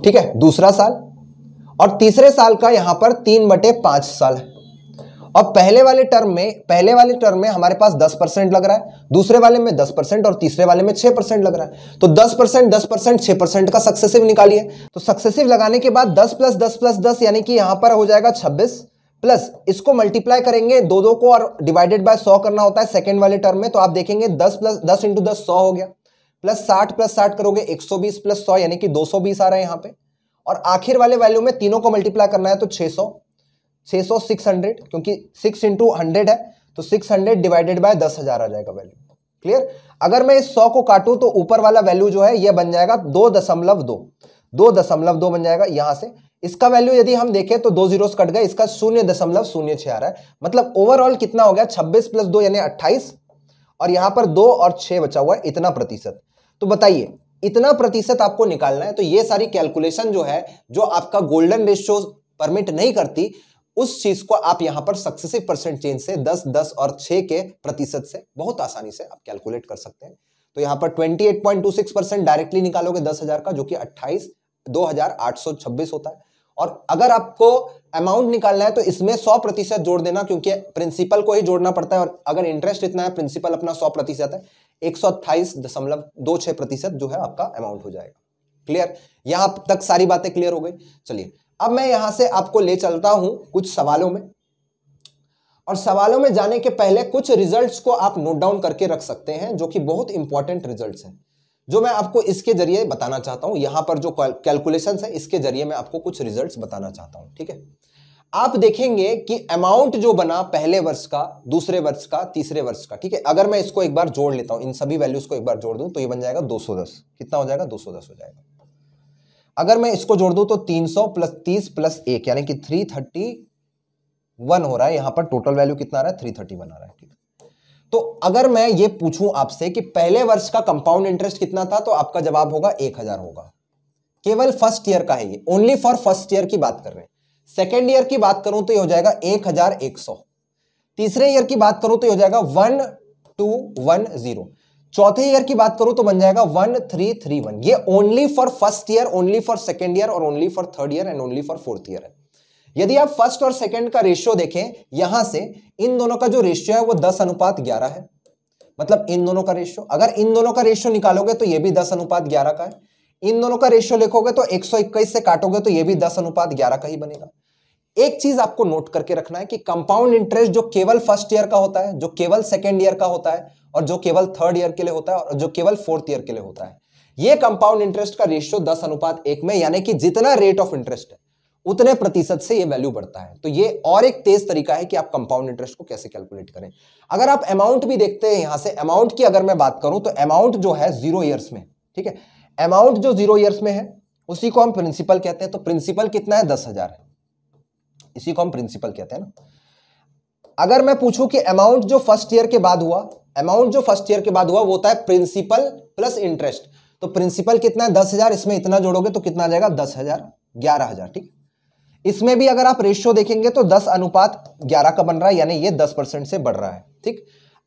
ठीक है दूसरा साल और तीसरे साल का यहां पर तीन बटे पांच साल है और पहले वाले टर्म में पहले वाले टर्म में हमारे पास 10 परसेंट लग रहा है दूसरे वाले में 10 परसेंट और तीसरे वाले में 6 परसेंट लग रहा है तो 10 परसेंट दस परसेंट छह परसेंट का सक्सेसिव निकालिए तो सक्सेसिव लगाने के बाद 10 प्लस 10 प्लस 10 यानी कि यहां पर हो जाएगा छब्बीस प्लस इसको मल्टीप्लाई करेंगे दो दो को और डिवाइडेड बाय सौ करना होता है सेकेंड वाले टर्म में तो आप देखेंगे दस प्लस दस इंटू दस सौ हो गया प्लस साठ प्लस साठ करोगे एक सौ बीस प्लस सौ यानी कि दो सौ बीस आ रहा है यहाँ पे और आखिर वाले वैल्यू में तीनों को मल्टीप्लाई करना है तो छः सौ छह सौ सिक्स हंड्रेड क्योंकि सिक्स इंटू हंड्रेड है तो सिक्स हंड्रेड डिवाइडेड बाय दस हज़ार आ जाएगा वैल्यू क्लियर अगर मैं इस सौ को काटूँ तो ऊपर वाला वैल्यू जो है यह बन जाएगा दो दशमलव दो दो दशमलव दो बन जाएगा यहाँ से इसका वैल्यू यदि हम देखें तो दो जीरोस कट गए इसका शून्य दशमलव शून्य छह आ रहा है मतलब ओवरऑल कितना हो गया छब्बीस प्लस दो यानी अट्ठाईस और यहां पर दो और छह बचा हुआ है इतना प्रतिशत तो बताइए इतना प्रतिशत आपको निकालना है तो ये सारी कैलकुलेशन जो है जो आपका गोल्डन रेशियो परमिट नहीं करती उस चीज को आप यहां पर सक्सेसिव परसेंट चेंज से दस दस और 6 के प्रतिशत से बहुत आसानी से आप कैलकुलेट कर सकते हैं तो यहां पर ट्वेंटी डायरेक्टली निकालोगे दस का जो कि अट्ठाईस दो होता है और अगर आपको अमाउंट निकालना है तो इसमें सौ प्रतिशत जोड़ देना क्योंकि प्रिंसिपल को ही जोड़ना पड़ता है और अगर इंटरेस्ट इतना है प्रिंसिपल अपना सौ प्रतिशत है एक सौ अट्ठाईस दशमलव दो छह प्रतिशत जो है आपका अमाउंट हो जाएगा क्लियर यहां तक सारी बातें क्लियर हो गई चलिए अब मैं यहां से आपको ले चलता हूं कुछ सवालों में और सवालों में जाने के पहले कुछ रिजल्ट्स को आप नोट डाउन करके रख सकते हैं जो कि बहुत इंपॉर्टेंट रिजल्ट्स हैं जो मैं आपको इसके जरिए बताना चाहता हूं यहां पर जो कैलकुलेशन है इसके जरिए मैं आपको कुछ रिजल्ट बताना चाहता हूं ठीक है आप देखेंगे कि अमाउंट जो बना पहले वर्ष का दूसरे वर्ष का तीसरे वर्ष का ठीक है अगर मैं इसको एक बार जोड़ लेता हूं इन सभी वैल्यूज को एक बार जोड़ दूं तो ये बन जाएगा 210 कितना हो जाएगा 210 हो जाएगा अगर मैं इसको जोड़ दूं तो 300 प्लस 30 प्लस एक यानी कि 331 हो रहा है यहां पर टोटल वैल्यू कितना आ रहा है थ्री आ रहा है ठीक है तो अगर मैं ये पूछूं आपसे कि पहले वर्ष का कंपाउंड इंटरेस्ट कितना था तो आपका जवाब होगा एक हजार होगा केवल फर्स्ट ईयर का है ये ओनली फॉर फर्स्ट ईयर की बात कर रहे हैं सेकेंड ईयर की बात करूं तो ये हो जाएगा एक हजार एक सौ तीसरे ईयर की बात करूं तो ये हो जाएगा वन टू वन जीरो चौथे ईयर की बात करूं तो बन जाएगा वन थ्री थ्री वन ये only for first year only for second year और only for third year and only for fourth year है यदि आप फर्स्ट और सेकेंड का रेशियो देखें यहां से इन दोनों का जो रेशियो है वो दस अनुपात ग्यारह है मतलब इन दोनों का रेशियो अगर इन दोनों का रेशियो निकालोगे तो ये भी दस अनुपात ग्यारह का है इन दोनों का रेशियो लिखोगे तो इक्कीस से काटोगे तो ये भी दस अनुपात ग्यारह का ही बनेगा एक चीज आपको नोट करके रखना है कि कंपाउंड इंटरेस्ट जो केवल फर्स्ट ईयर का होता है जो केवल सेकेंड ईयर का होता है और जो केवल थर्ड ईयर के लिए होता है और जो केवल फोर्थ ईयर के लिए होता है ये कंपाउंड इंटरेस्ट का रेशियो दस अनुपात एक में यानी कि जितना रेट ऑफ इंटरेस्ट है उतने प्रतिशत से ये वैल्यू बढ़ता है तो ये और एक तेज तरीका है कि आप कंपाउंड इंटरेस्ट को कैसे कैलकुलेट करें अगर आप अमाउंट भी देखते हैं यहां से अमाउंट की अगर मैं बात करूं तो अमाउंट जो है जीरो ईयर्स में ठीक है अमाउंट जो जीरो ईयर्स में है उसी को हम प्रिंसिपल कहते हैं तो प्रिंसिपल कितना है दस हजार इसी को हम प्रिंसिपल कहते हैं ना अगर मैं पूछूं कि अमाउंट जो फर्स्ट ईयर के बाद हुआ अमाउंट जो फर्स्ट ईयर के बाद हुआ वो होता है प्रिंसिपल प्लस इंटरेस्ट तो प्रिंसिपल कितना है दस हजार इसमें इतना जोड़ोगे तो कितना आ जाएगा दस हजार ग्यारह हजार ठीक इसमें भी अगर आप रेशियो देखेंगे तो 10 अनुपात 11 का बन रहा है यानी ये 10 परसेंट से बढ़ रहा है ठीक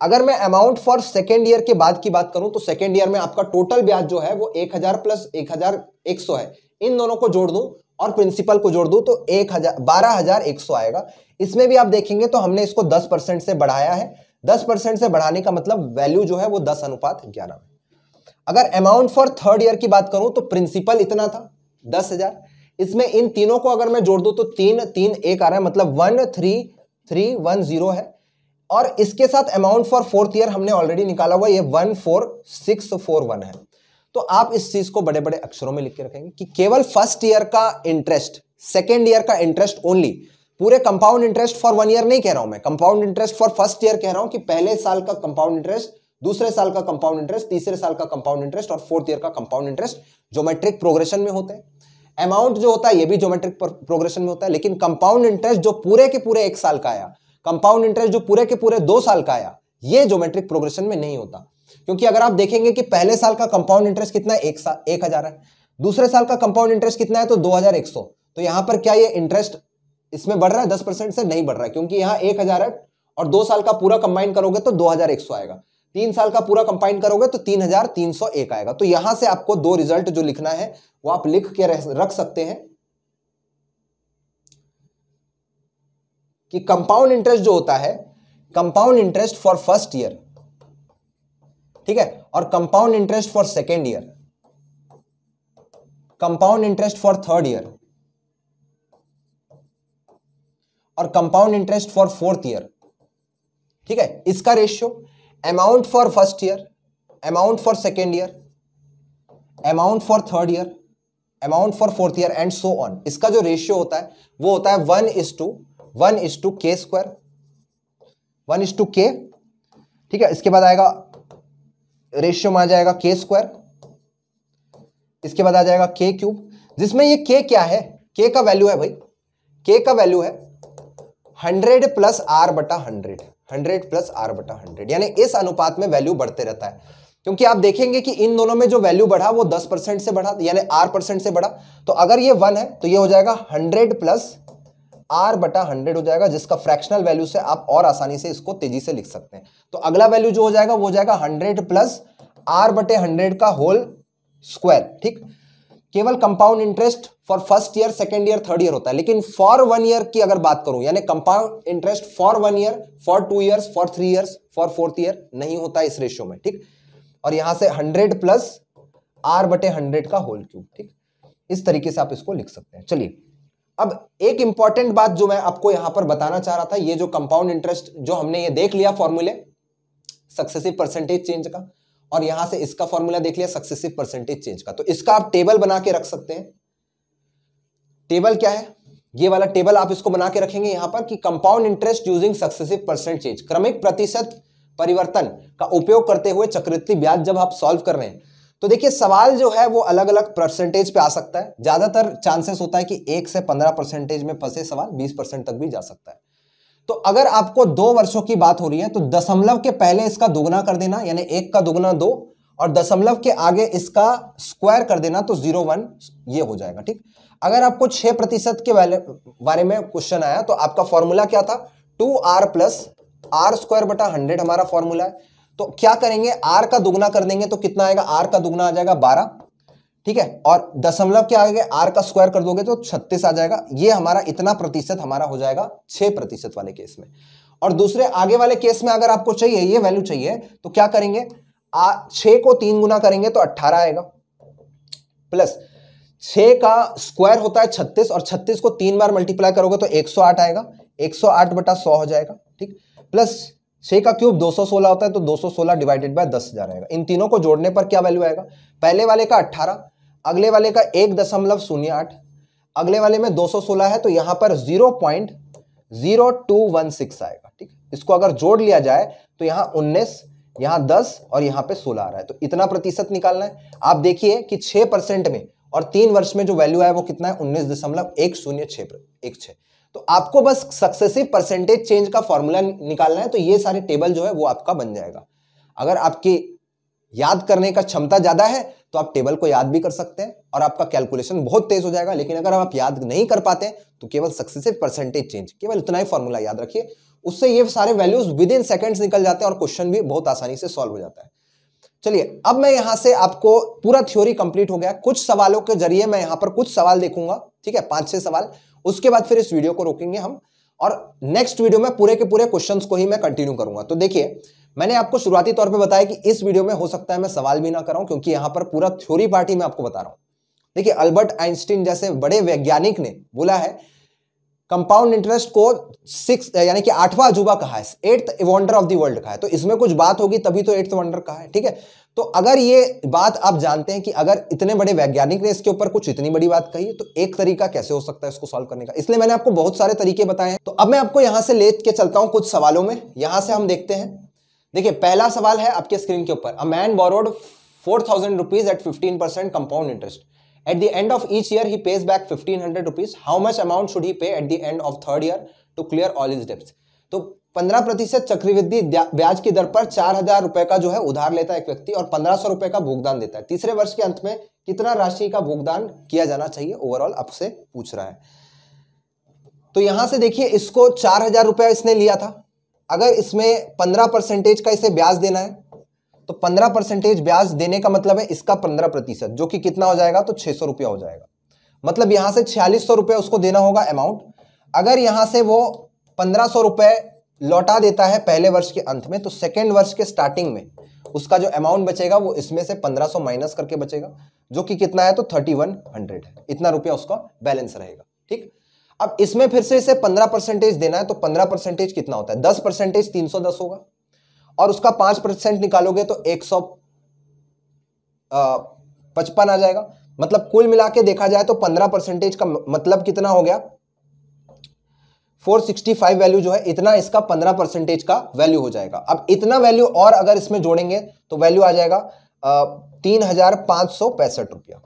अगर मैं अमाउंट फॉर सेकेंड ईयर के बाद की बात करूं तो सेकेंड ईयर में आपका टोटल ब्याज जो है वो 1000 प्लस 1100 है इन दोनों को जोड़ दूं और प्रिंसिपल को जोड़ दूं तो एक हजार बारह हजार एक सौ आएगा इसमें भी आप देखेंगे तो हमने इसको दस परसेंट से बढ़ाया है दस परसेंट से बढ़ाने का मतलब वैल्यू जो है वो दस अनुपात ग्यारह अगर अमाउंट फॉर थर्ड ईयर की बात करूं तो प्रिंसिपल इतना था दस हजार इसमें इन तीनों को अगर मैं जोड़ दूं तो तीन तीन एक आ रहा है मतलब one three three one zero है और इसके साथ अमाउंट फॉर फोर्थ ईयर हमने ऑलरेडी निकाला हुआ ये one four six four one है तो आप इस चीज को बड़े बड़े अक्षरों में लिख के रखेंगे कि केवल फर्स्ट ईयर का इंटरेस्ट सेकेंड ईयर का इंटरेस्ट ओनली पूरे compound interest for one year नहीं कह रहा हूं मैं compound interest for first year कह रहा हूं कि पहले साल का कंपाउंड इंटरेस्ट दूसरे साल का कंपाउंड इंटरेस्ट तीसरे साल का कंपाउंड इंटरेस्ट और फोर्थ ईयर का कंपाउंड इंटरेस्ट जो मैट्रिक प्रोग्रेशन में होते हैं अमाउंट जो होता है ये भी ज्योमेट्रिक प्रोग्रेशन में होता है लेकिन कंपाउंड इंटरेस्ट जो पूरे के पूरे एक साल का आया कंपाउंड इंटरेस्ट जो पूरे के पूरे दो साल का आया ये ज्योमेट्रिक प्रोग्रेशन में नहीं होता क्योंकि अगर आप देखेंगे कि पहले साल का कंपाउंड इंटरेस्ट कितना है एक साल एक हजार है दूसरे साल का कंपाउंड इंटरेस्ट कितना है तो दो हजार एक सौ तो यहां पर क्या ये इंटरेस्ट इसमें बढ़ रहा है दस परसेंट से नहीं बढ़ रहा है क्योंकि यहां एक हजार है और दो साल का पूरा कंबाइन करोगे तो दो हजार एक सौ आएगा तीन साल का पूरा कंपाइन करोगे तो तीन हजार तीन सौ एक आएगा तो यहां से आपको दो रिजल्ट जो लिखना है वो आप लिख के रख सकते हैं कि कंपाउंड इंटरेस्ट जो होता है compound interest for first year ठीक है और compound interest for second year compound interest for third year और compound interest for fourth year ठीक है इसका ratio amount for first year amount for second year amount for third year amount for fourth year and so on इसका जो रेशियो होता है वो होता है one is to one is two के स्क्वायर वन इज टू के ठीक है इसके बाद आएगा रेशियो में आ जाएगा के स्क्वायर इसके बाद आ जाएगा के क्यूब जिसमें ये के क्या है के का वैल्यू है भाई के का वैल्यू है हंड्रेड प्लस आर बटा हंड्रेड हंड्रेड प्लस आर बटा हंड्रेड यानी इस अनुपात में वैल्यू बढ़ते रहता है क्योंकि आप देखेंगे कि इन दोनों में जो वैल्यू बढ़ा वो दस परसेंट से बढ़ा यानी आर परसेंट से बढ़ा तो अगर ये वन है तो ये हो जाएगा हंड्रेड प्लस आर बटा हंड्रेड हो जाएगा जिसका फ्रैक्शनल वैल्यू से आप और आसानी से इसको तेजी से लिख सकते हैं तो अगला वैल्यू जो हो जाएगा वो हो जाएगा हंड्रेड प्लस आर बटे हंड्रेड का होल स्क्वायर ठीक केवल compound interest for first year second year third year होता है लेकिन फॉर वन ईयर की अगर बात करूं यानी compound interest for one year for two years for three years for fourth year नहीं होता इस रेशियो में ठीक और यहां से हंड्रेड प्लस आर बटे हंड्रेड का होल क्यूब ठीक इस तरीके से आप इसको लिख सकते हैं चलिए अब एक इंपॉर्टेंट बात जो मैं आपको यहां पर बताना चाह रहा था ये जो कंपाउंड इंटरेस्ट जो हमने ये देख लिया फॉर्मूले सक्सेसिव परसेंटेज चेंज का और यहां से इसका फॉर्मूला देख लिया सक्सेसिव परसेंटेज चेंज का तो इसका आप टेबल बना के रख सकते हैं टेबल क्या है ये वाला टेबल आप इसको बना के रखेंगे यहां पर कि compound interest using successive percent change क्रमिक प्रतिशत परिवर्तन का उपयोग करते हुए चक्रवृत्ति ब्याज जब आप सॉल्व कर रहे हैं तो देखिए सवाल जो है वो अलग अलग परसेंटेज पे आ सकता है ज्यादातर चांसेस होता है कि एक से पंद्रह परसेंटेज में फंसे सवाल बीस परसेंट तक भी जा सकता है तो अगर आपको दो वर्षों की बात हो रही है तो दशमलव के पहले इसका दोगुना कर देना यानी एक का दोगुना दो और दशमलव के आगे इसका स्क्वायर कर देना तो जीरो वन ये हो जाएगा ठीक अगर आपको छह प्रतिशत के बारे में क्वेश्चन आया तो आपका फॉर्मूला क्या था two R plus R square बटा हंड्रेड हमारा फॉर्मूला है तो क्या करेंगे आर का दुगना कर देंगे तो कितना आएगा आर का दुगना आ जाएगा बारह ठीक है और दशमलव के आगे आर का स्क्वायर कर दोगे तो छत्तीस आ जाएगा ये हमारा इतना प्रतिशत हमारा हो जाएगा छह प्रतिशत वाले केस में और दूसरे आगे वाले केस में अगर आपको चाहिए ये वैल्यू चाहिए तो क्या करेंगे छः को तीन गुना करेंगे तो अट्ठारह आएगा प्लस छः का स्क्वायर होता है छत्तीस और छत्तीस को तीन बार मल्टीप्लाई करोगे तो एक सौ आठ आएगा एक सौ आठ बटा सौ हो जाएगा ठीक प्लस छे का क्यूब 216 होता है तो 216 डिवाइडेड बाय 10 जा आएगा इन तीनों को जोड़ने पर क्या वैल्यू आएगा पहले वाले का 18 अगले वाले का एक दशमलव शून्य आठ अगले वाले में 216 है तो यहां पर zero point zero two one six आएगा ठीक इसको अगर जोड़ लिया जाए तो यहां उन्नीस यहां 10 और यहां पे 16 आ रहा है तो इतना प्रतिशत निकालना है आप देखिए कि 6 परसेंट में और तीन वर्ष में जो वैल्यू आया वो कितना है उन्नीस दशमलव एक शून्य छः एक छः तो आपको बस सक्सेसिव परसेंटेज चेंज का फॉर्मूला निकालना है तो ये सारे टेबल जो है वो आपका बन जाएगा अगर आपकी याद करने का क्षमता ज़्यादा है तो आप टेबल को याद भी कर सकते हैं और आपका कैलकुलेशन बहुत तेज हो जाएगा लेकिन अगर आप याद नहीं कर पाते तो केवल सक्सेसिव परसेंटेज चेंज केवल इतना ही फॉर्मूला याद रखिए उससे ये सारे वैल्यूज विद इन सेकेंड्स निकल जाते हैं और क्वेश्चन भी बहुत आसानी से सॉल्व हो जाता है चलिए अब मैं यहाँ से आपको पूरा थ्योरी कंप्लीट हो गया कुछ सवालों के जरिए मैं यहाँ पर कुछ सवाल देखूंगा ठीक है पांच छह सवाल उसके बाद फिर इस वीडियो को रोकेंगे हम और नेक्स्ट वीडियो में पूरे के पूरे क्वेश्चंस को ही मैं कंटिन्यू करूंगा तो देखिए मैंने आपको शुरुआती तौर पर बताया कि इस वीडियो में हो सकता है मैं सवाल भी ना कराऊं क्योंकि यहां पर पूरा थ्योरी पार्टी मैं आपको बता रहा हूं देखिए अल्बर्ट आइंस्टीन जैसे बड़े वैज्ञानिक ने बोला है कंपाउंड इंटरेस्ट को सिक्स यानी कि आठवां अजूबा कहा है eighth wonder of the world कहा है तो इसमें कुछ बात होगी तभी तो एट्थ वंडर कहा है ठीक है तो अगर ये बात आप जानते हैं कि अगर इतने बड़े वैज्ञानिक ने इसके ऊपर कुछ इतनी बड़ी बात कही तो एक तरीका कैसे हो सकता है इसको सॉल्व करने का इसलिए मैंने आपको बहुत सारे तरीके बताए हैं तो अब मैं आपको यहां से ले के चलता हूं कुछ सवालों में यहां से हम देखते हैं देखिए पहला सवाल है आपके स्क्रीन के ऊपर a man borrowed four thousand rupees at fifteen percent compound interest at the end of each year he pays back fifteen hundred rupees how much amount should he pay at the end of third year to clear all his debts तो पंद्रह प्रतिशत चक्रवृद्धि ब्याज की दर पर चार हजार रुपए का जो है उधार लेता है एक व्यक्ति और पंद्रह सौ रुपए का भुगतान देता है तीसरे वर्ष के अंत में कितना राशि का भुगतान किया जाना चाहिए ओवरऑल आपसे पूछ रहा है तो यहां से देखिए इसको चार हजार रुपया इसने लिया था अगर इसमें पंद्रह परसेंटेज का इसे ब्याज देना है तो पंद्रह परसेंटेज ब्याज देने का मतलब है इसका पंद्रह प्रतिशत जो कि कितना हो जाएगा तो छह सौ रुपया हो जाएगा मतलब यहां से छियालीस सौ रुपया उसको देना होगा अमाउंट अगर यहां से वो पंद्रह सौ रुपये लौटा देता है पहले वर्ष के अंत में तो सेकेंड वर्ष के स्टार्टिंग में उसका जो अमाउंट बचेगा वो इसमें से पंद्रह माइनस करके बचेगा जो कि कितना है तो थर्टी वन हंड्रेड है इतना रुपया उसका बैलेंस रहेगा ठीक अब इसमें फिर से इसे पंद्रह परसेंटेज देना है तो पंद्रह परसेंटेज कितना होता है दस परसेंटेज तीन सौ दस होगा और उसका पांच परसेंट निकालोगे तो एक सौ पचपन आ जाएगा मतलब कुल मिला के देखा जाए तो पंद्रह परसेंटेज का मतलब कितना हो गया फोर सिक्सटी फाइव वैल्यू जो है इतना इसका पंद्रह परसेंटेज का वैल्यू हो जाएगा अब इतना वैल्यू और अगर इसमें जोड़ेंगे तो वैल्यू आ जाएगा तीन हजार पांच सौ पैंसठ रुपया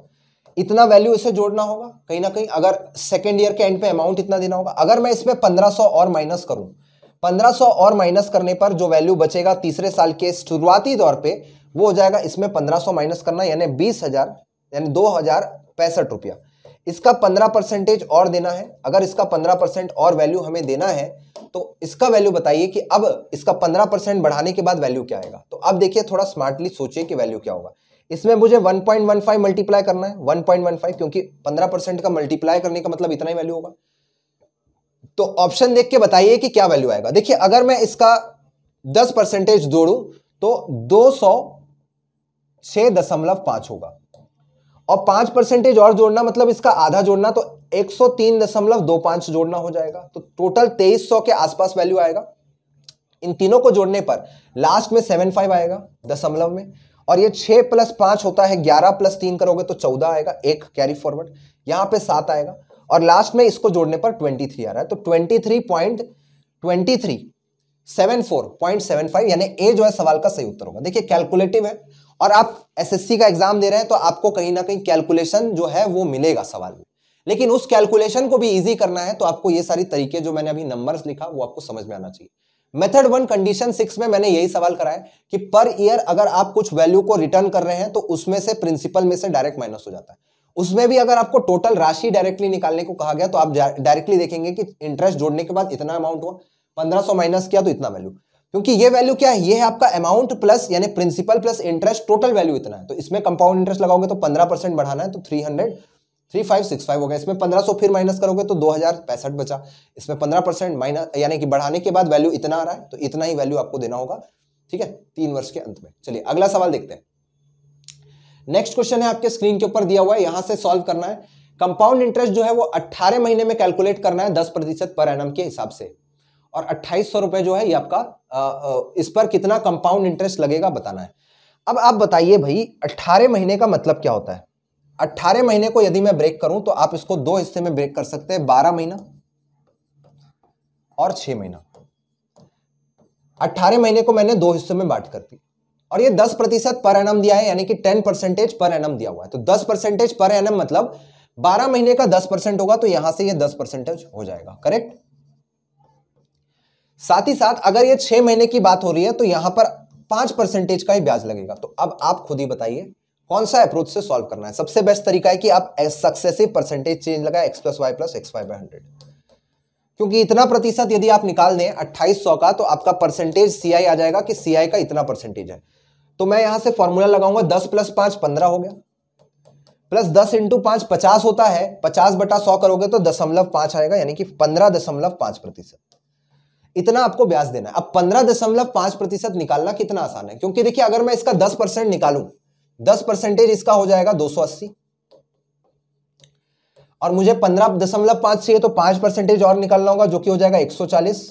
इतना वैल्यू इसे जोड़ना होगा कहीं ना कहीं अगर सेकेंड ईयर के एंड पे अमाउंट इतना देना होगा अगर मैं इसमें पंद्रह और माइनस करूं पंद्रह और माइनस करने पर जो वैल्यू बचेगा तीसरे साल के शुरुआती दौर पर वो हो जाएगा इसमें पंद्रह माइनस करना यानी बीस हजार यानी दो हजार पैंसठ रुपया इसका पंद्रह परसेंटेज और देना है अगर इसका पंद्रह परसेंट और वैल्यू हमें देना है तो इसका वैल्यू बताइए कि अब इसका पंद्रह परसेंट बढ़ाने के बाद वैल्यू क्या आएगा तो अब देखिए थोड़ा स्मार्टली सोचिए कि वैल्यू क्या होगा इसमें मुझे 1.15 मल्टीप्लाई करना है 1.15 क्योंकि 15 परसेंट का मल्टीप्लाई करने का मतलब इतना ही वैल्यू होगा तो ऑप्शन देख के बताइए कि क्या वैल्यू आएगा देखिए अगर मैं इसका 10 परसेंटेज जोड़ू तो दो सौ दशमलव पांच होगा और पांच परसेंटेज और जोड़ना मतलब इसका आधा जोड़ना तो एक सौ जोड़ना हो जाएगा तो टोटल तेईस के आसपास वैल्यू आएगा इन तीनों को जोड़ने पर लास्ट में सेवन फाइव आएगा दशमलव में और ये छह प्लस पांच होता है ग्यारह प्लस तीन करोगे तो चौदह आएगा एक कैरी फॉरवर्ड यहां पे सात आएगा और लास्ट में इसको जोड़ने पर ट्वेंटी थ्री आ रहा है तो twenty three point twenty three seven four point seven five यानी ए जो है सवाल का सही उत्तर होगा देखिए कैलकुलेटिव है और आप एसएससी का एग्जाम दे रहे हैं तो आपको कहीं ना कहीं कैलकुलेशन जो है वो मिलेगा सवाल में लेकिन उस कैलकुलेशन को भी इजी करना है तो आपको ये सारी तरीके जो मैंने अभी नंबर्स लिखा वो आपको समझ में आना चाहिए मेथड वन कंडीशन सिक्स में मैंने यही सवाल करा है कि पर ईयर अगर आप कुछ वैल्यू को रिटर्न कर रहे हैं तो उसमें से प्रिंसिपल में से डायरेक्ट माइनस हो जाता है उसमें भी अगर आपको टोटल राशि डायरेक्टली निकालने को कहा गया तो आप डायरेक्टली देखेंगे कि इंटरेस्ट जोड़ने के बाद इतना अमाउंट हुआ पंद्रह माइनस किया तो इतना वैल्यू क्योंकि ये वैल्यू क्या है ये है आपका अमाउंट प्लस यानी principal plus interest total value इतना है तो इसमें कंपाउंड इंटरेस्ट लगाओगे तो पंद्रह परसेंट बढ़ाना है तो three hundred three five six five हो गया इसमें पंद्रह सौ फिर माइनस करोगे तो दो हज़ार पैंसठ बचा इसमें पंद्रह परसेंट माइनस यानी कि बढ़ाने के बाद वैल्यू इतना आ रहा है तो इतना ही वैल्यू आपको देना होगा ठीक है तीन वर्ष के अंत में चलिए अगला सवाल देखते हैं नेक्स्ट क्वेश्चन है आपके स्क्रीन के ऊपर दिया हुआ है यहां से सॉल्व करना है कंपाउंड इंटरेस्ट जो है वो अट्ठारह महीने में कैलकुलेट करना है दस प्रतिशत पर एन के हिसाब से और अट्ठाईस रुपए जो है ये आपका इस पर कितना कंपाउंड इंटरेस्ट लगेगा बताना है अब आप बताइए भाई अट्ठारह महीने का मतलब क्या होता है 18 महीने को यदि मैं ब्रेक करूं तो आप इसको दो हिस्से में ब्रेक कर सकते हैं 12 महीना और 6 महीना 18 महीने को मैंने दो हिस्सों में बांट कर दी और ये 10 प्रतिशत पर एन दिया है यानी कि 10 परसेंटेज पर एन दिया हुआ है तो 10 परसेंटेज पर एन मतलब 12 महीने का 10 परसेंट होगा तो यहां से ये 10 परसेंटेज हो जाएगा करेक्ट साथ ही साथ अगर ये छह महीने की बात हो रही है तो यहां पर पांच परसेंटेज का ही ब्याज लगेगा तो अब आप खुद ही बताइए कौन सा अप्रोच से सॉल्व करना है सबसे बेस्ट तरीका है कि आप सक्सेसिव परसेंटेज चेंज लगाए X plus Y plus X Y by क्योंकि इतना प्रतिशत यदि आप निकाल दें अट्ठाईस का तो आपका परसेंटेज सी आ जाएगा कि सी का इतना परसेंटेज है तो मैं यहां से फॉर्मूला लगाऊंगा दस प्लस पांच पंद्रह हो गया प्लस दस इंटू पांच पचास होता है पचास बटा सौ करोगे तो दशमलव पांच आएगा यानी कि पंद्रह दशमलव पांच प्रतिशत इतना आपको ब्याज देना है अब पंद्रह दशमलव पांच प्रतिशत निकालना कितना आसान है क्योंकि देखिए अगर मैं इसका दस परसेंट निकालू दस परसेंटेज इसका हो जाएगा दो सौ अस्सी और मुझे पंद्रह दशमलव पांच चाहिए तो पांच परसेंटेज और निकालना होगा जो कि हो जाएगा एक सौ चालीस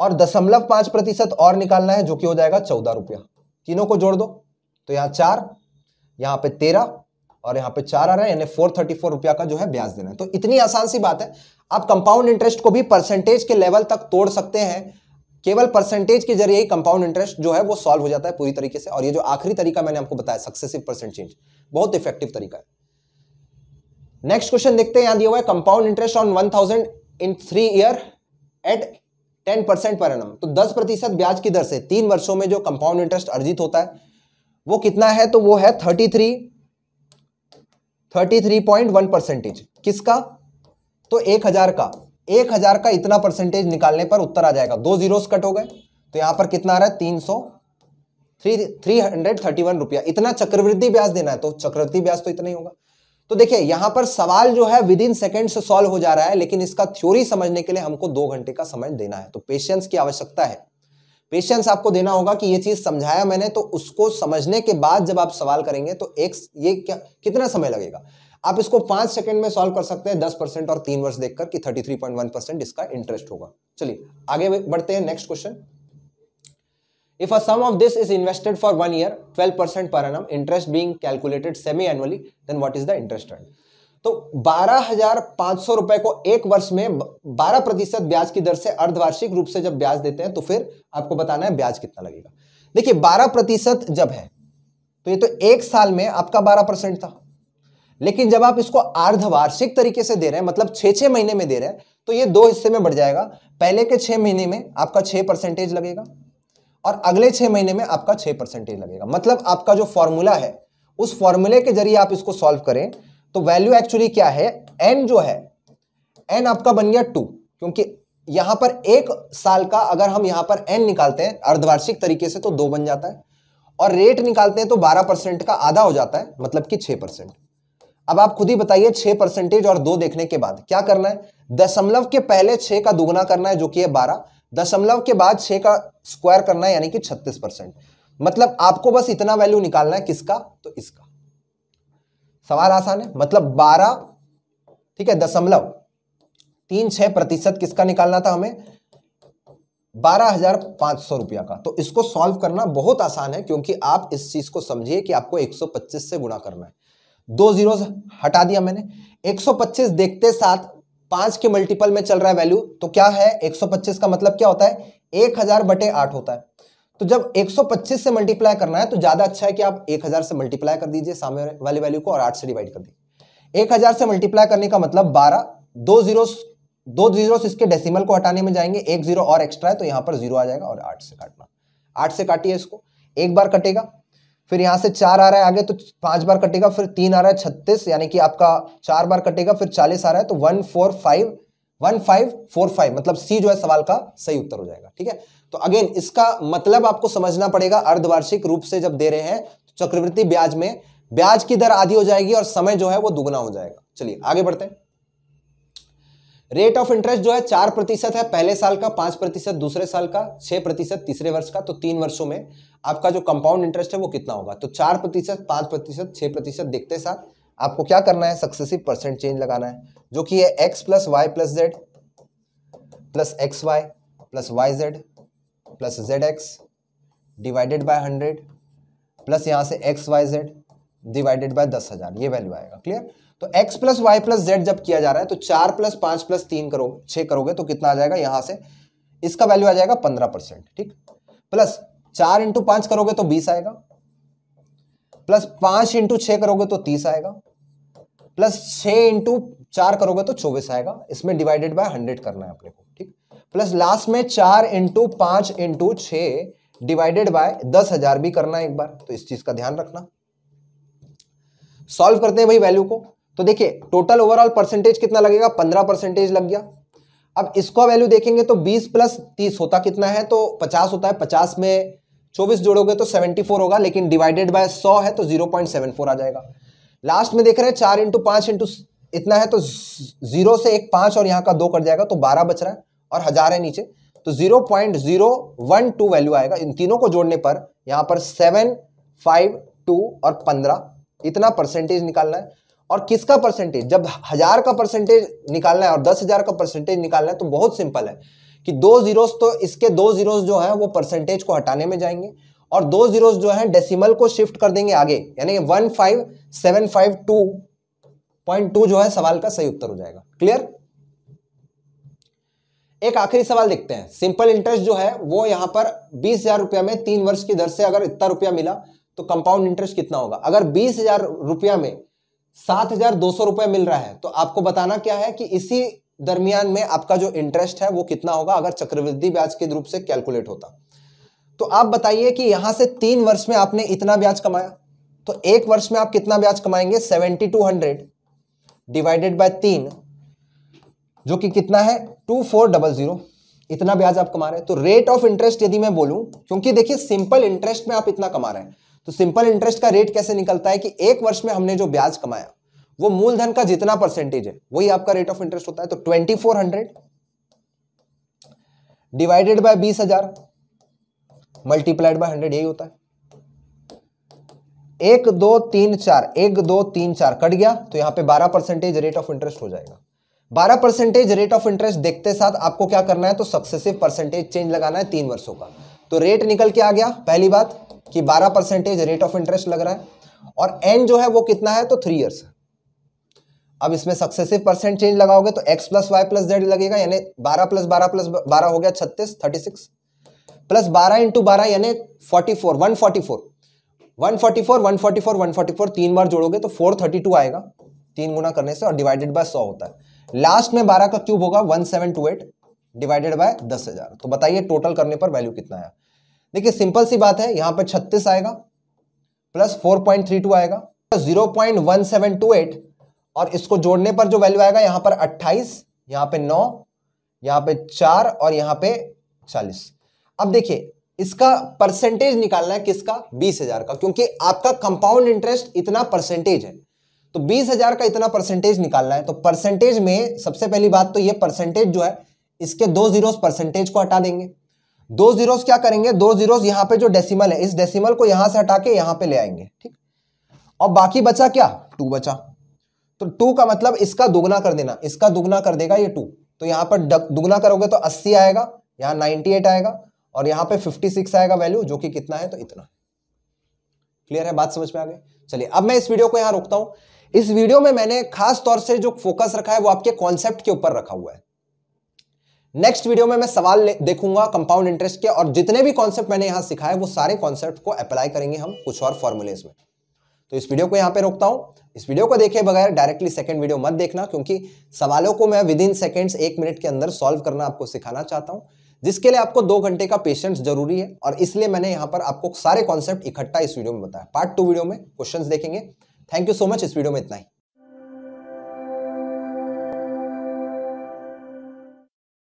और दशमलव पांच प्रतिशत और निकालना है जो कि हो जाएगा चौदह रुपया तीनों को जोड़ दो तो यहां चार यहां पे तेरह और यहां पे चार आ रहा है यानी फोर थर्टी फोर रुपया का जो है ब्याज देना है तो इतनी आसान सी बात है आप कंपाउंड इंटरेस्ट को भी परसेंटेज के लेवल तक तोड़ सकते हैं केवल परसेंटेज के जरिए ही कंपाउंड इंटरेस्ट जो है वो सॉल्व हो जाता है पूरी तरीके से और ये जो आखिरी तरीका मैंने आपको बताया सक्सेसिव परसेंट चेंज बहुत इफेक्टिव तरीका है नेक्स्ट क्वेश्चन देखते हैं यहां दिया हुआ है compound interest on one thousand in three year at ten percent per annum तो दस प्रतिशत ब्याज की दर से तीन वर्षों में जो कंपाउंड इंटरेस्ट अर्जित होता है वो कितना है तो वो है thirty three thirty three point one percentage किसका तो एक हजार का एक हजार का इतना परसेंटेज निकालने पर उत्तर आ जाएगा दो जीरोस कट हो गए तो यहां पर कितना आ रहा है तीन सौ three three hundred thirty one रुपया इतना चक्रवृद्धि ब्याज देना है तो चक्रवृद्धि ब्याज तो इतना ही होगा तो देखिए यहां पर सवाल जो है विद इन सेकेंड से सॉल्व हो जा रहा है लेकिन इसका थ्योरी समझने के लिए हमको दो घंटे का समय देना है तो पेशेंस की आवश्यकता है पेशेंस आपको देना होगा कि ये चीज समझाया मैंने तो उसको समझने के बाद जब आप सवाल करेंगे तो एक ये क्या कितना समय लगेगा आप इसको पांच सेकंड में सॉल्व कर सकते हैं दस परसेंट और तीन वर्ष देखकर कि thirty three point one percent इसका इंटरेस्ट होगा चलिए आगे बढ़ते हैं next question If a sum of this is invested for one year, 12% per annum interest being calculated semi annually then what is the interest rate तो बारह हजार पांच सौ रुपए को एक वर्ष में बारह प्रतिशत ब्याज की दर से अर्धवार्षिक रूप से जब ब्याज देते हैं तो फिर आपको बताना है ब्याज कितना लगेगा देखिए बारह प्रतिशत जब है तो ये तो एक साल में आपका बारह परसेंट था लेकिन जब आप इसको अर्धवार्षिक तरीके से दे रहे हैं मतलब छः छः महीने में दे रहे हैं तो ये दो हिस्से में बढ़ जाएगा पहले के छः महीने में आपका छः परसेंटेज लगेगा और अगले छः महीने में आपका छः परसेंटेज लगेगा मतलब आपका जो फॉर्मूला है उस फॉर्मूले के जरिए आप इसको सॉल्व करें तो वैल्यू एक्चुअली क्या है एन जो है एन आपका बन गया टू क्योंकि यहां पर एक साल का अगर हम यहां पर एन निकालते हैं अर्धवार्षिक तरीके से तो दो बन जाता है और रेट निकालते हैं तो बारह परसेंट का आधा हो जाता है मतलब कि छह परसेंट अब आप खुद ही बताइए छह परसेंटेज और दो देखने के बाद क्या करना है दशमलव के पहले छह का दुगुना करना है जो कि है बारह दशमलव के बाद छह का स्क्वायर करना है यानी कि छत्तीस परसेंट मतलब आपको बस इतना वैल्यू निकालना है किसका तो इसका सवाल आसान है मतलब बारह ठीक है दशमलव तीन छह प्रतिशत किसका निकालना था हमें बारह हजार पांच सौ रुपया का तो इसको सॉल्व करना बहुत आसान है क्योंकि आप इस चीज को समझिए कि आपको एक सौ पच्चीस से गुणा करना है दो जीरो हटा दिया मैंने 125 देखते साथ पांच के मल्टीपल में चल रहा है वैल्यू तो क्या है 125 का मतलब क्या होता है एक हजार बटे आठ होता है तो जब 125 से मल्टीप्लाई करना है तो ज्यादा अच्छा है कि आप 1000 से मल्टीप्लाई कर दीजिए सामने वाली वैल्यू को और आठ से डिवाइड कर दीजिए हजार से मल्टीप्लाई करने का मतलब बारह दो जीरो दो जीरो इसके डेसिमल को हटाने में जाएंगे एक जीरो और एक्स्ट्रा है तो यहां पर जीरो आ जाएगा और आठ से काटना आठ से काटिए इसको एक बार कटेगा फिर यहाँ से चार आ रहा है आगे तो पांच बार कटेगा फिर तीन आ रहा है छत्तीस यानी कि आपका चार बार कटेगा फिर चालीस आ रहा है तो one four five one five four five मतलब सी जो है सवाल का सही उत्तर हो जाएगा ठीक है तो अगेन इसका मतलब आपको समझना पड़ेगा अर्धवार्षिक रूप से जब दे रहे हैं तो चक्रवृत्ति ब्याज में ब्याज की दर आधी हो जाएगी और समय जो है वो दुगना हो जाएगा चलिए आगे बढ़ते हैं रेट ऑफ इंटरेस्ट जो है चार प्रतिशत है पहले साल का पांच प्रतिशत दूसरे साल का छह प्रतिशत तीसरे वर्ष का तो तीन वर्षों में आपका जो कंपाउंड इंटरेस्ट है वो कितना होगा तो चार प्रतिशत पाँच प्रतिशत छः प्रतिशत देखते साथ आपको क्या करना है सक्सेसिव परसेंट चेंज लगाना है जो कि है X plus Y plus Z plus X Y plus Y Z plus Z X divided by hundred plus यहाँ से X Y Z divided by दस हज़ार ये वैल्यू आएगा क्लियर तो x plus Y plus Z जब किया जा रहा है तो चार प्लस पाँच प्लस तीन करो छः करोगे तो कितना आ जाएगा यहाँ से इसका वैल्यू आ जाएगा पंद्रह परसेंट ठीक प्लस चार इंटू पांच करोगे तो बीस आएगा प्लस पांच इंटू छ करोगे तो तीस आएगा प्लस छ इंटू चार करोगे तो चौबीस आएगा इसमें डिवाइडेड बाय हंड्रेड करना है अपने को ठीक प्लस लास्ट में चार इंटू पांच इंटू छ डिवाइडेड बाय दस हजार भी करना है एक बार तो इस चीज का ध्यान रखना सॉल्व करते हैं भाई वैल्यू को तो देखिए टोटल ओवरऑल परसेंटेज कितना लगेगा पंद्रह परसेंटेज लग गया अब इसको वैल्यू देखेंगे तो 20 प्लस 30 होता कितना है तो 50 होता है 50 में 24 जोड़ोगे तो 74 होगा लेकिन डिवाइडेड बाय 100 है तो 0.74 आ जाएगा लास्ट में देख रहे हैं चार इंटू पांच इंटू इतना है तो जीरो से एक पांच और यहाँ का दो कर जाएगा तो बारह बच रहा है और हज़ार है नीचे तो zero point zero one two value आएगा इन तीनों को जोड़ने पर यहाँ पर सेवन फाइव टू और पंद्रह इतना परसेंटेज निकालना है और किसका परसेंटेज जब हजार का परसेंटेज निकालना है और दस हजार का परसेंटेज निकालना है तो बहुत सिंपल है कि दो जीरोस तो इसके दो जीरोस जो हैं वो परसेंटेज को हटाने में जाएंगे और दो जीरोस जो हैं डेसिमल को शिफ्ट कर देंगे आगे यानी one five seven five two point two जो है सवाल का सही उत्तर हो जाएगा क्लियर एक आखिरी सवाल देखते हैं सिंपल इंटरेस्ट जो है वो यहां पर बीस हजार रुपया में तीन वर्ष की दर से अगर इतना रुपया मिला तो कंपाउंड इंटरेस्ट कितना होगा अगर बीस हजार रुपया में सात हजार दो सौ रुपए मिल रहा है तो आपको बताना क्या है कि इसी दरमियान में आपका जो इंटरेस्ट है वो कितना होगा अगर चक्रवृद्धि ब्याज के रूप से कैलकुलेट होता तो आप बताइए कि यहां से तीन वर्ष में आपने इतना ब्याज कमाया तो एक वर्ष में आप कितना ब्याज कमाएंगे seventy two hundred divided by तीन जो कि कितना है टू फोर डबल जीरो इतना ब्याज आप कमा रहे हैं तो रेट ऑफ इंटरेस्ट यदि मैं बोलूं क्योंकि देखिए सिंपल इंटरेस्ट में आप इतना कमा रहे हैं तो सिंपल इंटरेस्ट का रेट कैसे निकलता है कि एक वर्ष में हमने जो ब्याज कमाया वो मूलधन का जितना परसेंटेज है वही आपका रेट ऑफ इंटरेस्ट होता है तो twenty four hundred divided by बीस हजार मल्टीप्लाइड बाय हंड्रेड यही होता है एक दो तीन चार एक दो तीन चार कट गया तो यहां पे बारह परसेंटेज रेट ऑफ इंटरेस्ट हो जाएगा बारह परसेंटेज रेट ऑफ इंटरेस्ट देखते साथ आपको क्या करना है तो सक्सेसिव परसेंटेज चेंज लगाना है तीन वर्षों का तो रेट निकल के आ गया पहली बात कि 12 परसेंटेज रेट ऑफ इंटरेस्ट लग रहा है और एन जो है वो कितना है तो थ्री ईयर्स अब इसमें सक्सेसिव परसेंट चेंज लगाओगे तो X plus Y plus Z लगेगा यानी बारह प्लस बारह प्लस बारह हो गया छत्तीस थर्टी सिक्स प्लस बारह इंटू बारह यानी forty four one forty four one forty four one forty four one forty four तीन बार जोड़ोगे तो फोर थर्टी टू आएगा तीन गुना करने से और डिवाइडेड बाय सौ होता है लास्ट में बारह का क्यूब होगा one seven two eight divided by दस हजार तो बताइए टोटल करने पर वैल्यू कितना आया देखिए सिंपल सी बात है यहां पर छत्तीस आएगा plus four point three two आएगा zero point one seven two eight और इसको जोड़ने पर जो वैल्यू आएगा यहां पर अट्ठाईस यहां पे नौ यहां पे चार और यहां पे चालीस अब देखिए इसका परसेंटेज निकालना है किसका बीस हजार का क्योंकि आपका कंपाउंड इंटरेस्ट इतना परसेंटेज है तो बीस हजार का इतना परसेंटेज निकालना है तो परसेंटेज में सबसे पहली बात तो ये परसेंटेज जो है इसके दो जीरो परसेंटेज को हटा देंगे दो जीरोस क्या करेंगे दो जीरोस यहां पे जो डेसिमल है इस डेसिमल को यहां से हटा के यहां पे ले आएंगे ठीक और बाकी बचा क्या टू बचा तो टू का मतलब इसका दुगना कर देना इसका दुगना कर देगा ये टू तो यहां पर दुगना करोगे तो अस्सी आएगा यहां नाइनटी एट आएगा और यहां पर फिफ्टी सिक्स आएगा वैल्यू जो कि कितना है तो इतना क्लियर है बात समझ में आ गई चलिए अब मैं इस वीडियो को यहां रोकता हूं इस वीडियो में मैंने खास तौर से जो फोकस रखा है वो आपके कॉन्सेप्ट के ऊपर रखा हुआ है नेक्स्ट वीडियो में मैं सवाल देखूंगा कंपाउंड इंटरेस्ट के और जितने भी कॉन्सेप्ट मैंने यहां सिखाए वो सारे कॉन्सेप्ट को अप्लाई करेंगे हम कुछ और फॉर्मुलेज में तो इस वीडियो को यहाँ पे रोकता हूं इस वीडियो को देखे बगैर डायरेक्टली सेकंड वीडियो मत देखना क्योंकि सवालों को मैं विद इन सेकेंड्स एक मिनट के अंदर सॉल्व करना आपको सिखाना चाहता हूँ जिसके लिए आपको दो घंटे का पेशेंस जरूरी है और इसलिए मैंने यहाँ पर आपको सारे कॉन्सेप्ट इकट्ठा इस वीडियो में बताया पार्ट टू वीडियो में क्वेश्चन देखेंगे थैंक यू सो मच इस वीडियो में इतना ही